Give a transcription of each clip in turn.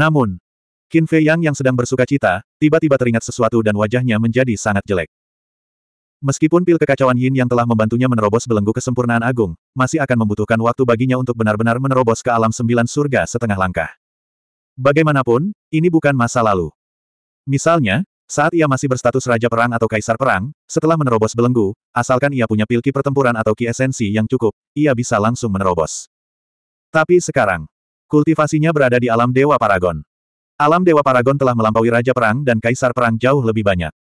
Namun, Qin Fei Yang yang sedang bersuka cita, tiba-tiba teringat sesuatu dan wajahnya menjadi sangat jelek. Meskipun pil kekacauan Yin yang telah membantunya menerobos belenggu kesempurnaan agung, masih akan membutuhkan waktu baginya untuk benar-benar menerobos ke alam sembilan surga setengah langkah. Bagaimanapun, ini bukan masa lalu. Misalnya, saat ia masih berstatus Raja Perang atau Kaisar Perang, setelah menerobos belenggu, asalkan ia punya pil kiper pertempuran atau ki esensi yang cukup, ia bisa langsung menerobos. Tapi sekarang, Kultivasinya berada di alam Dewa Paragon. Alam Dewa Paragon telah melampaui Raja Perang dan Kaisar Perang jauh lebih banyak.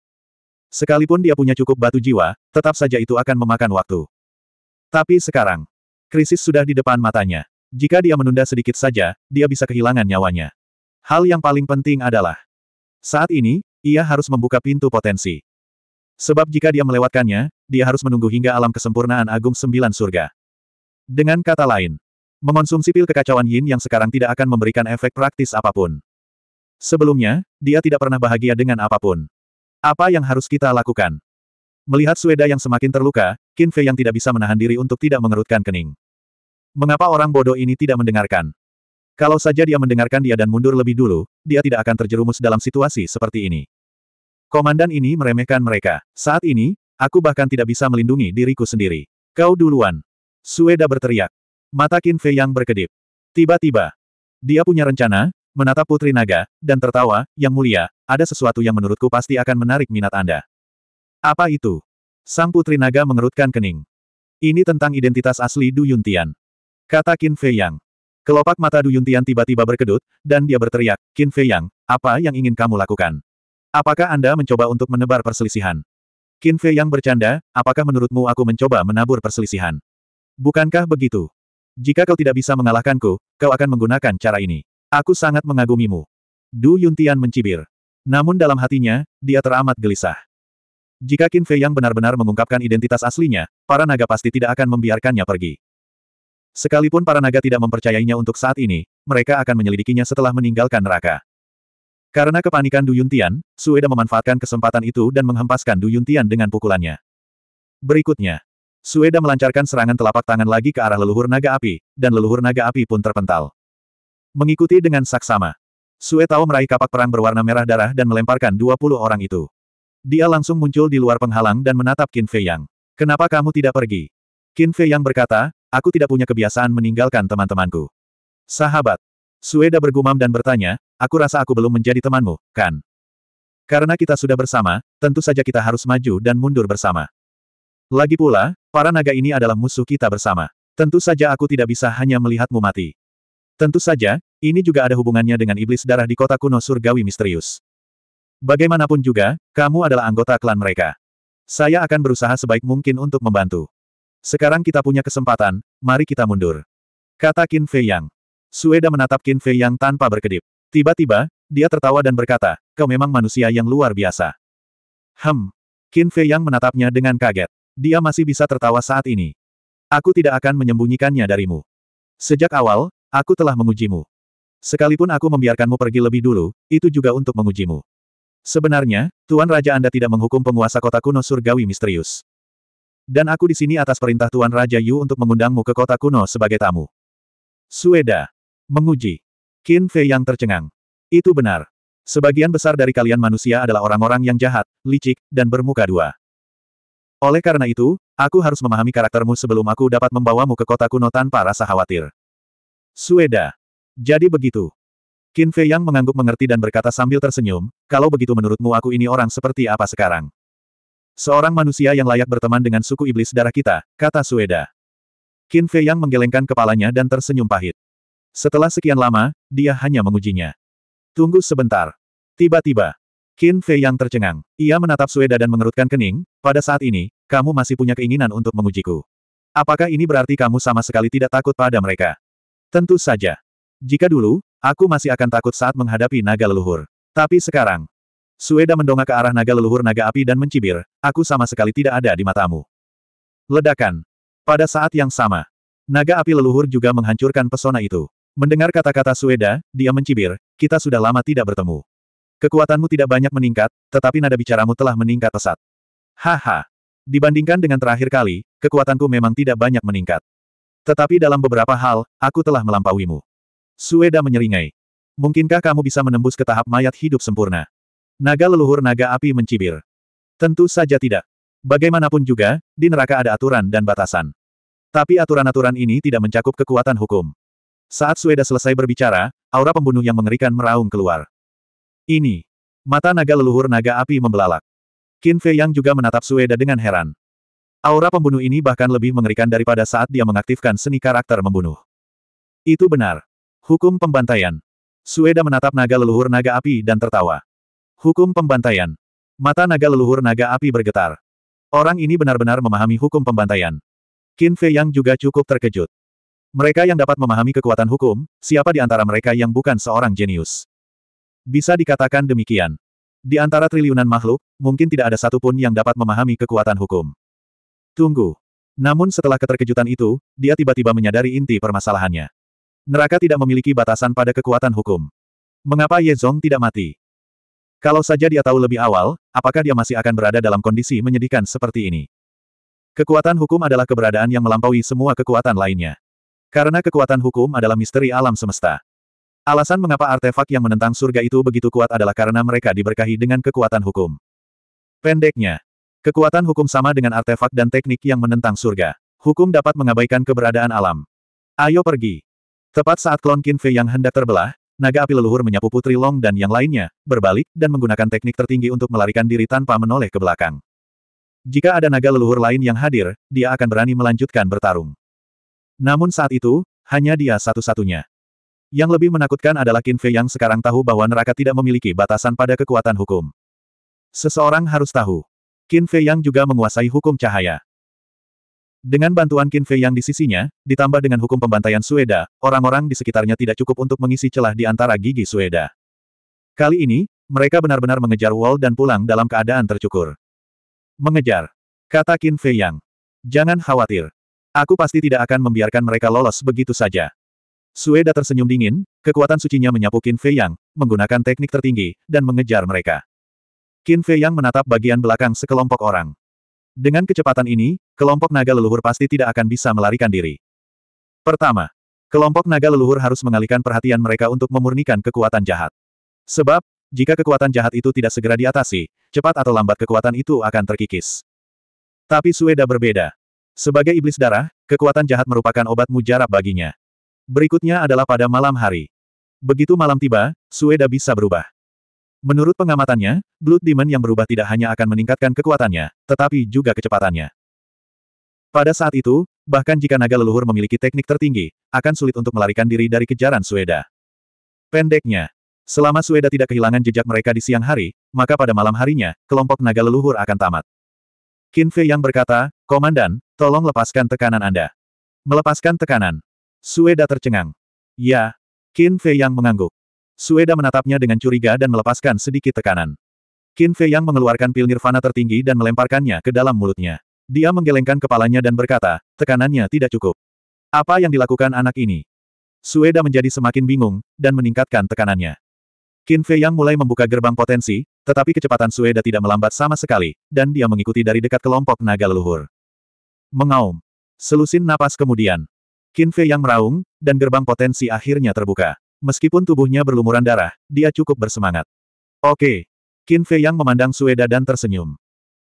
Sekalipun dia punya cukup batu jiwa, tetap saja itu akan memakan waktu. Tapi sekarang, krisis sudah di depan matanya. Jika dia menunda sedikit saja, dia bisa kehilangan nyawanya. Hal yang paling penting adalah, saat ini, ia harus membuka pintu potensi. Sebab jika dia melewatkannya, dia harus menunggu hingga alam kesempurnaan agung sembilan surga. Dengan kata lain, Mengonsumsi pil kekacauan yin yang sekarang tidak akan memberikan efek praktis apapun. Sebelumnya, dia tidak pernah bahagia dengan apapun. Apa yang harus kita lakukan? Melihat Sueda yang semakin terluka, Qin Fei yang tidak bisa menahan diri untuk tidak mengerutkan kening. Mengapa orang bodoh ini tidak mendengarkan? Kalau saja dia mendengarkan dia dan mundur lebih dulu, dia tidak akan terjerumus dalam situasi seperti ini. Komandan ini meremehkan mereka. Saat ini, aku bahkan tidak bisa melindungi diriku sendiri. Kau duluan. Sueda berteriak. Mata Qin Fei yang berkedip. Tiba-tiba, dia punya rencana, menatap Putri Naga, dan tertawa, yang mulia, ada sesuatu yang menurutku pasti akan menarik minat Anda. Apa itu? Sang Putri Naga mengerutkan kening. Ini tentang identitas asli Du Yuntian. Kata Qin Fei Yang. Kelopak mata Du Yuntian tiba-tiba berkedut, dan dia berteriak, Qin Fei Yang, apa yang ingin kamu lakukan? Apakah Anda mencoba untuk menebar perselisihan? Qin Fei Yang bercanda, apakah menurutmu aku mencoba menabur perselisihan? Bukankah begitu? Jika kau tidak bisa mengalahkanku, kau akan menggunakan cara ini. Aku sangat mengagumimu. Du Yuntian mencibir. Namun dalam hatinya, dia teramat gelisah. Jika Qin Fei yang benar-benar mengungkapkan identitas aslinya, para naga pasti tidak akan membiarkannya pergi. Sekalipun para naga tidak mempercayainya untuk saat ini, mereka akan menyelidikinya setelah meninggalkan neraka. Karena kepanikan Du Yuntian, Sueda memanfaatkan kesempatan itu dan menghempaskan Du Yuntian dengan pukulannya. Berikutnya, Sueda melancarkan serangan telapak tangan lagi ke arah leluhur naga api, dan leluhur naga api pun terpental. Mengikuti dengan saksama. Sue Tao meraih kapak perang berwarna merah darah dan melemparkan 20 orang itu. Dia langsung muncul di luar penghalang dan menatap Qin Fei Yang. Kenapa kamu tidak pergi? Qin Fei Yang berkata, aku tidak punya kebiasaan meninggalkan teman-temanku. Sahabat. Sueda bergumam dan bertanya, aku rasa aku belum menjadi temanmu, kan? Karena kita sudah bersama, tentu saja kita harus maju dan mundur bersama. Lagi pula, para naga ini adalah musuh kita bersama. Tentu saja aku tidak bisa hanya melihatmu mati. Tentu saja, ini juga ada hubungannya dengan iblis darah di kota kuno surgawi misterius. Bagaimanapun juga, kamu adalah anggota klan mereka. Saya akan berusaha sebaik mungkin untuk membantu. Sekarang kita punya kesempatan, mari kita mundur. Kata Qin Fei Yang. Sueda menatap Qin Fei Yang tanpa berkedip. Tiba-tiba, dia tertawa dan berkata, kau memang manusia yang luar biasa. Hem. Qin Fei Yang menatapnya dengan kaget. Dia masih bisa tertawa saat ini. Aku tidak akan menyembunyikannya darimu. Sejak awal, aku telah mengujimu. Sekalipun aku membiarkanmu pergi lebih dulu, itu juga untuk mengujimu. Sebenarnya, Tuan Raja Anda tidak menghukum penguasa kota kuno surgawi misterius. Dan aku di sini atas perintah Tuan Raja Yu untuk mengundangmu ke kota kuno sebagai tamu. Sueda. Menguji. Qin Fei yang tercengang. Itu benar. Sebagian besar dari kalian manusia adalah orang-orang yang jahat, licik, dan bermuka dua. Oleh karena itu, aku harus memahami karaktermu sebelum aku dapat membawamu ke kota kuno tanpa rasa khawatir. Sueda. Jadi begitu. Qin Fei Yang mengangguk mengerti dan berkata sambil tersenyum, kalau begitu menurutmu aku ini orang seperti apa sekarang? Seorang manusia yang layak berteman dengan suku iblis darah kita, kata Sueda. Qin Fei Yang menggelengkan kepalanya dan tersenyum pahit. Setelah sekian lama, dia hanya mengujinya. Tunggu sebentar. Tiba-tiba, Qin Fei yang tercengang. Ia menatap Sueda dan mengerutkan kening, pada saat ini, kamu masih punya keinginan untuk mengujiku. Apakah ini berarti kamu sama sekali tidak takut pada mereka? Tentu saja. Jika dulu, aku masih akan takut saat menghadapi naga leluhur. Tapi sekarang, Sueda mendongak ke arah naga leluhur naga api dan mencibir, aku sama sekali tidak ada di matamu. Ledakan. Pada saat yang sama, naga api leluhur juga menghancurkan pesona itu. Mendengar kata-kata Sueda, dia mencibir, kita sudah lama tidak bertemu. Kekuatanmu tidak banyak meningkat, tetapi nada bicaramu telah meningkat pesat. Haha. Dibandingkan dengan terakhir kali, kekuatanku memang tidak banyak meningkat. Tetapi dalam beberapa hal, aku telah melampauimu. Sueda menyeringai. Mungkinkah kamu bisa menembus ke tahap mayat hidup sempurna? Naga leluhur naga api mencibir. Tentu saja tidak. Bagaimanapun juga, di neraka ada aturan dan batasan. Tapi aturan-aturan ini tidak mencakup kekuatan hukum. Saat Sueda selesai berbicara, aura pembunuh yang mengerikan meraung keluar. Ini. Mata naga leluhur naga api membelalak. Qin Fei Yang juga menatap Sueda dengan heran. Aura pembunuh ini bahkan lebih mengerikan daripada saat dia mengaktifkan seni karakter membunuh. Itu benar. Hukum pembantaian. Sueda menatap naga leluhur naga api dan tertawa. Hukum pembantaian. Mata naga leluhur naga api bergetar. Orang ini benar-benar memahami hukum pembantaian. Qin Fei Yang juga cukup terkejut. Mereka yang dapat memahami kekuatan hukum, siapa di antara mereka yang bukan seorang jenius? Bisa dikatakan demikian. Di antara triliunan makhluk, mungkin tidak ada satupun yang dapat memahami kekuatan hukum. Tunggu. Namun setelah keterkejutan itu, dia tiba-tiba menyadari inti permasalahannya. Neraka tidak memiliki batasan pada kekuatan hukum. Mengapa Ye Zong tidak mati? Kalau saja dia tahu lebih awal, apakah dia masih akan berada dalam kondisi menyedihkan seperti ini? Kekuatan hukum adalah keberadaan yang melampaui semua kekuatan lainnya. Karena kekuatan hukum adalah misteri alam semesta. Alasan mengapa artefak yang menentang surga itu begitu kuat adalah karena mereka diberkahi dengan kekuatan hukum. Pendeknya, kekuatan hukum sama dengan artefak dan teknik yang menentang surga. Hukum dapat mengabaikan keberadaan alam. Ayo pergi. Tepat saat klon Qin Fei yang hendak terbelah, naga api leluhur menyapu Putri Long dan yang lainnya, berbalik, dan menggunakan teknik tertinggi untuk melarikan diri tanpa menoleh ke belakang. Jika ada naga leluhur lain yang hadir, dia akan berani melanjutkan bertarung. Namun saat itu, hanya dia satu-satunya. Yang lebih menakutkan adalah Qin Fei yang sekarang tahu bahwa neraka tidak memiliki batasan pada kekuatan hukum. Seseorang harus tahu. Qin Fei yang juga menguasai hukum cahaya. Dengan bantuan Qin Fei yang di sisinya, ditambah dengan hukum pembantaian Sueda, orang-orang di sekitarnya tidak cukup untuk mengisi celah di antara gigi Sueda. Kali ini, mereka benar-benar mengejar Wall dan pulang dalam keadaan tercukur. Mengejar. Kata Qin Fei Yang. Jangan khawatir. Aku pasti tidak akan membiarkan mereka lolos begitu saja. Sueda tersenyum dingin, kekuatan sucinya menyapu Qin Fei Yang, menggunakan teknik tertinggi, dan mengejar mereka. Qin Fei Yang menatap bagian belakang sekelompok orang. Dengan kecepatan ini, kelompok naga leluhur pasti tidak akan bisa melarikan diri. Pertama, kelompok naga leluhur harus mengalihkan perhatian mereka untuk memurnikan kekuatan jahat. Sebab, jika kekuatan jahat itu tidak segera diatasi, cepat atau lambat kekuatan itu akan terkikis. Tapi Sueda berbeda. Sebagai iblis darah, kekuatan jahat merupakan obat mujarab baginya. Berikutnya adalah pada malam hari. Begitu malam tiba, Sueda bisa berubah. Menurut pengamatannya, Blood Demon yang berubah tidak hanya akan meningkatkan kekuatannya, tetapi juga kecepatannya. Pada saat itu, bahkan jika naga leluhur memiliki teknik tertinggi, akan sulit untuk melarikan diri dari kejaran Sueda. Pendeknya, selama Sueda tidak kehilangan jejak mereka di siang hari, maka pada malam harinya, kelompok naga leluhur akan tamat. Qin Fei yang berkata, Komandan, tolong lepaskan tekanan Anda. Melepaskan tekanan, Sueda tercengang. Ya. Qin Fei Yang mengangguk. Sueda menatapnya dengan curiga dan melepaskan sedikit tekanan. Qin Fei Yang mengeluarkan pil nirvana tertinggi dan melemparkannya ke dalam mulutnya. Dia menggelengkan kepalanya dan berkata, tekanannya tidak cukup. Apa yang dilakukan anak ini? Sueda menjadi semakin bingung, dan meningkatkan tekanannya. Qin Fei Yang mulai membuka gerbang potensi, tetapi kecepatan Sueda tidak melambat sama sekali, dan dia mengikuti dari dekat kelompok naga leluhur. Mengaum. Selusin napas kemudian, Fei yang meraung, dan gerbang potensi akhirnya terbuka. Meskipun tubuhnya berlumuran darah, dia cukup bersemangat. Oke. Fei yang memandang Sueda dan tersenyum.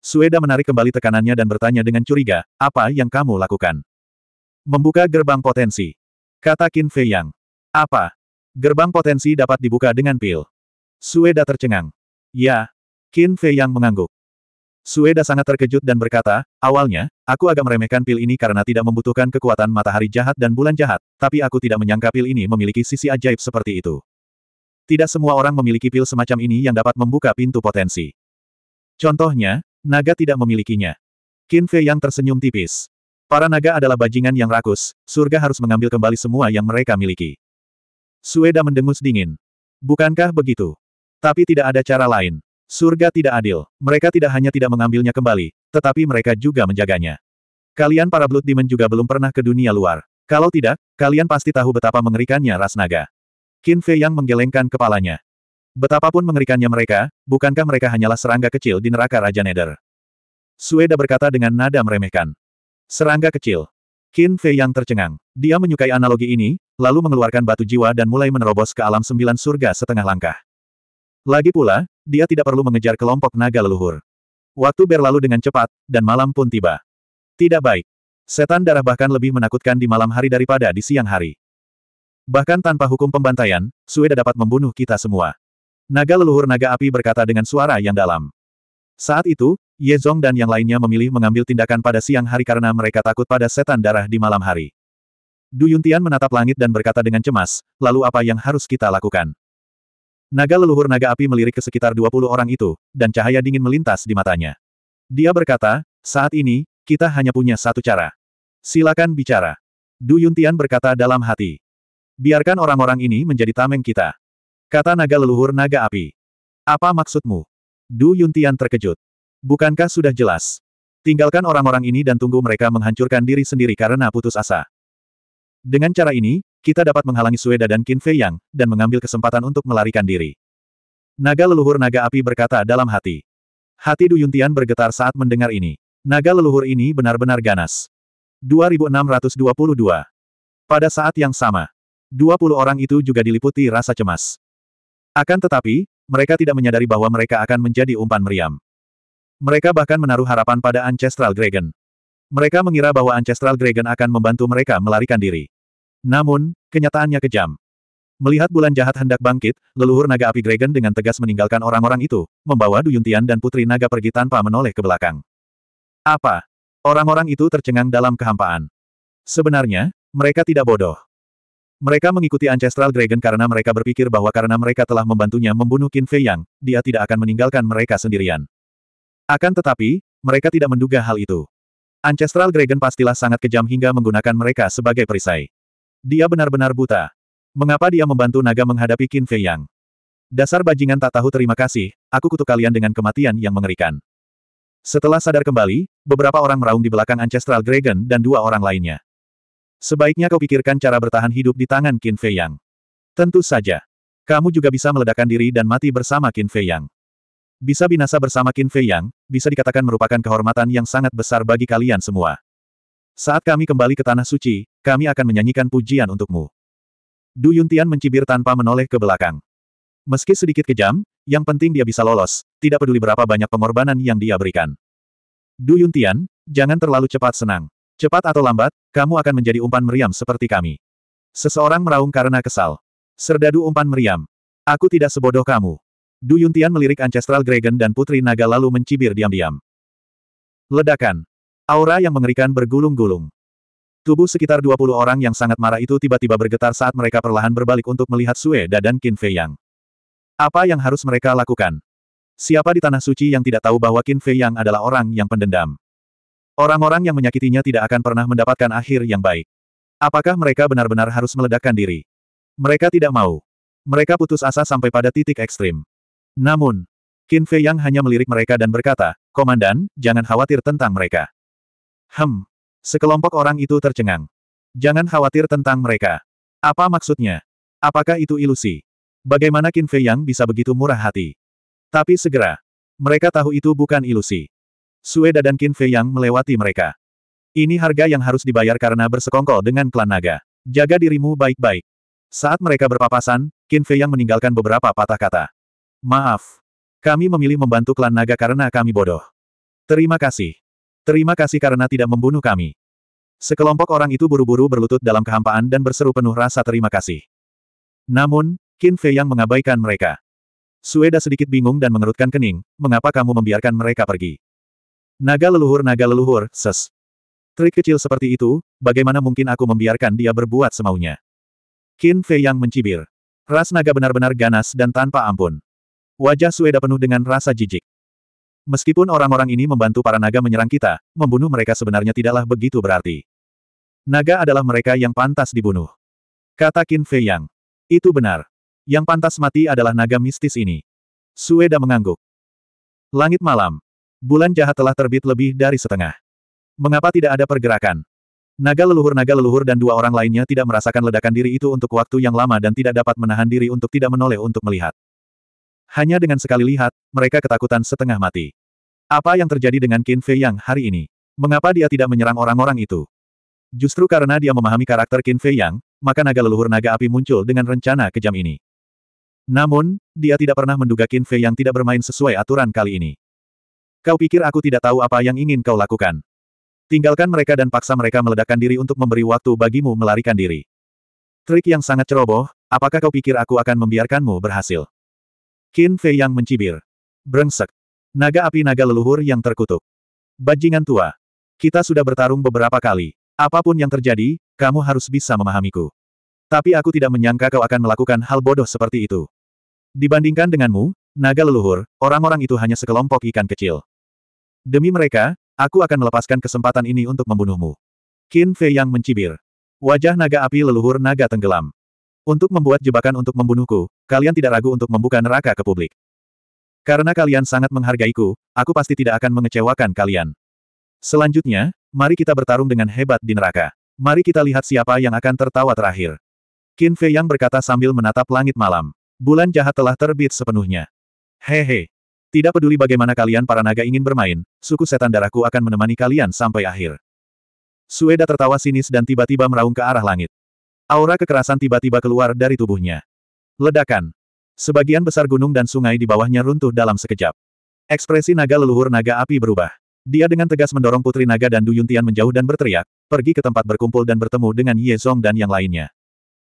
Sueda menarik kembali tekanannya dan bertanya dengan curiga, apa yang kamu lakukan? Membuka gerbang potensi. Kata Fei yang. Apa? Gerbang potensi dapat dibuka dengan pil. Sueda tercengang. Ya. Fei yang mengangguk. Sueda sangat terkejut dan berkata, awalnya, aku agak meremehkan pil ini karena tidak membutuhkan kekuatan matahari jahat dan bulan jahat, tapi aku tidak menyangka pil ini memiliki sisi ajaib seperti itu. Tidak semua orang memiliki pil semacam ini yang dapat membuka pintu potensi. Contohnya, naga tidak memilikinya. Qin Fei yang tersenyum tipis. Para naga adalah bajingan yang rakus, surga harus mengambil kembali semua yang mereka miliki. Sueda mendengus dingin. Bukankah begitu? Tapi tidak ada cara lain. Surga tidak adil, mereka tidak hanya tidak mengambilnya kembali, tetapi mereka juga menjaganya. Kalian para Blood Demon juga belum pernah ke dunia luar. Kalau tidak, kalian pasti tahu betapa mengerikannya ras naga. Qin Fei yang menggelengkan kepalanya. Betapapun mengerikannya mereka, bukankah mereka hanyalah serangga kecil di neraka Raja Nether? Sueda berkata dengan nada meremehkan. Serangga kecil. Qin Fei yang tercengang. Dia menyukai analogi ini, lalu mengeluarkan batu jiwa dan mulai menerobos ke alam sembilan surga setengah langkah. Lagi pula, dia tidak perlu mengejar kelompok naga leluhur. Waktu berlalu dengan cepat, dan malam pun tiba. Tidak baik. Setan darah bahkan lebih menakutkan di malam hari daripada di siang hari. Bahkan tanpa hukum pembantaian, Sueda dapat membunuh kita semua. Naga leluhur naga api berkata dengan suara yang dalam. Saat itu, Ye Zong dan yang lainnya memilih mengambil tindakan pada siang hari karena mereka takut pada setan darah di malam hari. Du Yuntian menatap langit dan berkata dengan cemas, lalu apa yang harus kita lakukan? Naga leluhur naga api melirik ke sekitar 20 orang itu, dan cahaya dingin melintas di matanya. Dia berkata, saat ini, kita hanya punya satu cara. Silakan bicara. Du Yuntian berkata dalam hati. Biarkan orang-orang ini menjadi tameng kita. Kata naga leluhur naga api. Apa maksudmu? Du Yuntian terkejut. Bukankah sudah jelas? Tinggalkan orang-orang ini dan tunggu mereka menghancurkan diri sendiri karena putus asa. Dengan cara ini, kita dapat menghalangi Sueda dan Qin Fei Yang, dan mengambil kesempatan untuk melarikan diri. Naga leluhur naga api berkata dalam hati. Hati Du Yuntian bergetar saat mendengar ini. Naga leluhur ini benar-benar ganas. 2622 Pada saat yang sama, 20 orang itu juga diliputi rasa cemas. Akan tetapi, mereka tidak menyadari bahwa mereka akan menjadi umpan meriam. Mereka bahkan menaruh harapan pada Ancestral Dragon. Mereka mengira bahwa Ancestral Dragon akan membantu mereka melarikan diri. Namun, kenyataannya kejam. Melihat bulan jahat hendak bangkit, leluhur naga api Dragon dengan tegas meninggalkan orang-orang itu, membawa Duyuntian dan Putri Naga pergi tanpa menoleh ke belakang. Apa? Orang-orang itu tercengang dalam kehampaan. Sebenarnya, mereka tidak bodoh. Mereka mengikuti Ancestral Dragon karena mereka berpikir bahwa karena mereka telah membantunya membunuh Qin Fei Yang, dia tidak akan meninggalkan mereka sendirian. Akan tetapi, mereka tidak menduga hal itu. Ancestral Dragon pastilah sangat kejam hingga menggunakan mereka sebagai perisai. Dia benar-benar buta. Mengapa dia membantu naga menghadapi Qin Fei Yang? Dasar bajingan tak tahu terima kasih, aku kutuk kalian dengan kematian yang mengerikan. Setelah sadar kembali, beberapa orang meraung di belakang Ancestral Dragon dan dua orang lainnya. Sebaiknya kau pikirkan cara bertahan hidup di tangan Qin Fei Yang. Tentu saja. Kamu juga bisa meledakkan diri dan mati bersama Qin Fei Yang. Bisa binasa bersama Qin Fei Yang, bisa dikatakan merupakan kehormatan yang sangat besar bagi kalian semua. Saat kami kembali ke Tanah Suci, kami akan menyanyikan pujian untukmu. Du Yuntian mencibir tanpa menoleh ke belakang. Meski sedikit kejam, yang penting dia bisa lolos, tidak peduli berapa banyak pengorbanan yang dia berikan. Du Yuntian, jangan terlalu cepat senang. Cepat atau lambat, kamu akan menjadi umpan meriam seperti kami. Seseorang meraung karena kesal. Serdadu umpan meriam. Aku tidak sebodoh kamu. Du Yuntian melirik Ancestral Dragon dan Putri Naga lalu mencibir diam-diam. Ledakan. Aura yang mengerikan bergulung-gulung. Tubuh sekitar 20 orang yang sangat marah itu tiba-tiba bergetar saat mereka perlahan berbalik untuk melihat Sue Da dan Qin Fei Yang. Apa yang harus mereka lakukan? Siapa di Tanah Suci yang tidak tahu bahwa Qin Fei Yang adalah orang yang pendendam? Orang-orang yang menyakitinya tidak akan pernah mendapatkan akhir yang baik. Apakah mereka benar-benar harus meledakkan diri? Mereka tidak mau. Mereka putus asa sampai pada titik ekstrim. Namun, Qin Fei Yang hanya melirik mereka dan berkata, Komandan, jangan khawatir tentang mereka. Hem. Sekelompok orang itu tercengang. Jangan khawatir tentang mereka. Apa maksudnya? Apakah itu ilusi? Bagaimana Qin Fei Yang bisa begitu murah hati? Tapi segera. Mereka tahu itu bukan ilusi. Sueda dan Qin Fei Yang melewati mereka. Ini harga yang harus dibayar karena bersekongkol dengan klan naga. Jaga dirimu baik-baik. Saat mereka berpapasan, Qin Fei Yang meninggalkan beberapa patah kata. Maaf. Kami memilih membantu klan naga karena kami bodoh. Terima kasih. Terima kasih karena tidak membunuh kami. Sekelompok orang itu buru-buru berlutut dalam kehampaan dan berseru penuh rasa terima kasih. Namun, Qin Fei yang mengabaikan mereka. Sueda sedikit bingung dan mengerutkan kening, mengapa kamu membiarkan mereka pergi? Naga leluhur naga leluhur, ses. Trik kecil seperti itu, bagaimana mungkin aku membiarkan dia berbuat semaunya? Qin Fei yang mencibir. Ras naga benar-benar ganas dan tanpa ampun. Wajah Sueda penuh dengan rasa jijik. Meskipun orang-orang ini membantu para naga menyerang kita, membunuh mereka sebenarnya tidaklah begitu berarti. Naga adalah mereka yang pantas dibunuh. Kata Qin Fei Yang. Itu benar. Yang pantas mati adalah naga mistis ini. Sueda mengangguk. Langit malam. Bulan jahat telah terbit lebih dari setengah. Mengapa tidak ada pergerakan? Naga leluhur-naga leluhur dan dua orang lainnya tidak merasakan ledakan diri itu untuk waktu yang lama dan tidak dapat menahan diri untuk tidak menoleh untuk melihat. Hanya dengan sekali lihat, mereka ketakutan setengah mati. Apa yang terjadi dengan Qin Fei Yang hari ini? Mengapa dia tidak menyerang orang-orang itu? Justru karena dia memahami karakter Qin Fei Yang, maka naga leluhur naga api muncul dengan rencana kejam ini. Namun, dia tidak pernah menduga Qin Fei Yang tidak bermain sesuai aturan kali ini. Kau pikir aku tidak tahu apa yang ingin kau lakukan? Tinggalkan mereka dan paksa mereka meledakkan diri untuk memberi waktu bagimu melarikan diri. Trik yang sangat ceroboh, apakah kau pikir aku akan membiarkanmu berhasil? Qin Fei yang mencibir. Brengsek. Naga api naga leluhur yang terkutuk. Bajingan tua. Kita sudah bertarung beberapa kali. Apapun yang terjadi, kamu harus bisa memahamiku. Tapi aku tidak menyangka kau akan melakukan hal bodoh seperti itu. Dibandingkan denganmu, naga leluhur, orang-orang itu hanya sekelompok ikan kecil. Demi mereka, aku akan melepaskan kesempatan ini untuk membunuhmu. Qin Fei yang mencibir. Wajah naga api leluhur naga tenggelam. Untuk membuat jebakan untuk membunuhku, kalian tidak ragu untuk membuka neraka ke publik. Karena kalian sangat menghargaiku, aku pasti tidak akan mengecewakan kalian. Selanjutnya, mari kita bertarung dengan hebat di neraka. Mari kita lihat siapa yang akan tertawa terakhir. Qin Fei Yang berkata sambil menatap langit malam. Bulan jahat telah terbit sepenuhnya. Hehe. Tidak peduli bagaimana kalian para naga ingin bermain, suku setan darahku akan menemani kalian sampai akhir. Sueda tertawa sinis dan tiba-tiba meraung ke arah langit. Aura kekerasan tiba-tiba keluar dari tubuhnya. Ledakan. Sebagian besar gunung dan sungai di bawahnya runtuh dalam sekejap. Ekspresi naga leluhur naga api berubah. Dia dengan tegas mendorong Putri Naga dan Duyuntian menjauh dan berteriak, pergi ke tempat berkumpul dan bertemu dengan Ye Zong dan yang lainnya.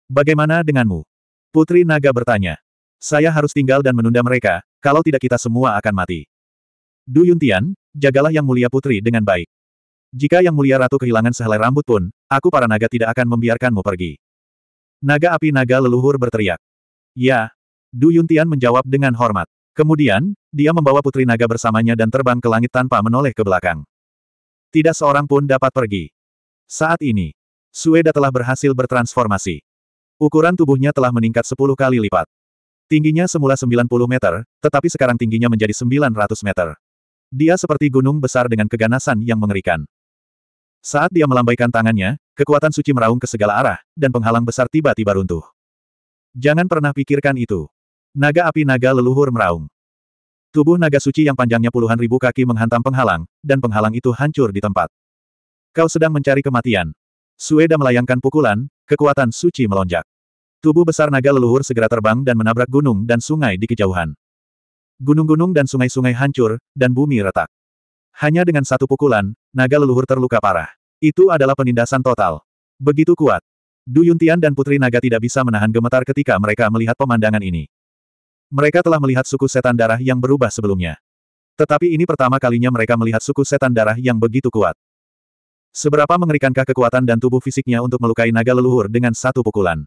Bagaimana denganmu? Putri Naga bertanya. Saya harus tinggal dan menunda mereka, kalau tidak kita semua akan mati. Du Yuntian, jagalah Yang Mulia Putri dengan baik. Jika Yang Mulia Ratu kehilangan sehelai rambut pun, aku para naga tidak akan membiarkanmu pergi. Naga api naga leluhur berteriak. Ya. Du Yuntian menjawab dengan hormat. Kemudian, dia membawa putri naga bersamanya dan terbang ke langit tanpa menoleh ke belakang. Tidak seorang pun dapat pergi. Saat ini, Sueda telah berhasil bertransformasi. Ukuran tubuhnya telah meningkat 10 kali lipat. Tingginya semula 90 meter, tetapi sekarang tingginya menjadi 900 meter. Dia seperti gunung besar dengan keganasan yang mengerikan. Saat dia melambaikan tangannya, kekuatan suci meraung ke segala arah, dan penghalang besar tiba-tiba runtuh. Jangan pernah pikirkan itu. Naga api naga leluhur meraung. Tubuh naga suci yang panjangnya puluhan ribu kaki menghantam penghalang, dan penghalang itu hancur di tempat. Kau sedang mencari kematian. Sueda melayangkan pukulan, kekuatan suci melonjak. Tubuh besar naga leluhur segera terbang dan menabrak gunung dan sungai di kejauhan. Gunung-gunung dan sungai-sungai hancur, dan bumi retak. Hanya dengan satu pukulan, naga leluhur terluka parah. Itu adalah penindasan total. Begitu kuat. Du Yuntian dan Putri Naga tidak bisa menahan gemetar ketika mereka melihat pemandangan ini. Mereka telah melihat suku setan darah yang berubah sebelumnya. Tetapi ini pertama kalinya mereka melihat suku setan darah yang begitu kuat. Seberapa mengerikankah kekuatan dan tubuh fisiknya untuk melukai naga leluhur dengan satu pukulan?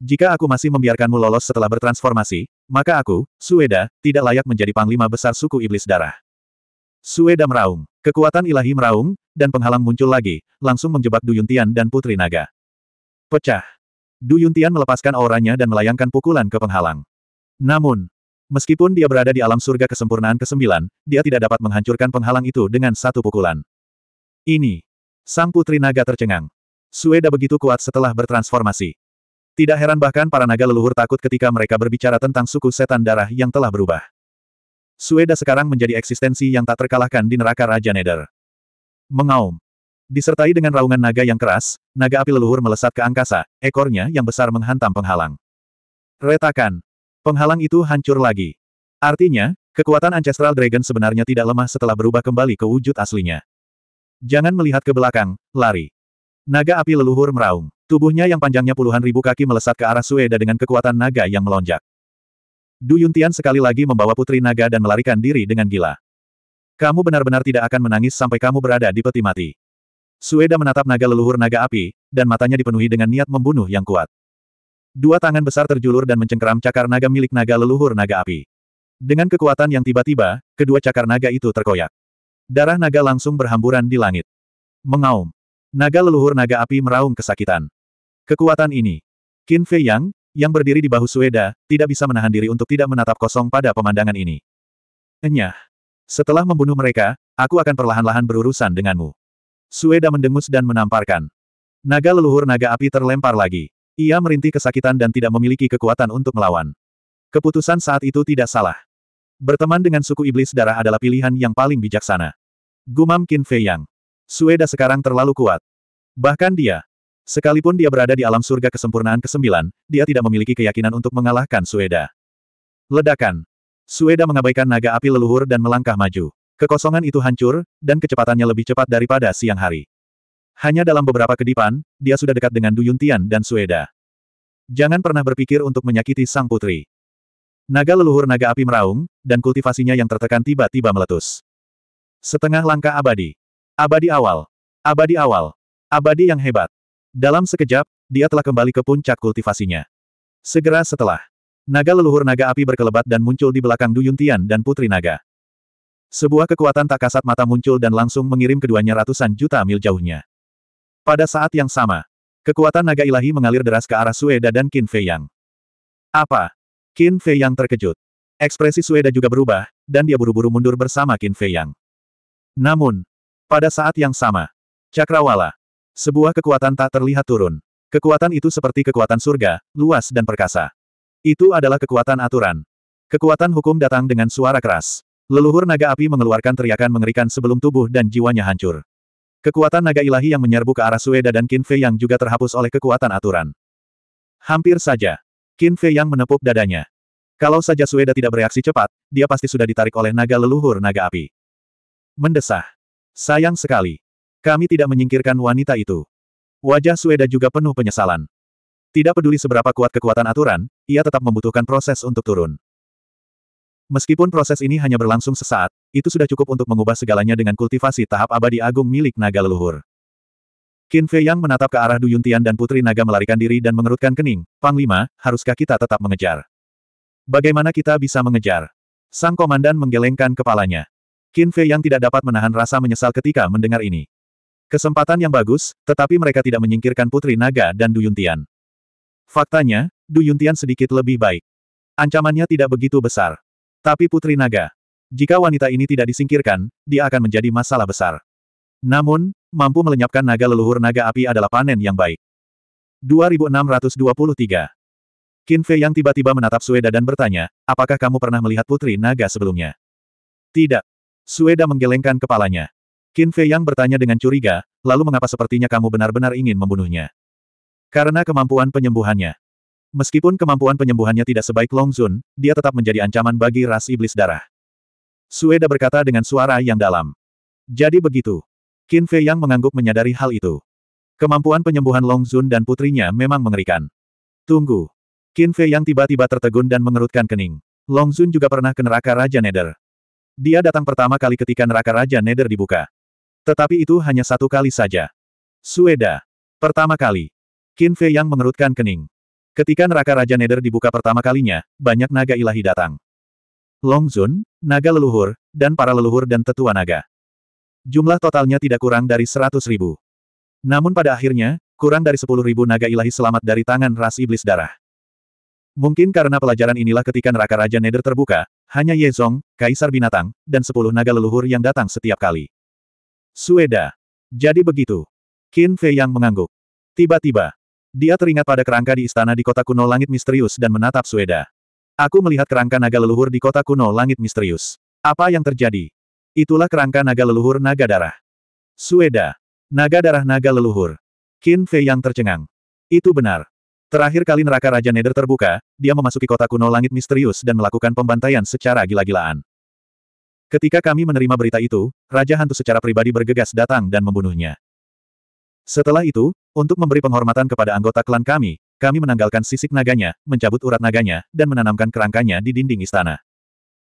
Jika aku masih membiarkanmu lolos setelah bertransformasi, maka aku, Sueda, tidak layak menjadi panglima besar suku iblis darah. Sueda meraung. Kekuatan ilahi meraung, dan penghalang muncul lagi, langsung menjebak Duyuntian dan Putri Naga. Pecah. Duyuntian melepaskan auranya dan melayangkan pukulan ke penghalang. Namun, meskipun dia berada di alam surga kesempurnaan ke-9, dia tidak dapat menghancurkan penghalang itu dengan satu pukulan. Ini. Sang Putri Naga tercengang. Sueda begitu kuat setelah bertransformasi. Tidak heran bahkan para naga leluhur takut ketika mereka berbicara tentang suku setan darah yang telah berubah. Sueda sekarang menjadi eksistensi yang tak terkalahkan di neraka Raja Nether. Mengaum. Disertai dengan raungan naga yang keras, naga api leluhur melesat ke angkasa, ekornya yang besar menghantam penghalang. Retakan. Penghalang itu hancur lagi. Artinya, kekuatan Ancestral Dragon sebenarnya tidak lemah setelah berubah kembali ke wujud aslinya. Jangan melihat ke belakang, lari. Naga api leluhur meraung. Tubuhnya yang panjangnya puluhan ribu kaki melesat ke arah Sueda dengan kekuatan naga yang melonjak. Du Yuntian sekali lagi membawa putri naga dan melarikan diri dengan gila. Kamu benar-benar tidak akan menangis sampai kamu berada di peti mati. Sueda menatap naga leluhur naga api, dan matanya dipenuhi dengan niat membunuh yang kuat. Dua tangan besar terjulur dan mencengkeram cakar naga milik naga leluhur naga api. Dengan kekuatan yang tiba-tiba, kedua cakar naga itu terkoyak. Darah naga langsung berhamburan di langit. Mengaum. Naga leluhur naga api meraung kesakitan. Kekuatan ini. Qin Fei Yang, yang berdiri di bahu Sueda, tidak bisa menahan diri untuk tidak menatap kosong pada pemandangan ini. Enyah. Setelah membunuh mereka, aku akan perlahan-lahan berurusan denganmu. Sueda mendengus dan menamparkan. Naga leluhur naga api terlempar lagi. Ia merintih kesakitan dan tidak memiliki kekuatan untuk melawan. Keputusan saat itu tidak salah. Berteman dengan suku iblis darah adalah pilihan yang paling bijaksana. Gumam Qin Fei Yang. Sueda sekarang terlalu kuat. Bahkan dia, Sekalipun dia berada di alam surga kesempurnaan ke-9, dia tidak memiliki keyakinan untuk mengalahkan Sueda. Ledakan. Sueda mengabaikan naga api leluhur dan melangkah maju. Kekosongan itu hancur, dan kecepatannya lebih cepat daripada siang hari. Hanya dalam beberapa kedipan, dia sudah dekat dengan Duyuntian dan Sueda. Jangan pernah berpikir untuk menyakiti sang putri. Naga leluhur naga api meraung, dan kultivasinya yang tertekan tiba-tiba meletus. Setengah langkah abadi. Abadi awal. Abadi awal. Abadi yang hebat. Dalam sekejap, dia telah kembali ke puncak kultivasinya. Segera setelah, naga leluhur naga api berkelebat dan muncul di belakang Du Yuntian dan Putri Naga. Sebuah kekuatan tak kasat mata muncul dan langsung mengirim keduanya ratusan juta mil jauhnya. Pada saat yang sama, kekuatan naga ilahi mengalir deras ke arah Sueda dan Qin Fei Yang. Apa? Qin Fei Yang terkejut. Ekspresi Sueda juga berubah, dan dia buru-buru mundur bersama Qin Fei Yang. Namun, pada saat yang sama, Cakrawala, sebuah kekuatan tak terlihat turun. Kekuatan itu seperti kekuatan surga, luas dan perkasa. Itu adalah kekuatan aturan. Kekuatan hukum datang dengan suara keras. Leluhur naga api mengeluarkan teriakan mengerikan sebelum tubuh dan jiwanya hancur. Kekuatan naga ilahi yang menyerbu ke arah Sueda dan Qin Fei yang juga terhapus oleh kekuatan aturan. Hampir saja. Qin Fei yang menepuk dadanya. Kalau saja Sueda tidak bereaksi cepat, dia pasti sudah ditarik oleh naga leluhur naga api. Mendesah. Sayang sekali. Kami tidak menyingkirkan wanita itu. Wajah Sueda juga penuh penyesalan. Tidak peduli seberapa kuat kekuatan aturan, ia tetap membutuhkan proses untuk turun. Meskipun proses ini hanya berlangsung sesaat, itu sudah cukup untuk mengubah segalanya dengan kultivasi tahap abadi agung milik naga leluhur. Qin Fei Yang menatap ke arah Du Yuntian dan Putri Naga melarikan diri dan mengerutkan kening, Panglima, haruskah kita tetap mengejar? Bagaimana kita bisa mengejar? Sang komandan menggelengkan kepalanya. Qin Fei Yang tidak dapat menahan rasa menyesal ketika mendengar ini. Kesempatan yang bagus, tetapi mereka tidak menyingkirkan Putri Naga dan Duyuntian. Yuntian. Faktanya, Duyuntian Yuntian sedikit lebih baik. Ancamannya tidak begitu besar. Tapi Putri Naga, jika wanita ini tidak disingkirkan, dia akan menjadi masalah besar. Namun, mampu melenyapkan naga leluhur naga api adalah panen yang baik. 2623 Qin Fei yang tiba-tiba menatap Sueda dan bertanya, apakah kamu pernah melihat Putri Naga sebelumnya? Tidak. Sueda menggelengkan kepalanya. Qin Fei Yang bertanya dengan curiga, lalu mengapa sepertinya kamu benar-benar ingin membunuhnya? Karena kemampuan penyembuhannya. Meskipun kemampuan penyembuhannya tidak sebaik Long Zun, dia tetap menjadi ancaman bagi ras iblis darah. Sueda berkata dengan suara yang dalam. Jadi begitu. Qin Fei Yang mengangguk menyadari hal itu. Kemampuan penyembuhan Long Zun dan putrinya memang mengerikan. Tunggu. Qin Fei Yang tiba-tiba tertegun dan mengerutkan kening. Long Zun juga pernah ke neraka Raja Nether. Dia datang pertama kali ketika neraka Raja Nether dibuka. Tetapi itu hanya satu kali saja. Sueda. Pertama kali. Qin Fei yang mengerutkan kening. Ketika neraka Raja Neder dibuka pertama kalinya, banyak naga ilahi datang. Long Zun, naga leluhur, dan para leluhur dan tetua naga. Jumlah totalnya tidak kurang dari seratus ribu. Namun pada akhirnya, kurang dari sepuluh ribu naga ilahi selamat dari tangan ras iblis darah. Mungkin karena pelajaran inilah ketika neraka Raja Neder terbuka, hanya Ye Zong, Kaisar Binatang, dan sepuluh naga leluhur yang datang setiap kali. Sueda. Jadi begitu. Qin Fei yang mengangguk. Tiba-tiba, dia teringat pada kerangka di istana di kota kuno langit misterius dan menatap Sueda. Aku melihat kerangka naga leluhur di kota kuno langit misterius. Apa yang terjadi? Itulah kerangka naga leluhur naga darah. Sueda. Naga darah naga leluhur. Qin Fei yang tercengang. Itu benar. Terakhir kali neraka Raja Neder terbuka, dia memasuki kota kuno langit misterius dan melakukan pembantaian secara gila-gilaan. Ketika kami menerima berita itu, Raja Hantu secara pribadi bergegas datang dan membunuhnya. Setelah itu, untuk memberi penghormatan kepada anggota klan kami, kami menanggalkan sisik naganya, mencabut urat naganya, dan menanamkan kerangkanya di dinding istana.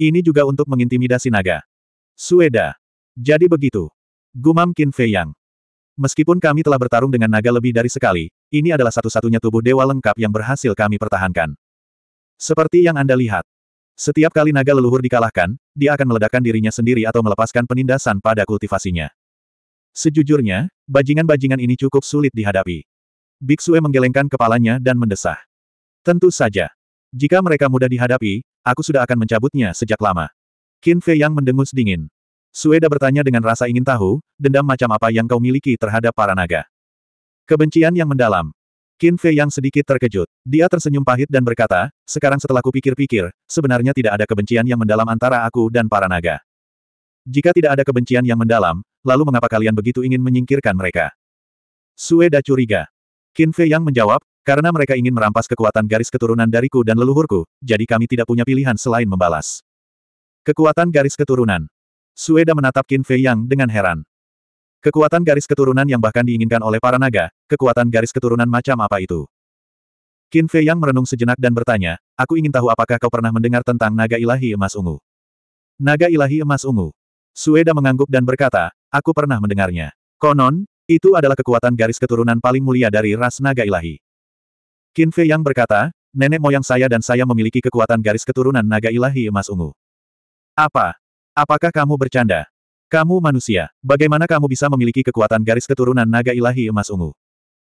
Ini juga untuk mengintimidasi naga. Sueda. Jadi begitu. Gumam Qin Fei Yang. Meskipun kami telah bertarung dengan naga lebih dari sekali, ini adalah satu-satunya tubuh dewa lengkap yang berhasil kami pertahankan. Seperti yang Anda lihat, setiap kali naga leluhur dikalahkan, dia akan meledakkan dirinya sendiri atau melepaskan penindasan pada kultivasinya. Sejujurnya, bajingan-bajingan ini cukup sulit dihadapi. Biksue menggelengkan kepalanya dan mendesah. Tentu saja. Jika mereka mudah dihadapi, aku sudah akan mencabutnya sejak lama. Qin Fei yang mendengus dingin. Sueda bertanya dengan rasa ingin tahu, dendam macam apa yang kau miliki terhadap para naga. Kebencian yang mendalam. Qin Fei yang sedikit terkejut. Dia tersenyum pahit dan berkata, sekarang setelah kupikir-pikir, sebenarnya tidak ada kebencian yang mendalam antara aku dan para naga. Jika tidak ada kebencian yang mendalam, lalu mengapa kalian begitu ingin menyingkirkan mereka? Sueda curiga. Qin Fei yang menjawab, karena mereka ingin merampas kekuatan garis keturunan dariku dan leluhurku, jadi kami tidak punya pilihan selain membalas. Kekuatan garis keturunan. Sueda menatap Qin Fei yang dengan heran. Kekuatan garis keturunan yang bahkan diinginkan oleh para naga, kekuatan garis keturunan macam apa itu? Qin Fei yang merenung sejenak dan bertanya, aku ingin tahu apakah kau pernah mendengar tentang naga ilahi emas ungu? Naga ilahi emas ungu. Sueda mengangguk dan berkata, aku pernah mendengarnya. Konon, itu adalah kekuatan garis keturunan paling mulia dari ras naga ilahi. Qin Fei yang berkata, nenek moyang saya dan saya memiliki kekuatan garis keturunan naga ilahi emas ungu. Apa? Apakah kamu bercanda? Kamu manusia, bagaimana kamu bisa memiliki kekuatan garis keturunan naga ilahi emas ungu?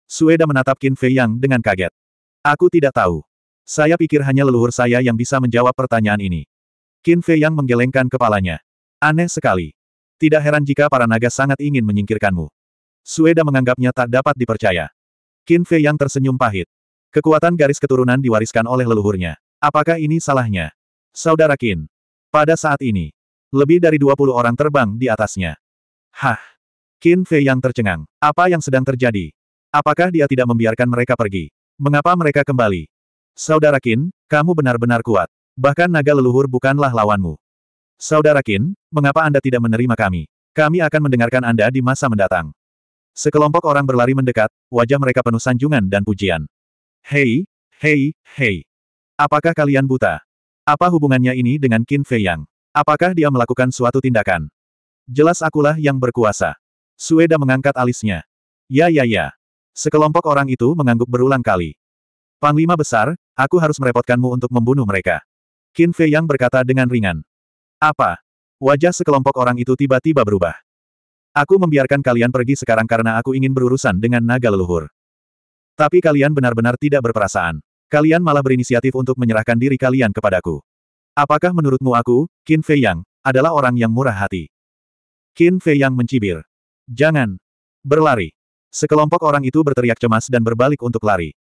Sueda menatap Qin Fei Yang dengan kaget. Aku tidak tahu. Saya pikir hanya leluhur saya yang bisa menjawab pertanyaan ini. Qin Fei Yang menggelengkan kepalanya. Aneh sekali. Tidak heran jika para naga sangat ingin menyingkirkanmu. Sueda menganggapnya tak dapat dipercaya. Qin Fei Yang tersenyum pahit. Kekuatan garis keturunan diwariskan oleh leluhurnya. Apakah ini salahnya? Saudara Qin. Pada saat ini, lebih dari 20 orang terbang di atasnya. Hah! Qin Fei yang tercengang. Apa yang sedang terjadi? Apakah dia tidak membiarkan mereka pergi? Mengapa mereka kembali? Saudara Qin, kamu benar-benar kuat. Bahkan naga leluhur bukanlah lawanmu. Saudara Qin, mengapa Anda tidak menerima kami? Kami akan mendengarkan Anda di masa mendatang. Sekelompok orang berlari mendekat, wajah mereka penuh sanjungan dan pujian. Hei, hei, hei. Apakah kalian buta? Apa hubungannya ini dengan Qin Fei Yang? Apakah dia melakukan suatu tindakan? Jelas akulah yang berkuasa. Sueda mengangkat alisnya. Ya ya ya. Sekelompok orang itu mengangguk berulang kali. Panglima besar, aku harus merepotkanmu untuk membunuh mereka. Qin Fei Yang berkata dengan ringan. Apa? Wajah sekelompok orang itu tiba-tiba berubah. Aku membiarkan kalian pergi sekarang karena aku ingin berurusan dengan naga leluhur. Tapi kalian benar-benar tidak berperasaan. Kalian malah berinisiatif untuk menyerahkan diri kalian kepadaku. Apakah menurutmu aku, Qin Fei Yang, adalah orang yang murah hati? Qin Fei Yang mencibir. Jangan. Berlari. Sekelompok orang itu berteriak cemas dan berbalik untuk lari.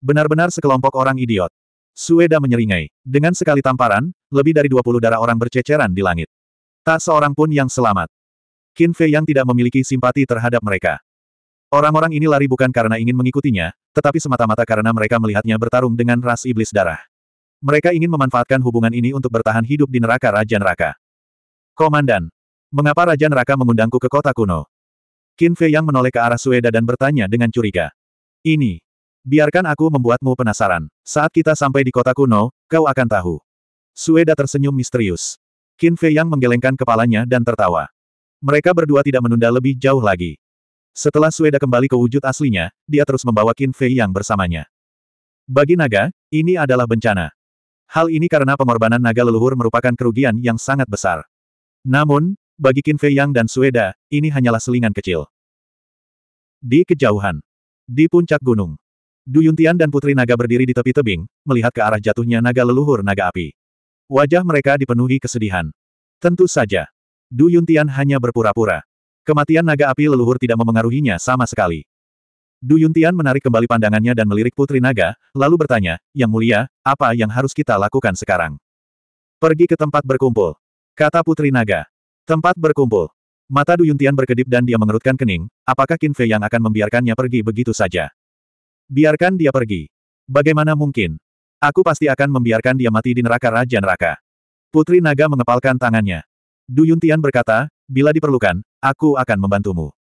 Benar-benar sekelompok orang idiot. Sueda menyeringai. Dengan sekali tamparan, lebih dari 20 darah orang berceceran di langit. Tak seorang pun yang selamat. Qin Fei yang tidak memiliki simpati terhadap mereka. Orang-orang ini lari bukan karena ingin mengikutinya, tetapi semata-mata karena mereka melihatnya bertarung dengan ras iblis darah. Mereka ingin memanfaatkan hubungan ini untuk bertahan hidup di neraka Raja Neraka. Komandan, mengapa Raja Neraka mengundangku ke kota kuno? Qin Fei yang menoleh ke arah Sueda dan bertanya dengan curiga. Ini, biarkan aku membuatmu penasaran. Saat kita sampai di kota kuno, kau akan tahu. Sueda tersenyum misterius. Qin Fei yang menggelengkan kepalanya dan tertawa. Mereka berdua tidak menunda lebih jauh lagi. Setelah Sueda kembali ke wujud aslinya, dia terus membawa Qin Fei yang bersamanya. Bagi naga, ini adalah bencana. Hal ini karena pengorbanan naga leluhur merupakan kerugian yang sangat besar. Namun, bagi Qin Fei Yang dan Sueda, ini hanyalah selingan kecil. Di kejauhan. Di puncak gunung. Duyuntian dan Putri Naga berdiri di tepi tebing, melihat ke arah jatuhnya naga leluhur naga api. Wajah mereka dipenuhi kesedihan. Tentu saja. Duyuntian hanya berpura-pura. Kematian naga api leluhur tidak memengaruhinya sama sekali. Du Yuntian menarik kembali pandangannya dan melirik Putri Naga, lalu bertanya, Yang mulia, apa yang harus kita lakukan sekarang? Pergi ke tempat berkumpul. Kata Putri Naga. Tempat berkumpul. Mata Du Yuntian berkedip dan dia mengerutkan kening, apakah Qin Fei yang akan membiarkannya pergi begitu saja? Biarkan dia pergi. Bagaimana mungkin? Aku pasti akan membiarkan dia mati di neraka Raja Neraka. Putri Naga mengepalkan tangannya. Du Yuntian berkata, bila diperlukan, aku akan membantumu.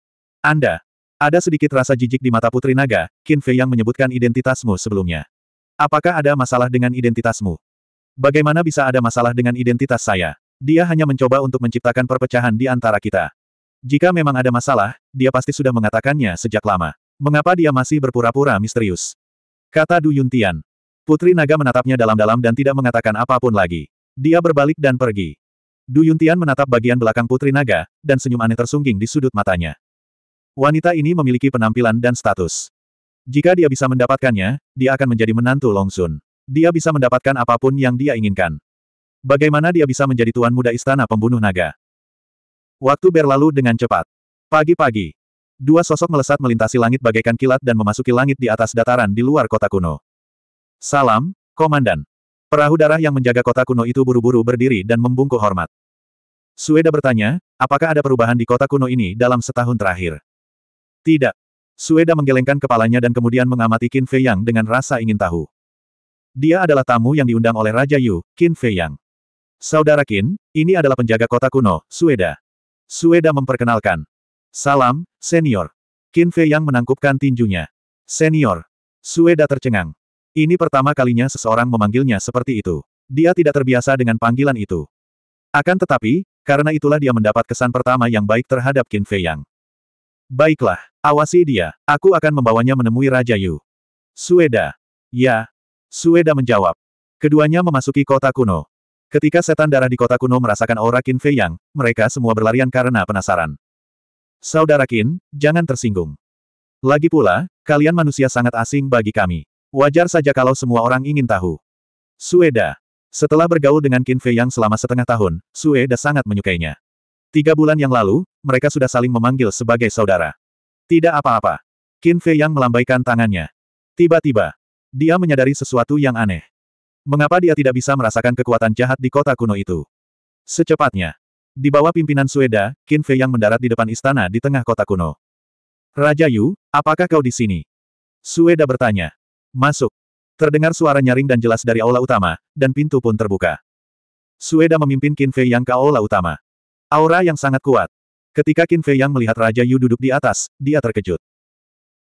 Anda, ada sedikit rasa jijik di mata Putri Naga, Qin Fei yang menyebutkan identitasmu sebelumnya. Apakah ada masalah dengan identitasmu? Bagaimana bisa ada masalah dengan identitas saya? Dia hanya mencoba untuk menciptakan perpecahan di antara kita. Jika memang ada masalah, dia pasti sudah mengatakannya sejak lama. Mengapa dia masih berpura-pura misterius? Kata Du Yuntian. Putri Naga menatapnya dalam-dalam dan tidak mengatakan apapun lagi. Dia berbalik dan pergi. Du Yuntian menatap bagian belakang Putri Naga, dan senyum aneh tersungging di sudut matanya. Wanita ini memiliki penampilan dan status. Jika dia bisa mendapatkannya, dia akan menjadi menantu Long Sun. Dia bisa mendapatkan apapun yang dia inginkan. Bagaimana dia bisa menjadi tuan muda istana pembunuh naga? Waktu berlalu dengan cepat. Pagi-pagi, dua sosok melesat melintasi langit bagaikan kilat dan memasuki langit di atas dataran di luar kota kuno. Salam, Komandan. Perahu darah yang menjaga kota kuno itu buru-buru berdiri dan membungkuk hormat. Sueda bertanya, apakah ada perubahan di kota kuno ini dalam setahun terakhir? Tidak. Sueda menggelengkan kepalanya dan kemudian mengamati Qin Fei Yang dengan rasa ingin tahu. Dia adalah tamu yang diundang oleh Raja Yu, Qin Fei Yang. Saudara Qin, ini adalah penjaga kota kuno, Sueda. Sueda memperkenalkan. Salam, senior. Qin Fei Yang menangkupkan tinjunya. Senior. Sueda tercengang. Ini pertama kalinya seseorang memanggilnya seperti itu. Dia tidak terbiasa dengan panggilan itu. Akan tetapi, karena itulah dia mendapat kesan pertama yang baik terhadap Qin Fei Yang. Baiklah, awasi dia. Aku akan membawanya menemui Raja Yu. Sueda. Ya. Sueda menjawab. Keduanya memasuki kota kuno. Ketika setan darah di kota kuno merasakan aura Qin Fei Yang, mereka semua berlarian karena penasaran. Saudara Qin, jangan tersinggung. Lagi pula, kalian manusia sangat asing bagi kami. Wajar saja kalau semua orang ingin tahu. Sueda. Setelah bergaul dengan Qin Fei Yang selama setengah tahun, Sueda sangat menyukainya. Tiga bulan yang lalu, mereka sudah saling memanggil sebagai saudara. Tidak apa-apa. Qin Fei yang melambaikan tangannya. Tiba-tiba, dia menyadari sesuatu yang aneh. Mengapa dia tidak bisa merasakan kekuatan jahat di kota kuno itu? Secepatnya, di bawah pimpinan Sueda, Qin Fei yang mendarat di depan istana di tengah kota kuno. Raja Yu, apakah kau di sini? Sueda bertanya. Masuk. Terdengar suara nyaring dan jelas dari aula utama, dan pintu pun terbuka. Sueda memimpin Qin Fei yang ke aula utama. Aura yang sangat kuat. Ketika Qin Fei Yang melihat Raja Yu duduk di atas, dia terkejut.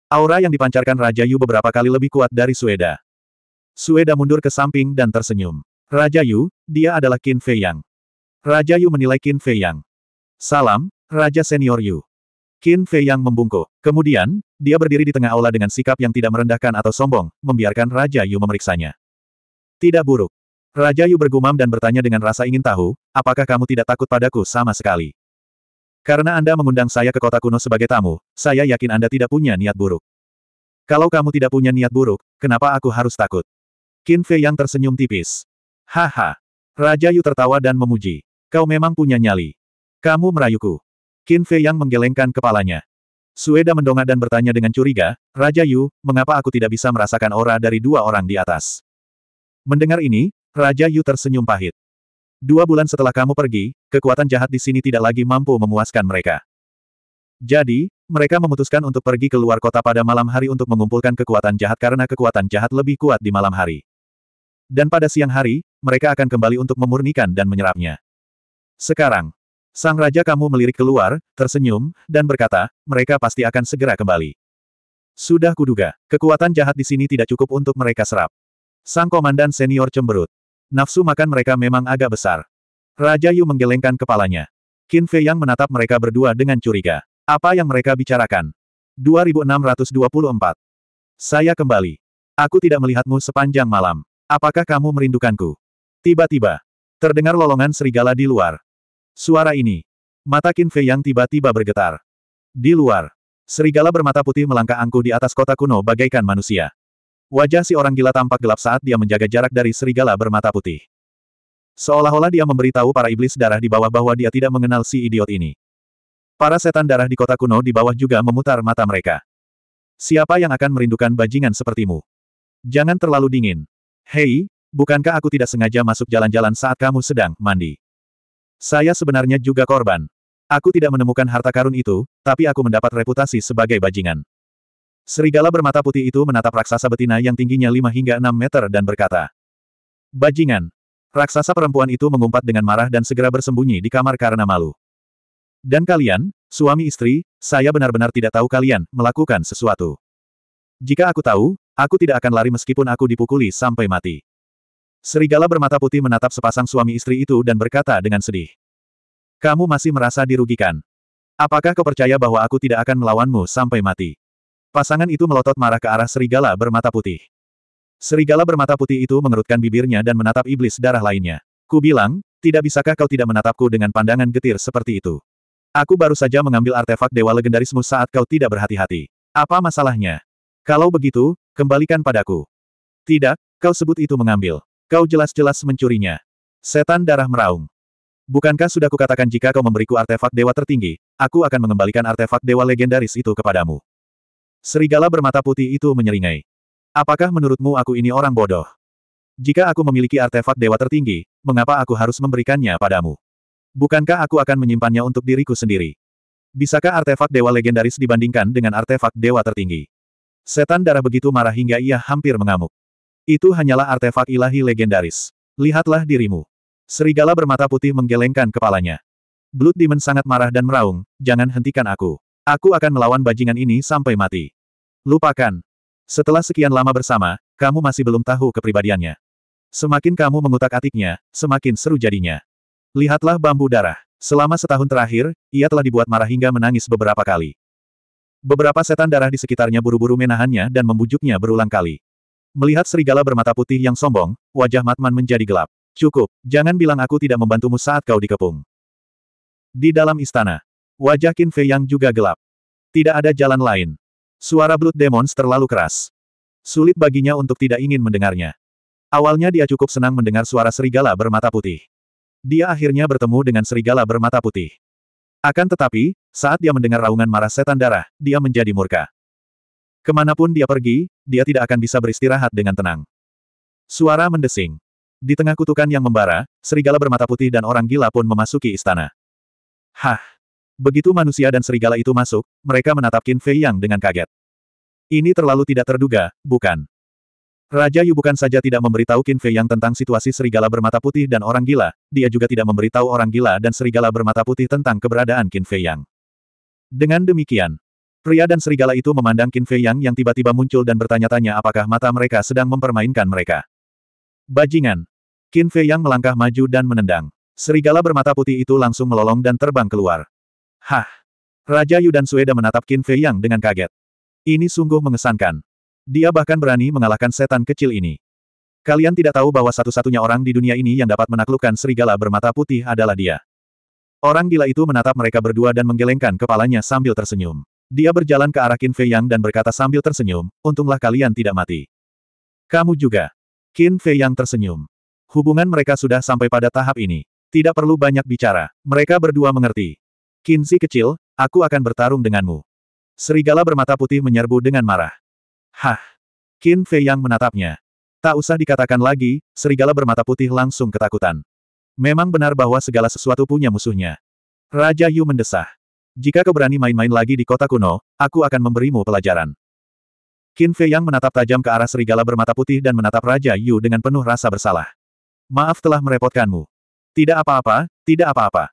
Aura yang dipancarkan Raja Yu beberapa kali lebih kuat dari Sueda. Sueda mundur ke samping dan tersenyum. Raja Yu, dia adalah Qin Fei Yang. Raja Yu menilai Qin Fei Yang. Salam, Raja Senior Yu. Qin Fei Yang membungkuk. Kemudian, dia berdiri di tengah aula dengan sikap yang tidak merendahkan atau sombong, membiarkan Raja Yu memeriksanya. Tidak buruk. Raja Yu bergumam dan bertanya dengan rasa ingin tahu, Apakah kamu tidak takut padaku sama sekali? Karena Anda mengundang saya ke kota kuno sebagai tamu, saya yakin Anda tidak punya niat buruk. Kalau kamu tidak punya niat buruk, kenapa aku harus takut? Qin Fei yang tersenyum tipis. Haha. Raja Yu tertawa dan memuji. Kau memang punya nyali. Kamu merayuku. Qin Fei yang menggelengkan kepalanya. Sueda mendongak dan bertanya dengan curiga, Raja Yu, mengapa aku tidak bisa merasakan aura dari dua orang di atas? Mendengar ini, Raja Yu tersenyum pahit. Dua bulan setelah kamu pergi, kekuatan jahat di sini tidak lagi mampu memuaskan mereka. Jadi, mereka memutuskan untuk pergi ke luar kota pada malam hari untuk mengumpulkan kekuatan jahat karena kekuatan jahat lebih kuat di malam hari. Dan pada siang hari, mereka akan kembali untuk memurnikan dan menyerapnya. Sekarang, Sang Raja kamu melirik keluar, tersenyum, dan berkata, mereka pasti akan segera kembali. Sudah kuduga, kekuatan jahat di sini tidak cukup untuk mereka serap. Sang Komandan Senior cemberut. Nafsu makan mereka memang agak besar. Raja Yu menggelengkan kepalanya. Qin Fei yang menatap mereka berdua dengan curiga. Apa yang mereka bicarakan? 2624. Saya kembali. Aku tidak melihatmu sepanjang malam. Apakah kamu merindukanku? Tiba-tiba, terdengar lolongan serigala di luar. Suara ini. Mata Qin Fei yang tiba-tiba bergetar. Di luar, serigala bermata putih melangkah angkuh di atas kota kuno bagaikan manusia. Wajah si orang gila tampak gelap saat dia menjaga jarak dari serigala bermata putih. Seolah-olah dia memberitahu para iblis darah di bawah bahwa dia tidak mengenal si idiot ini. Para setan darah di kota kuno di bawah juga memutar mata mereka. Siapa yang akan merindukan bajingan sepertimu? Jangan terlalu dingin. Hei, bukankah aku tidak sengaja masuk jalan-jalan saat kamu sedang mandi? Saya sebenarnya juga korban. Aku tidak menemukan harta karun itu, tapi aku mendapat reputasi sebagai bajingan serigala bermata putih itu menatap raksasa betina yang tingginya 5 hingga 6 meter dan berkata, Bajingan! Raksasa perempuan itu mengumpat dengan marah dan segera bersembunyi di kamar karena malu. Dan kalian, suami istri, saya benar-benar tidak tahu kalian melakukan sesuatu. Jika aku tahu, aku tidak akan lari meskipun aku dipukuli sampai mati. Serigala bermata putih menatap sepasang suami istri itu dan berkata dengan sedih. Kamu masih merasa dirugikan. Apakah kau percaya bahwa aku tidak akan melawanmu sampai mati? Pasangan itu melotot marah ke arah serigala bermata putih. Serigala bermata putih itu mengerutkan bibirnya dan menatap iblis darah lainnya. Ku bilang, tidak bisakah kau tidak menatapku dengan pandangan getir seperti itu? Aku baru saja mengambil artefak dewa legendarismu saat kau tidak berhati-hati. Apa masalahnya? Kalau begitu, kembalikan padaku. Tidak, kau sebut itu mengambil. Kau jelas-jelas mencurinya. Setan darah meraung. Bukankah sudah kukatakan jika kau memberiku artefak dewa tertinggi, aku akan mengembalikan artefak dewa legendaris itu kepadamu. Serigala bermata putih itu menyeringai. Apakah menurutmu aku ini orang bodoh? Jika aku memiliki artefak dewa tertinggi, mengapa aku harus memberikannya padamu? Bukankah aku akan menyimpannya untuk diriku sendiri? Bisakah artefak dewa legendaris dibandingkan dengan artefak dewa tertinggi? Setan darah begitu marah hingga ia hampir mengamuk. Itu hanyalah artefak ilahi legendaris. Lihatlah dirimu. Serigala bermata putih menggelengkan kepalanya. Blood Demon sangat marah dan meraung, jangan hentikan aku. Aku akan melawan bajingan ini sampai mati. Lupakan. Setelah sekian lama bersama, kamu masih belum tahu kepribadiannya. Semakin kamu mengutak-atiknya, semakin seru jadinya. Lihatlah bambu darah. Selama setahun terakhir, ia telah dibuat marah hingga menangis beberapa kali. Beberapa setan darah di sekitarnya buru-buru menahannya dan membujuknya berulang kali. Melihat serigala bermata putih yang sombong, wajah Matman menjadi gelap. Cukup, jangan bilang aku tidak membantumu saat kau dikepung. Di dalam istana, Wajah Qin Fei yang juga gelap. Tidak ada jalan lain. Suara Blood Demons terlalu keras. Sulit baginya untuk tidak ingin mendengarnya. Awalnya dia cukup senang mendengar suara serigala bermata putih. Dia akhirnya bertemu dengan serigala bermata putih. Akan tetapi, saat dia mendengar raungan marah setan darah, dia menjadi murka. Kemanapun dia pergi, dia tidak akan bisa beristirahat dengan tenang. Suara mendesing. Di tengah kutukan yang membara, serigala bermata putih dan orang gila pun memasuki istana. Hah! Begitu manusia dan serigala itu masuk, mereka menatap Qin Fei Yang dengan kaget. Ini terlalu tidak terduga, bukan? Raja Yu bukan saja tidak memberitahu Qin Fei Yang tentang situasi serigala bermata putih dan orang gila, dia juga tidak memberitahu orang gila dan serigala bermata putih tentang keberadaan Qin Fei Yang. Dengan demikian, pria dan serigala itu memandang Qin Fei Yang yang tiba-tiba muncul dan bertanya-tanya apakah mata mereka sedang mempermainkan mereka. Bajingan! Qin Fei Yang melangkah maju dan menendang. Serigala bermata putih itu langsung melolong dan terbang keluar. Hah! Raja Yudan Sueda menatap Qin Fei Yang dengan kaget. Ini sungguh mengesankan. Dia bahkan berani mengalahkan setan kecil ini. Kalian tidak tahu bahwa satu-satunya orang di dunia ini yang dapat menaklukkan serigala bermata putih adalah dia. Orang gila itu menatap mereka berdua dan menggelengkan kepalanya sambil tersenyum. Dia berjalan ke arah Qin Fei Yang dan berkata sambil tersenyum, untunglah kalian tidak mati. Kamu juga. Qin Fei Yang tersenyum. Hubungan mereka sudah sampai pada tahap ini. Tidak perlu banyak bicara. Mereka berdua mengerti. Kinzi kecil, aku akan bertarung denganmu. Serigala bermata putih menyerbu dengan marah. Hah! Qin Fei yang menatapnya. Tak usah dikatakan lagi, serigala bermata putih langsung ketakutan. Memang benar bahwa segala sesuatu punya musuhnya. Raja Yu mendesah. Jika kau berani main-main lagi di kota kuno, aku akan memberimu pelajaran. Qin Fei yang menatap tajam ke arah serigala bermata putih dan menatap Raja Yu dengan penuh rasa bersalah. Maaf telah merepotkanmu. Tidak apa-apa, tidak apa-apa.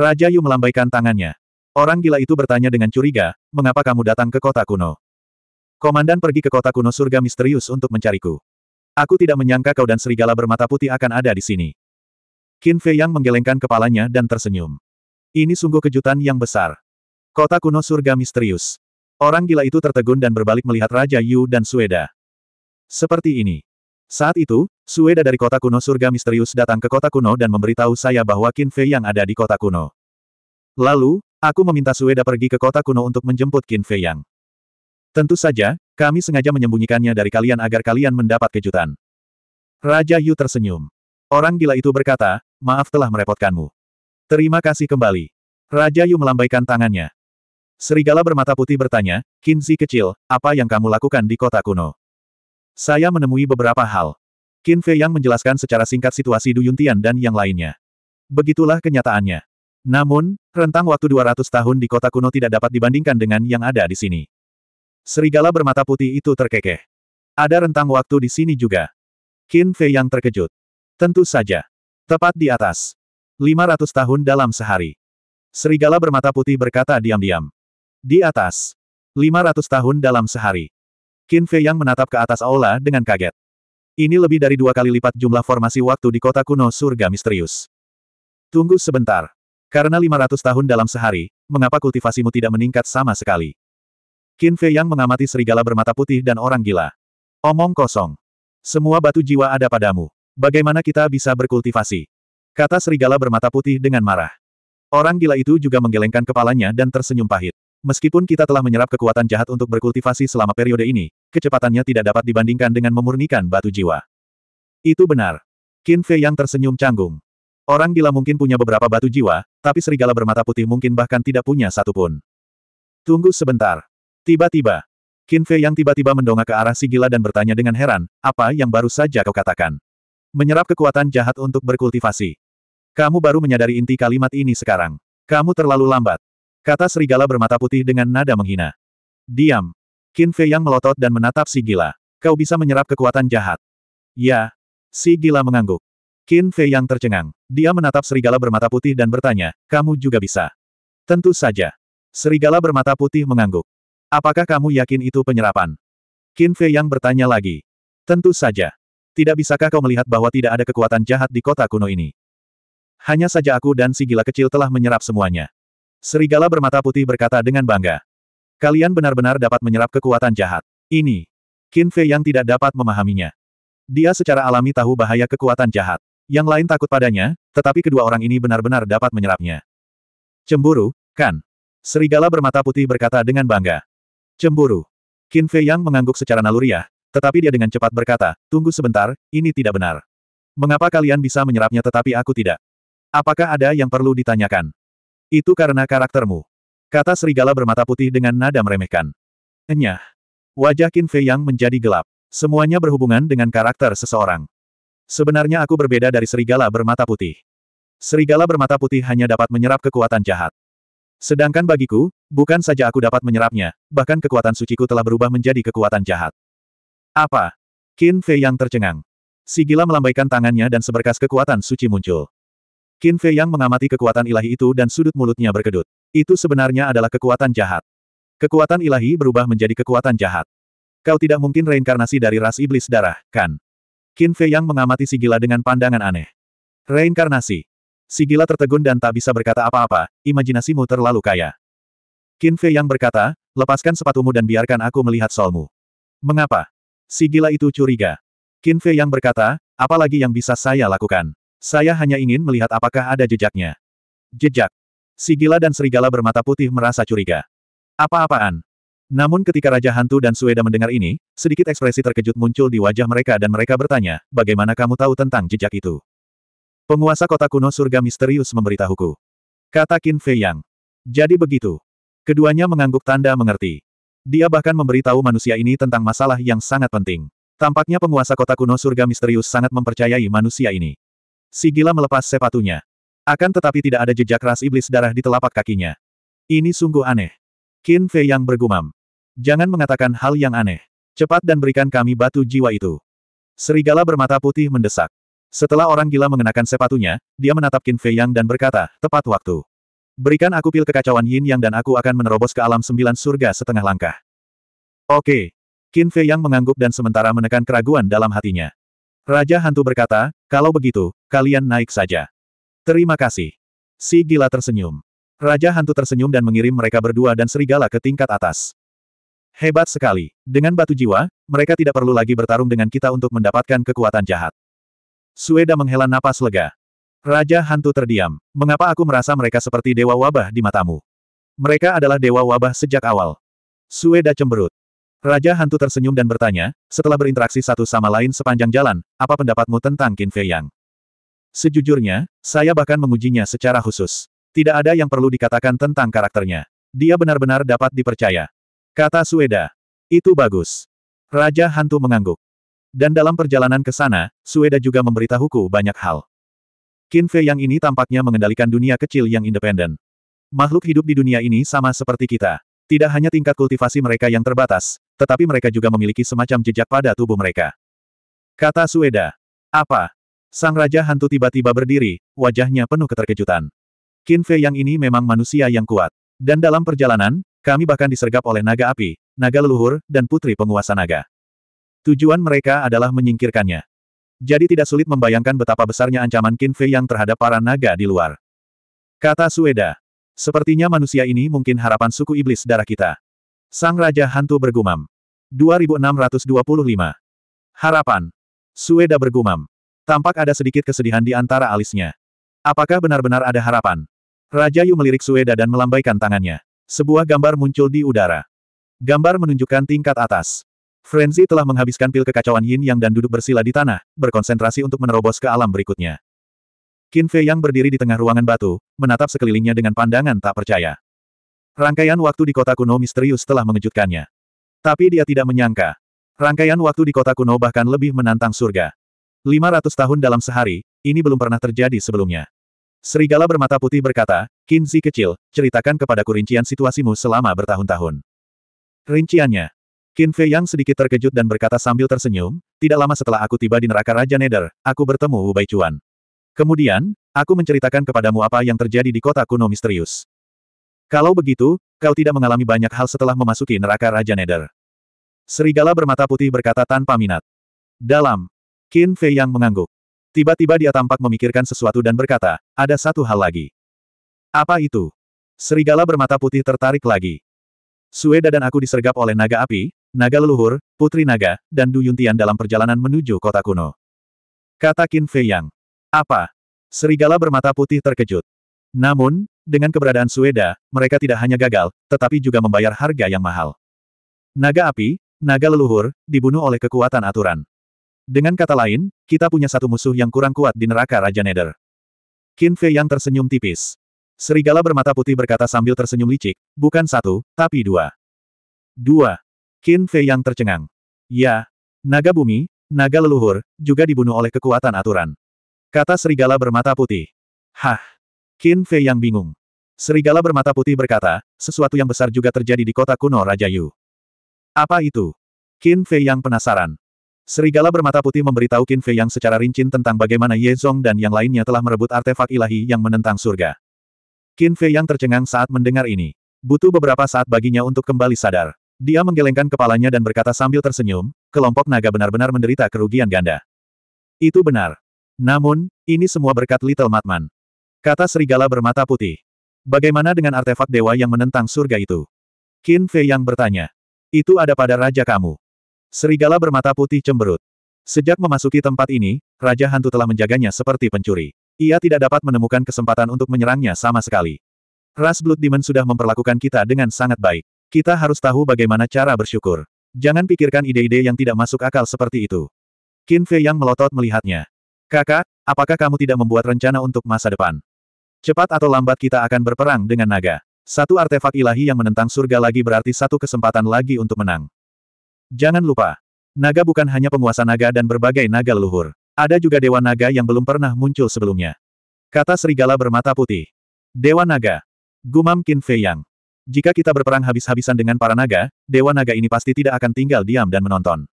Raja Yu melambaikan tangannya. Orang gila itu bertanya dengan curiga, mengapa kamu datang ke kota kuno? Komandan pergi ke kota kuno surga misterius untuk mencariku. Aku tidak menyangka kau dan serigala bermata putih akan ada di sini. Qin Fei Yang menggelengkan kepalanya dan tersenyum. Ini sungguh kejutan yang besar. Kota kuno surga misterius. Orang gila itu tertegun dan berbalik melihat Raja Yu dan Sueda. Seperti ini. Saat itu, Sueda dari kota kuno surga misterius datang ke kota kuno dan memberitahu saya bahwa Qin Fei yang ada di kota kuno. Lalu, aku meminta Sueda pergi ke kota kuno untuk menjemput Qin Fei yang. Tentu saja, kami sengaja menyembunyikannya dari kalian agar kalian mendapat kejutan. Raja Yu tersenyum. Orang gila itu berkata, maaf telah merepotkanmu. Terima kasih kembali. Raja Yu melambaikan tangannya. Serigala bermata putih bertanya, Kinzi kecil, apa yang kamu lakukan di kota kuno? Saya menemui beberapa hal. Qin Fei Yang menjelaskan secara singkat situasi Du Yuntian dan yang lainnya. Begitulah kenyataannya. Namun, rentang waktu 200 tahun di kota kuno tidak dapat dibandingkan dengan yang ada di sini. Serigala bermata putih itu terkekeh. Ada rentang waktu di sini juga. Qin Fei Yang terkejut. Tentu saja. Tepat di atas. 500 tahun dalam sehari. Serigala bermata putih berkata diam-diam. Di atas. 500 tahun dalam sehari. Qin Fei yang menatap ke atas aula dengan kaget. Ini lebih dari dua kali lipat jumlah formasi waktu di kota kuno surga misterius. Tunggu sebentar. Karena 500 tahun dalam sehari, mengapa kultivasimu tidak meningkat sama sekali? Qin Fei yang mengamati serigala bermata putih dan orang gila. Omong kosong. Semua batu jiwa ada padamu. Bagaimana kita bisa berkultivasi? Kata serigala bermata putih dengan marah. Orang gila itu juga menggelengkan kepalanya dan tersenyum pahit. Meskipun kita telah menyerap kekuatan jahat untuk berkultivasi selama periode ini, kecepatannya tidak dapat dibandingkan dengan memurnikan batu jiwa. Itu benar. Qin Fei yang tersenyum canggung. Orang gila mungkin punya beberapa batu jiwa, tapi serigala bermata putih mungkin bahkan tidak punya satupun. Tunggu sebentar. Tiba-tiba. Qin Fei yang tiba-tiba mendongak ke arah si gila dan bertanya dengan heran, apa yang baru saja kau katakan? Menyerap kekuatan jahat untuk berkultivasi. Kamu baru menyadari inti kalimat ini sekarang. Kamu terlalu lambat. Kata serigala bermata putih dengan nada menghina. Diam. Qin Fei yang melotot dan menatap si gila. Kau bisa menyerap kekuatan jahat. Ya. Si gila mengangguk. Qin Fei yang tercengang. Dia menatap serigala bermata putih dan bertanya, kamu juga bisa. Tentu saja. Serigala bermata putih mengangguk. Apakah kamu yakin itu penyerapan? Qin Fei yang bertanya lagi. Tentu saja. Tidak bisakah kau melihat bahwa tidak ada kekuatan jahat di kota kuno ini? Hanya saja aku dan si gila kecil telah menyerap semuanya. Serigala bermata putih berkata dengan bangga. Kalian benar-benar dapat menyerap kekuatan jahat. Ini. Qin Fei yang tidak dapat memahaminya. Dia secara alami tahu bahaya kekuatan jahat. Yang lain takut padanya, tetapi kedua orang ini benar-benar dapat menyerapnya. Cemburu, kan? Serigala bermata putih berkata dengan bangga. Cemburu. Qin Fei yang mengangguk secara naluriah, tetapi dia dengan cepat berkata, tunggu sebentar, ini tidak benar. Mengapa kalian bisa menyerapnya tetapi aku tidak? Apakah ada yang perlu ditanyakan? Itu karena karaktermu. Kata serigala bermata putih dengan nada meremehkan. Enyah. Wajah Qin Fei Yang menjadi gelap. Semuanya berhubungan dengan karakter seseorang. Sebenarnya aku berbeda dari serigala bermata putih. Serigala bermata putih hanya dapat menyerap kekuatan jahat. Sedangkan bagiku, bukan saja aku dapat menyerapnya, bahkan kekuatan suciku telah berubah menjadi kekuatan jahat. Apa? Qin Fei Yang tercengang. Sigila melambaikan tangannya dan seberkas kekuatan suci muncul. Qin Fei yang mengamati kekuatan ilahi itu dan sudut mulutnya berkedut. Itu sebenarnya adalah kekuatan jahat. Kekuatan ilahi berubah menjadi kekuatan jahat. Kau tidak mungkin reinkarnasi dari ras iblis darah, kan? Qin Fei yang mengamati Sigila dengan pandangan aneh. Reinkarnasi. Sigila tertegun dan tak bisa berkata apa-apa, imajinasimu terlalu kaya. Qin Fei yang berkata, lepaskan sepatumu dan biarkan aku melihat solmu. Mengapa? Sigila itu curiga. Qin Fei yang berkata, apalagi yang bisa saya lakukan? Saya hanya ingin melihat apakah ada jejaknya. Jejak. Si gila dan serigala bermata putih merasa curiga. Apa-apaan? Namun ketika Raja Hantu dan Sueda mendengar ini, sedikit ekspresi terkejut muncul di wajah mereka dan mereka bertanya, bagaimana kamu tahu tentang jejak itu? Penguasa kota kuno surga misterius memberitahuku. Kata Qin Fei Yang. Jadi begitu. Keduanya mengangguk tanda mengerti. Dia bahkan memberitahu manusia ini tentang masalah yang sangat penting. Tampaknya penguasa kota kuno surga misterius sangat mempercayai manusia ini. Si gila melepas sepatunya. Akan tetapi tidak ada jejak ras iblis darah di telapak kakinya. Ini sungguh aneh. Qin Fei yang bergumam. Jangan mengatakan hal yang aneh. Cepat dan berikan kami batu jiwa itu. Serigala bermata putih mendesak. Setelah orang gila mengenakan sepatunya, dia menatap Qin Fei Yang dan berkata, tepat waktu. Berikan aku pil kekacauan Yin Yang dan aku akan menerobos ke alam sembilan surga setengah langkah. Oke. Qin Fei Yang mengangguk dan sementara menekan keraguan dalam hatinya. Raja hantu berkata, kalau begitu, kalian naik saja. Terima kasih. Si gila tersenyum. Raja hantu tersenyum dan mengirim mereka berdua dan serigala ke tingkat atas. Hebat sekali. Dengan batu jiwa, mereka tidak perlu lagi bertarung dengan kita untuk mendapatkan kekuatan jahat. Sueda menghela napas lega. Raja hantu terdiam. Mengapa aku merasa mereka seperti dewa wabah di matamu? Mereka adalah dewa wabah sejak awal. Sueda cemberut. Raja Hantu tersenyum dan bertanya, setelah berinteraksi satu sama lain sepanjang jalan, apa pendapatmu tentang Qin Fei Yang? Sejujurnya, saya bahkan mengujinya secara khusus. Tidak ada yang perlu dikatakan tentang karakternya. Dia benar-benar dapat dipercaya. Kata Sueda. Itu bagus. Raja Hantu mengangguk. Dan dalam perjalanan ke sana, Sueda juga memberitahuku banyak hal. Qin Fei Yang ini tampaknya mengendalikan dunia kecil yang independen. Makhluk hidup di dunia ini sama seperti kita. Tidak hanya tingkat kultivasi mereka yang terbatas, tetapi mereka juga memiliki semacam jejak pada tubuh mereka. Kata Sueda. Apa? Sang Raja Hantu tiba-tiba berdiri, wajahnya penuh keterkejutan. Qin Fei yang ini memang manusia yang kuat. Dan dalam perjalanan, kami bahkan disergap oleh naga api, naga leluhur, dan putri penguasa naga. Tujuan mereka adalah menyingkirkannya. Jadi tidak sulit membayangkan betapa besarnya ancaman Qin Fei yang terhadap para naga di luar. Kata Sueda. Sepertinya manusia ini mungkin harapan suku iblis darah kita. Sang Raja Hantu bergumam. 2625. Harapan. Sueda bergumam. Tampak ada sedikit kesedihan di antara alisnya. Apakah benar-benar ada harapan? Raja Yu melirik Sueda dan melambaikan tangannya. Sebuah gambar muncul di udara. Gambar menunjukkan tingkat atas. Frenzy telah menghabiskan pil kekacauan Yin Yang dan duduk bersila di tanah, berkonsentrasi untuk menerobos ke alam berikutnya. Qin Fei yang berdiri di tengah ruangan batu, menatap sekelilingnya dengan pandangan tak percaya. Rangkaian waktu di kota kuno misterius telah mengejutkannya. Tapi dia tidak menyangka. Rangkaian waktu di kota kuno bahkan lebih menantang surga. 500 tahun dalam sehari, ini belum pernah terjadi sebelumnya. Serigala bermata putih berkata, Zi kecil, ceritakan kepada rincian situasimu selama bertahun-tahun. Rinciannya. Qin Fei yang sedikit terkejut dan berkata sambil tersenyum, tidak lama setelah aku tiba di neraka Raja Neder, aku bertemu Ubai Cuan. Kemudian, aku menceritakan kepadamu apa yang terjadi di kota kuno misterius. Kalau begitu, kau tidak mengalami banyak hal setelah memasuki neraka Raja Neder. Serigala bermata putih berkata tanpa minat. Dalam. Qin Fei yang mengangguk. Tiba-tiba dia tampak memikirkan sesuatu dan berkata, ada satu hal lagi. Apa itu? Serigala bermata putih tertarik lagi. Sueda dan aku disergap oleh naga api, naga leluhur, putri naga, dan Du Yuntian dalam perjalanan menuju kota kuno. Kata Qin Fei Yang. Apa? Serigala bermata putih terkejut. Namun, dengan keberadaan Sueda, mereka tidak hanya gagal, tetapi juga membayar harga yang mahal. Naga api, naga leluhur, dibunuh oleh kekuatan aturan. Dengan kata lain, kita punya satu musuh yang kurang kuat di neraka Raja Neder. Qin Fei yang tersenyum tipis. Serigala bermata putih berkata sambil tersenyum licik, bukan satu, tapi dua. Dua. Qin Fei yang tercengang. Ya, naga bumi, naga leluhur, juga dibunuh oleh kekuatan aturan. Kata serigala bermata putih. Hah! Qin Fei yang bingung. Serigala bermata putih berkata, sesuatu yang besar juga terjadi di kota kuno Raja Yu. Apa itu? Qin Fei yang penasaran. Serigala bermata putih memberitahu Qin Fei yang secara rinci tentang bagaimana Ye Zong dan yang lainnya telah merebut artefak ilahi yang menentang surga. Qin Fei yang tercengang saat mendengar ini. Butuh beberapa saat baginya untuk kembali sadar. Dia menggelengkan kepalanya dan berkata sambil tersenyum, kelompok naga benar-benar menderita kerugian ganda. Itu benar. Namun, ini semua berkat Little Matman. Kata serigala bermata putih. Bagaimana dengan artefak dewa yang menentang surga itu? Qin Fei yang bertanya. Itu ada pada raja kamu. Serigala bermata putih cemberut. Sejak memasuki tempat ini, Raja Hantu telah menjaganya seperti pencuri. Ia tidak dapat menemukan kesempatan untuk menyerangnya sama sekali. Ras Blood Demon sudah memperlakukan kita dengan sangat baik. Kita harus tahu bagaimana cara bersyukur. Jangan pikirkan ide-ide yang tidak masuk akal seperti itu. Qin Fei yang melotot melihatnya. Kakak, apakah kamu tidak membuat rencana untuk masa depan? Cepat atau lambat kita akan berperang dengan naga. Satu artefak ilahi yang menentang surga lagi berarti satu kesempatan lagi untuk menang. Jangan lupa, naga bukan hanya penguasa naga dan berbagai naga leluhur. Ada juga dewa naga yang belum pernah muncul sebelumnya. Kata serigala bermata putih. Dewa naga. Gumam Qin Fei Yang. Jika kita berperang habis-habisan dengan para naga, dewa naga ini pasti tidak akan tinggal diam dan menonton.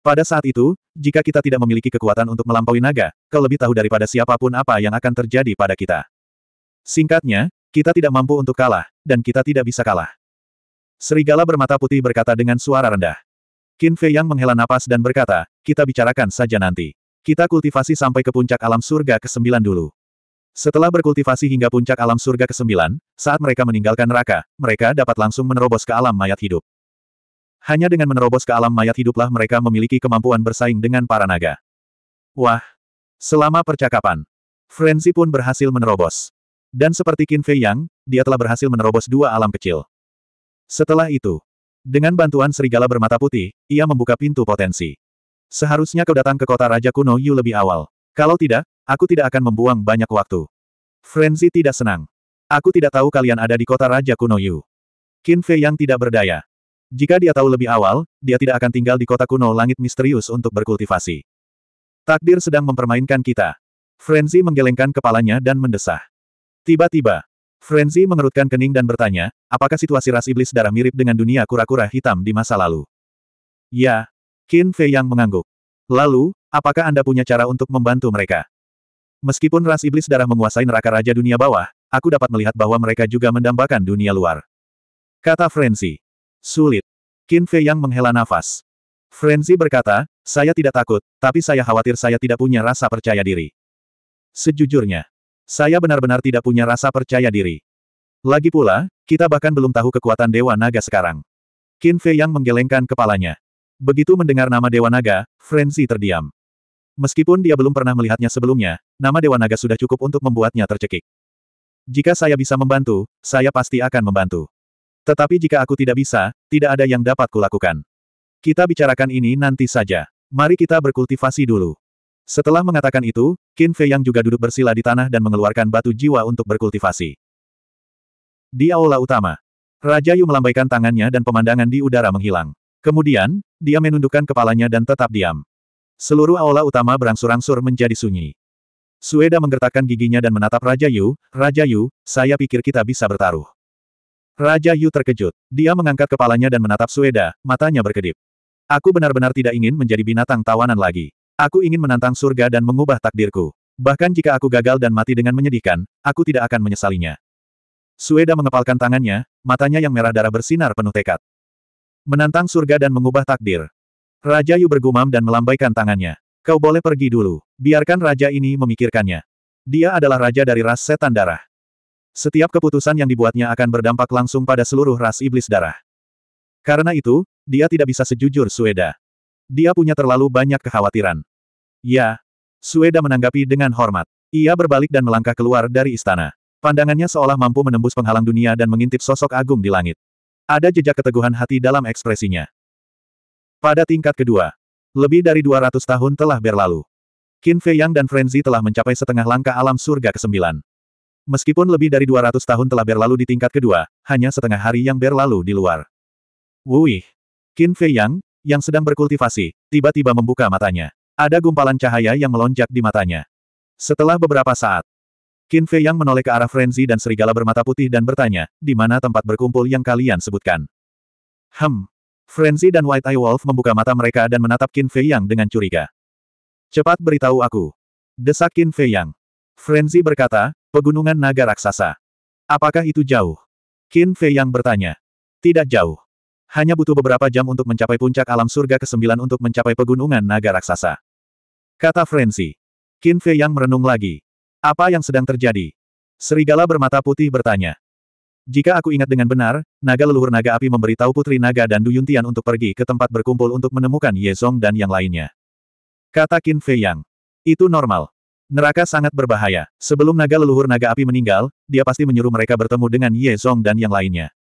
Pada saat itu, jika kita tidak memiliki kekuatan untuk melampaui naga, kau lebih tahu daripada siapapun apa yang akan terjadi pada kita. Singkatnya, kita tidak mampu untuk kalah, dan kita tidak bisa kalah. Serigala bermata putih berkata dengan suara rendah. Qin Fei Yang menghela napas dan berkata, kita bicarakan saja nanti. Kita kultivasi sampai ke puncak alam surga ke-9 dulu. Setelah berkultivasi hingga puncak alam surga ke-9, saat mereka meninggalkan neraka, mereka dapat langsung menerobos ke alam mayat hidup. Hanya dengan menerobos ke alam mayat hiduplah mereka memiliki kemampuan bersaing dengan para naga. Wah! Selama percakapan, Frenzy pun berhasil menerobos. Dan seperti Qin Fei Yang, dia telah berhasil menerobos dua alam kecil. Setelah itu, dengan bantuan serigala bermata putih, ia membuka pintu potensi. Seharusnya kau datang ke kota Raja Kuno Yu lebih awal. Kalau tidak, aku tidak akan membuang banyak waktu. Frenzy tidak senang. Aku tidak tahu kalian ada di kota Raja Kuno Yu. Qin Fei Yang tidak berdaya. Jika dia tahu lebih awal, dia tidak akan tinggal di kota kuno langit misterius untuk berkultivasi. Takdir sedang mempermainkan kita. Frenzy menggelengkan kepalanya dan mendesah. Tiba-tiba, Frenzy mengerutkan kening dan bertanya, apakah situasi ras iblis darah mirip dengan dunia kura-kura hitam di masa lalu? Ya. Qin Fei yang mengangguk. Lalu, apakah Anda punya cara untuk membantu mereka? Meskipun ras iblis darah menguasai neraka raja dunia bawah, aku dapat melihat bahwa mereka juga mendambakan dunia luar. Kata Frenzy. Sulit. Qin Fei yang menghela nafas. Frenzy berkata, saya tidak takut, tapi saya khawatir saya tidak punya rasa percaya diri. Sejujurnya, saya benar-benar tidak punya rasa percaya diri. Lagi pula, kita bahkan belum tahu kekuatan Dewa Naga sekarang. Qin Fei yang menggelengkan kepalanya. Begitu mendengar nama Dewa Naga, Frenzy terdiam. Meskipun dia belum pernah melihatnya sebelumnya, nama Dewa Naga sudah cukup untuk membuatnya tercekik. Jika saya bisa membantu, saya pasti akan membantu. Tetapi jika aku tidak bisa, tidak ada yang dapat kulakukan. Kita bicarakan ini nanti saja. Mari kita berkultivasi dulu. Setelah mengatakan itu, Qin Fei yang juga duduk bersila di tanah dan mengeluarkan batu jiwa untuk berkultivasi. Di aula utama, Raja Yu melambaikan tangannya dan pemandangan di udara menghilang. Kemudian, dia menundukkan kepalanya dan tetap diam. Seluruh aula utama berangsur-angsur menjadi sunyi. Sueda menggertakkan giginya dan menatap Raja Yu, Raja Yu, saya pikir kita bisa bertaruh. Raja Yu terkejut. Dia mengangkat kepalanya dan menatap Sueda, matanya berkedip. Aku benar-benar tidak ingin menjadi binatang tawanan lagi. Aku ingin menantang surga dan mengubah takdirku. Bahkan jika aku gagal dan mati dengan menyedihkan, aku tidak akan menyesalinya. Sueda mengepalkan tangannya, matanya yang merah darah bersinar penuh tekad. Menantang surga dan mengubah takdir. Raja Yu bergumam dan melambaikan tangannya. Kau boleh pergi dulu. Biarkan raja ini memikirkannya. Dia adalah raja dari ras setan darah. Setiap keputusan yang dibuatnya akan berdampak langsung pada seluruh ras iblis darah. Karena itu, dia tidak bisa sejujur Sueda. Dia punya terlalu banyak kekhawatiran. Ya. Sueda menanggapi dengan hormat. Ia berbalik dan melangkah keluar dari istana. Pandangannya seolah mampu menembus penghalang dunia dan mengintip sosok agung di langit. Ada jejak keteguhan hati dalam ekspresinya. Pada tingkat kedua, lebih dari 200 tahun telah berlalu. Qin Fei Yang dan Frenzy telah mencapai setengah langkah alam surga ke-9. Meskipun lebih dari 200 tahun telah berlalu di tingkat kedua, hanya setengah hari yang berlalu di luar. Wuih! Qin Fei Yang, yang sedang berkultivasi, tiba-tiba membuka matanya. Ada gumpalan cahaya yang melonjak di matanya. Setelah beberapa saat, Qin Fei Yang menoleh ke arah Frenzy dan serigala bermata putih dan bertanya, di mana tempat berkumpul yang kalian sebutkan? Hem. Frenzy dan White Eye Wolf membuka mata mereka dan menatap Qin Fei Yang dengan curiga. Cepat beritahu aku. Desak Qin Fei Yang. Frenzy berkata, Pegunungan naga raksasa. Apakah itu jauh? Qin Fei yang bertanya. Tidak jauh. Hanya butuh beberapa jam untuk mencapai puncak alam surga ke-9 untuk mencapai pegunungan naga raksasa. Kata Frenzy. Qin Fei yang merenung lagi. Apa yang sedang terjadi? Serigala bermata putih bertanya. Jika aku ingat dengan benar, naga leluhur naga api memberitahu Putri Naga dan Duyuntian untuk pergi ke tempat berkumpul untuk menemukan Yezong dan yang lainnya. Kata Qin Fei Yang. Itu normal. Neraka sangat berbahaya. Sebelum naga leluhur naga api meninggal, dia pasti menyuruh mereka bertemu dengan Ye Zong dan yang lainnya.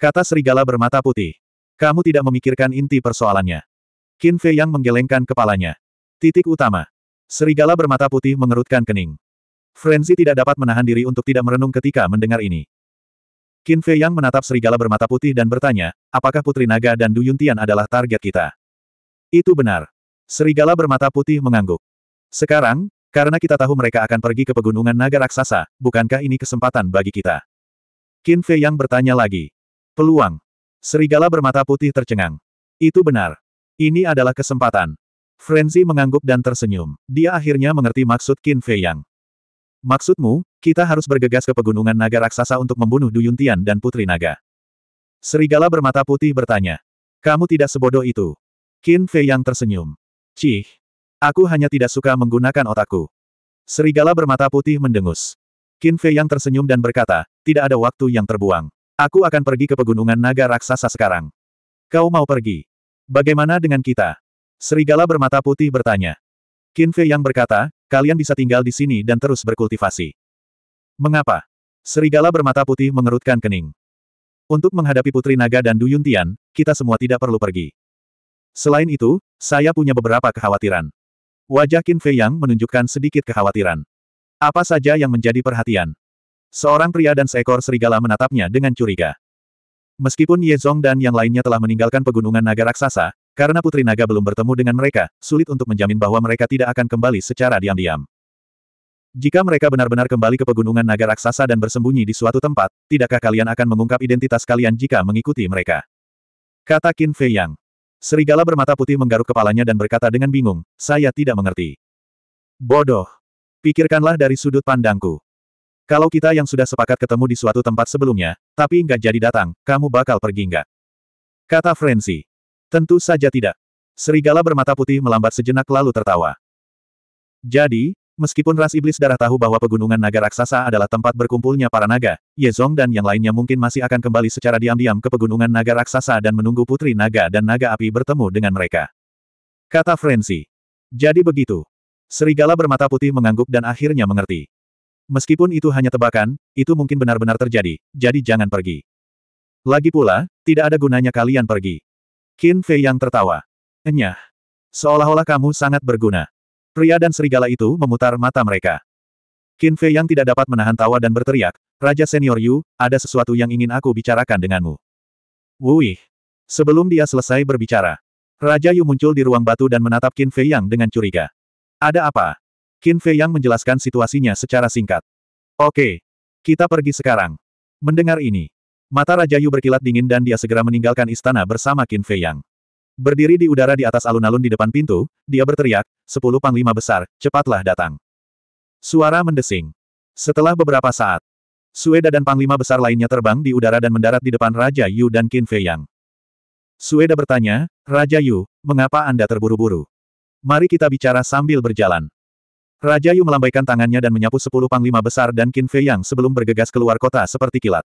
Kata serigala bermata putih. Kamu tidak memikirkan inti persoalannya. Qin Fei yang menggelengkan kepalanya. Titik utama. Serigala bermata putih mengerutkan kening. Frenzy tidak dapat menahan diri untuk tidak merenung ketika mendengar ini. Qin Fei yang menatap serigala bermata putih dan bertanya, apakah Putri Naga dan Du Yuntian adalah target kita? Itu benar. Serigala bermata putih mengangguk. Sekarang, karena kita tahu mereka akan pergi ke pegunungan naga raksasa, bukankah ini kesempatan bagi kita? Qin Fei yang bertanya lagi. Peluang. Serigala bermata putih tercengang. Itu benar. Ini adalah kesempatan. Frenzy mengangguk dan tersenyum. Dia akhirnya mengerti maksud Qin Fei Yang. Maksudmu, kita harus bergegas ke pegunungan naga raksasa untuk membunuh Duyuntian Yuntian dan Putri Naga. Serigala bermata putih bertanya. Kamu tidak sebodoh itu. Qin Fei Yang tersenyum. Cih, Aku hanya tidak suka menggunakan otakku. Serigala bermata putih mendengus. Qin Fei yang tersenyum dan berkata, tidak ada waktu yang terbuang. Aku akan pergi ke pegunungan naga raksasa sekarang. Kau mau pergi? Bagaimana dengan kita? Serigala bermata putih bertanya. Qin Fei yang berkata, kalian bisa tinggal di sini dan terus berkultivasi. Mengapa? Serigala bermata putih mengerutkan kening. Untuk menghadapi Putri Naga dan Duyuntian, kita semua tidak perlu pergi. Selain itu, saya punya beberapa kekhawatiran. Wajah Qin Fei Yang menunjukkan sedikit kekhawatiran. Apa saja yang menjadi perhatian? Seorang pria dan seekor serigala menatapnya dengan curiga. Meskipun Ye Zong dan yang lainnya telah meninggalkan pegunungan naga raksasa, karena Putri Naga belum bertemu dengan mereka, sulit untuk menjamin bahwa mereka tidak akan kembali secara diam-diam. Jika mereka benar-benar kembali ke pegunungan naga raksasa dan bersembunyi di suatu tempat, tidakkah kalian akan mengungkap identitas kalian jika mengikuti mereka? Kata Qin Fei Yang. Serigala bermata putih menggaruk kepalanya dan berkata dengan bingung, saya tidak mengerti. Bodoh. Pikirkanlah dari sudut pandangku. Kalau kita yang sudah sepakat ketemu di suatu tempat sebelumnya, tapi nggak jadi datang, kamu bakal pergi nggak? Kata Frenzy. Tentu saja tidak. Serigala bermata putih melambat sejenak lalu tertawa. Jadi, Meskipun ras iblis darah tahu bahwa pegunungan naga raksasa adalah tempat berkumpulnya para naga, Ye Zong dan yang lainnya mungkin masih akan kembali secara diam-diam ke pegunungan naga raksasa dan menunggu putri naga dan naga api bertemu dengan mereka. Kata Frenzy. Jadi begitu. Serigala bermata putih mengangguk dan akhirnya mengerti. Meskipun itu hanya tebakan, itu mungkin benar-benar terjadi, jadi jangan pergi. Lagi pula, tidak ada gunanya kalian pergi. Qin Fei yang tertawa. Enyah. Seolah-olah kamu sangat berguna. Pria dan serigala itu memutar mata mereka. Qin Fei yang tidak dapat menahan tawa dan berteriak, Raja Senior Yu, ada sesuatu yang ingin aku bicarakan denganmu. Wuih. Sebelum dia selesai berbicara, Raja Yu muncul di ruang batu dan menatap Qin Fei Yang dengan curiga. Ada apa? Qin Fei Yang menjelaskan situasinya secara singkat. Oke. Kita pergi sekarang. Mendengar ini, mata Raja Yu berkilat dingin dan dia segera meninggalkan istana bersama Qin Fei Yang. Berdiri di udara di atas alun-alun di depan pintu, dia berteriak, sepuluh panglima besar, cepatlah datang. Suara mendesing. Setelah beberapa saat, Sueda dan panglima besar lainnya terbang di udara dan mendarat di depan Raja Yu dan Qin Fei Yang. Sueda bertanya, Raja Yu, mengapa Anda terburu-buru? Mari kita bicara sambil berjalan. Raja Yu melambaikan tangannya dan menyapu sepuluh panglima besar dan Qin Fei Yang sebelum bergegas keluar kota seperti kilat.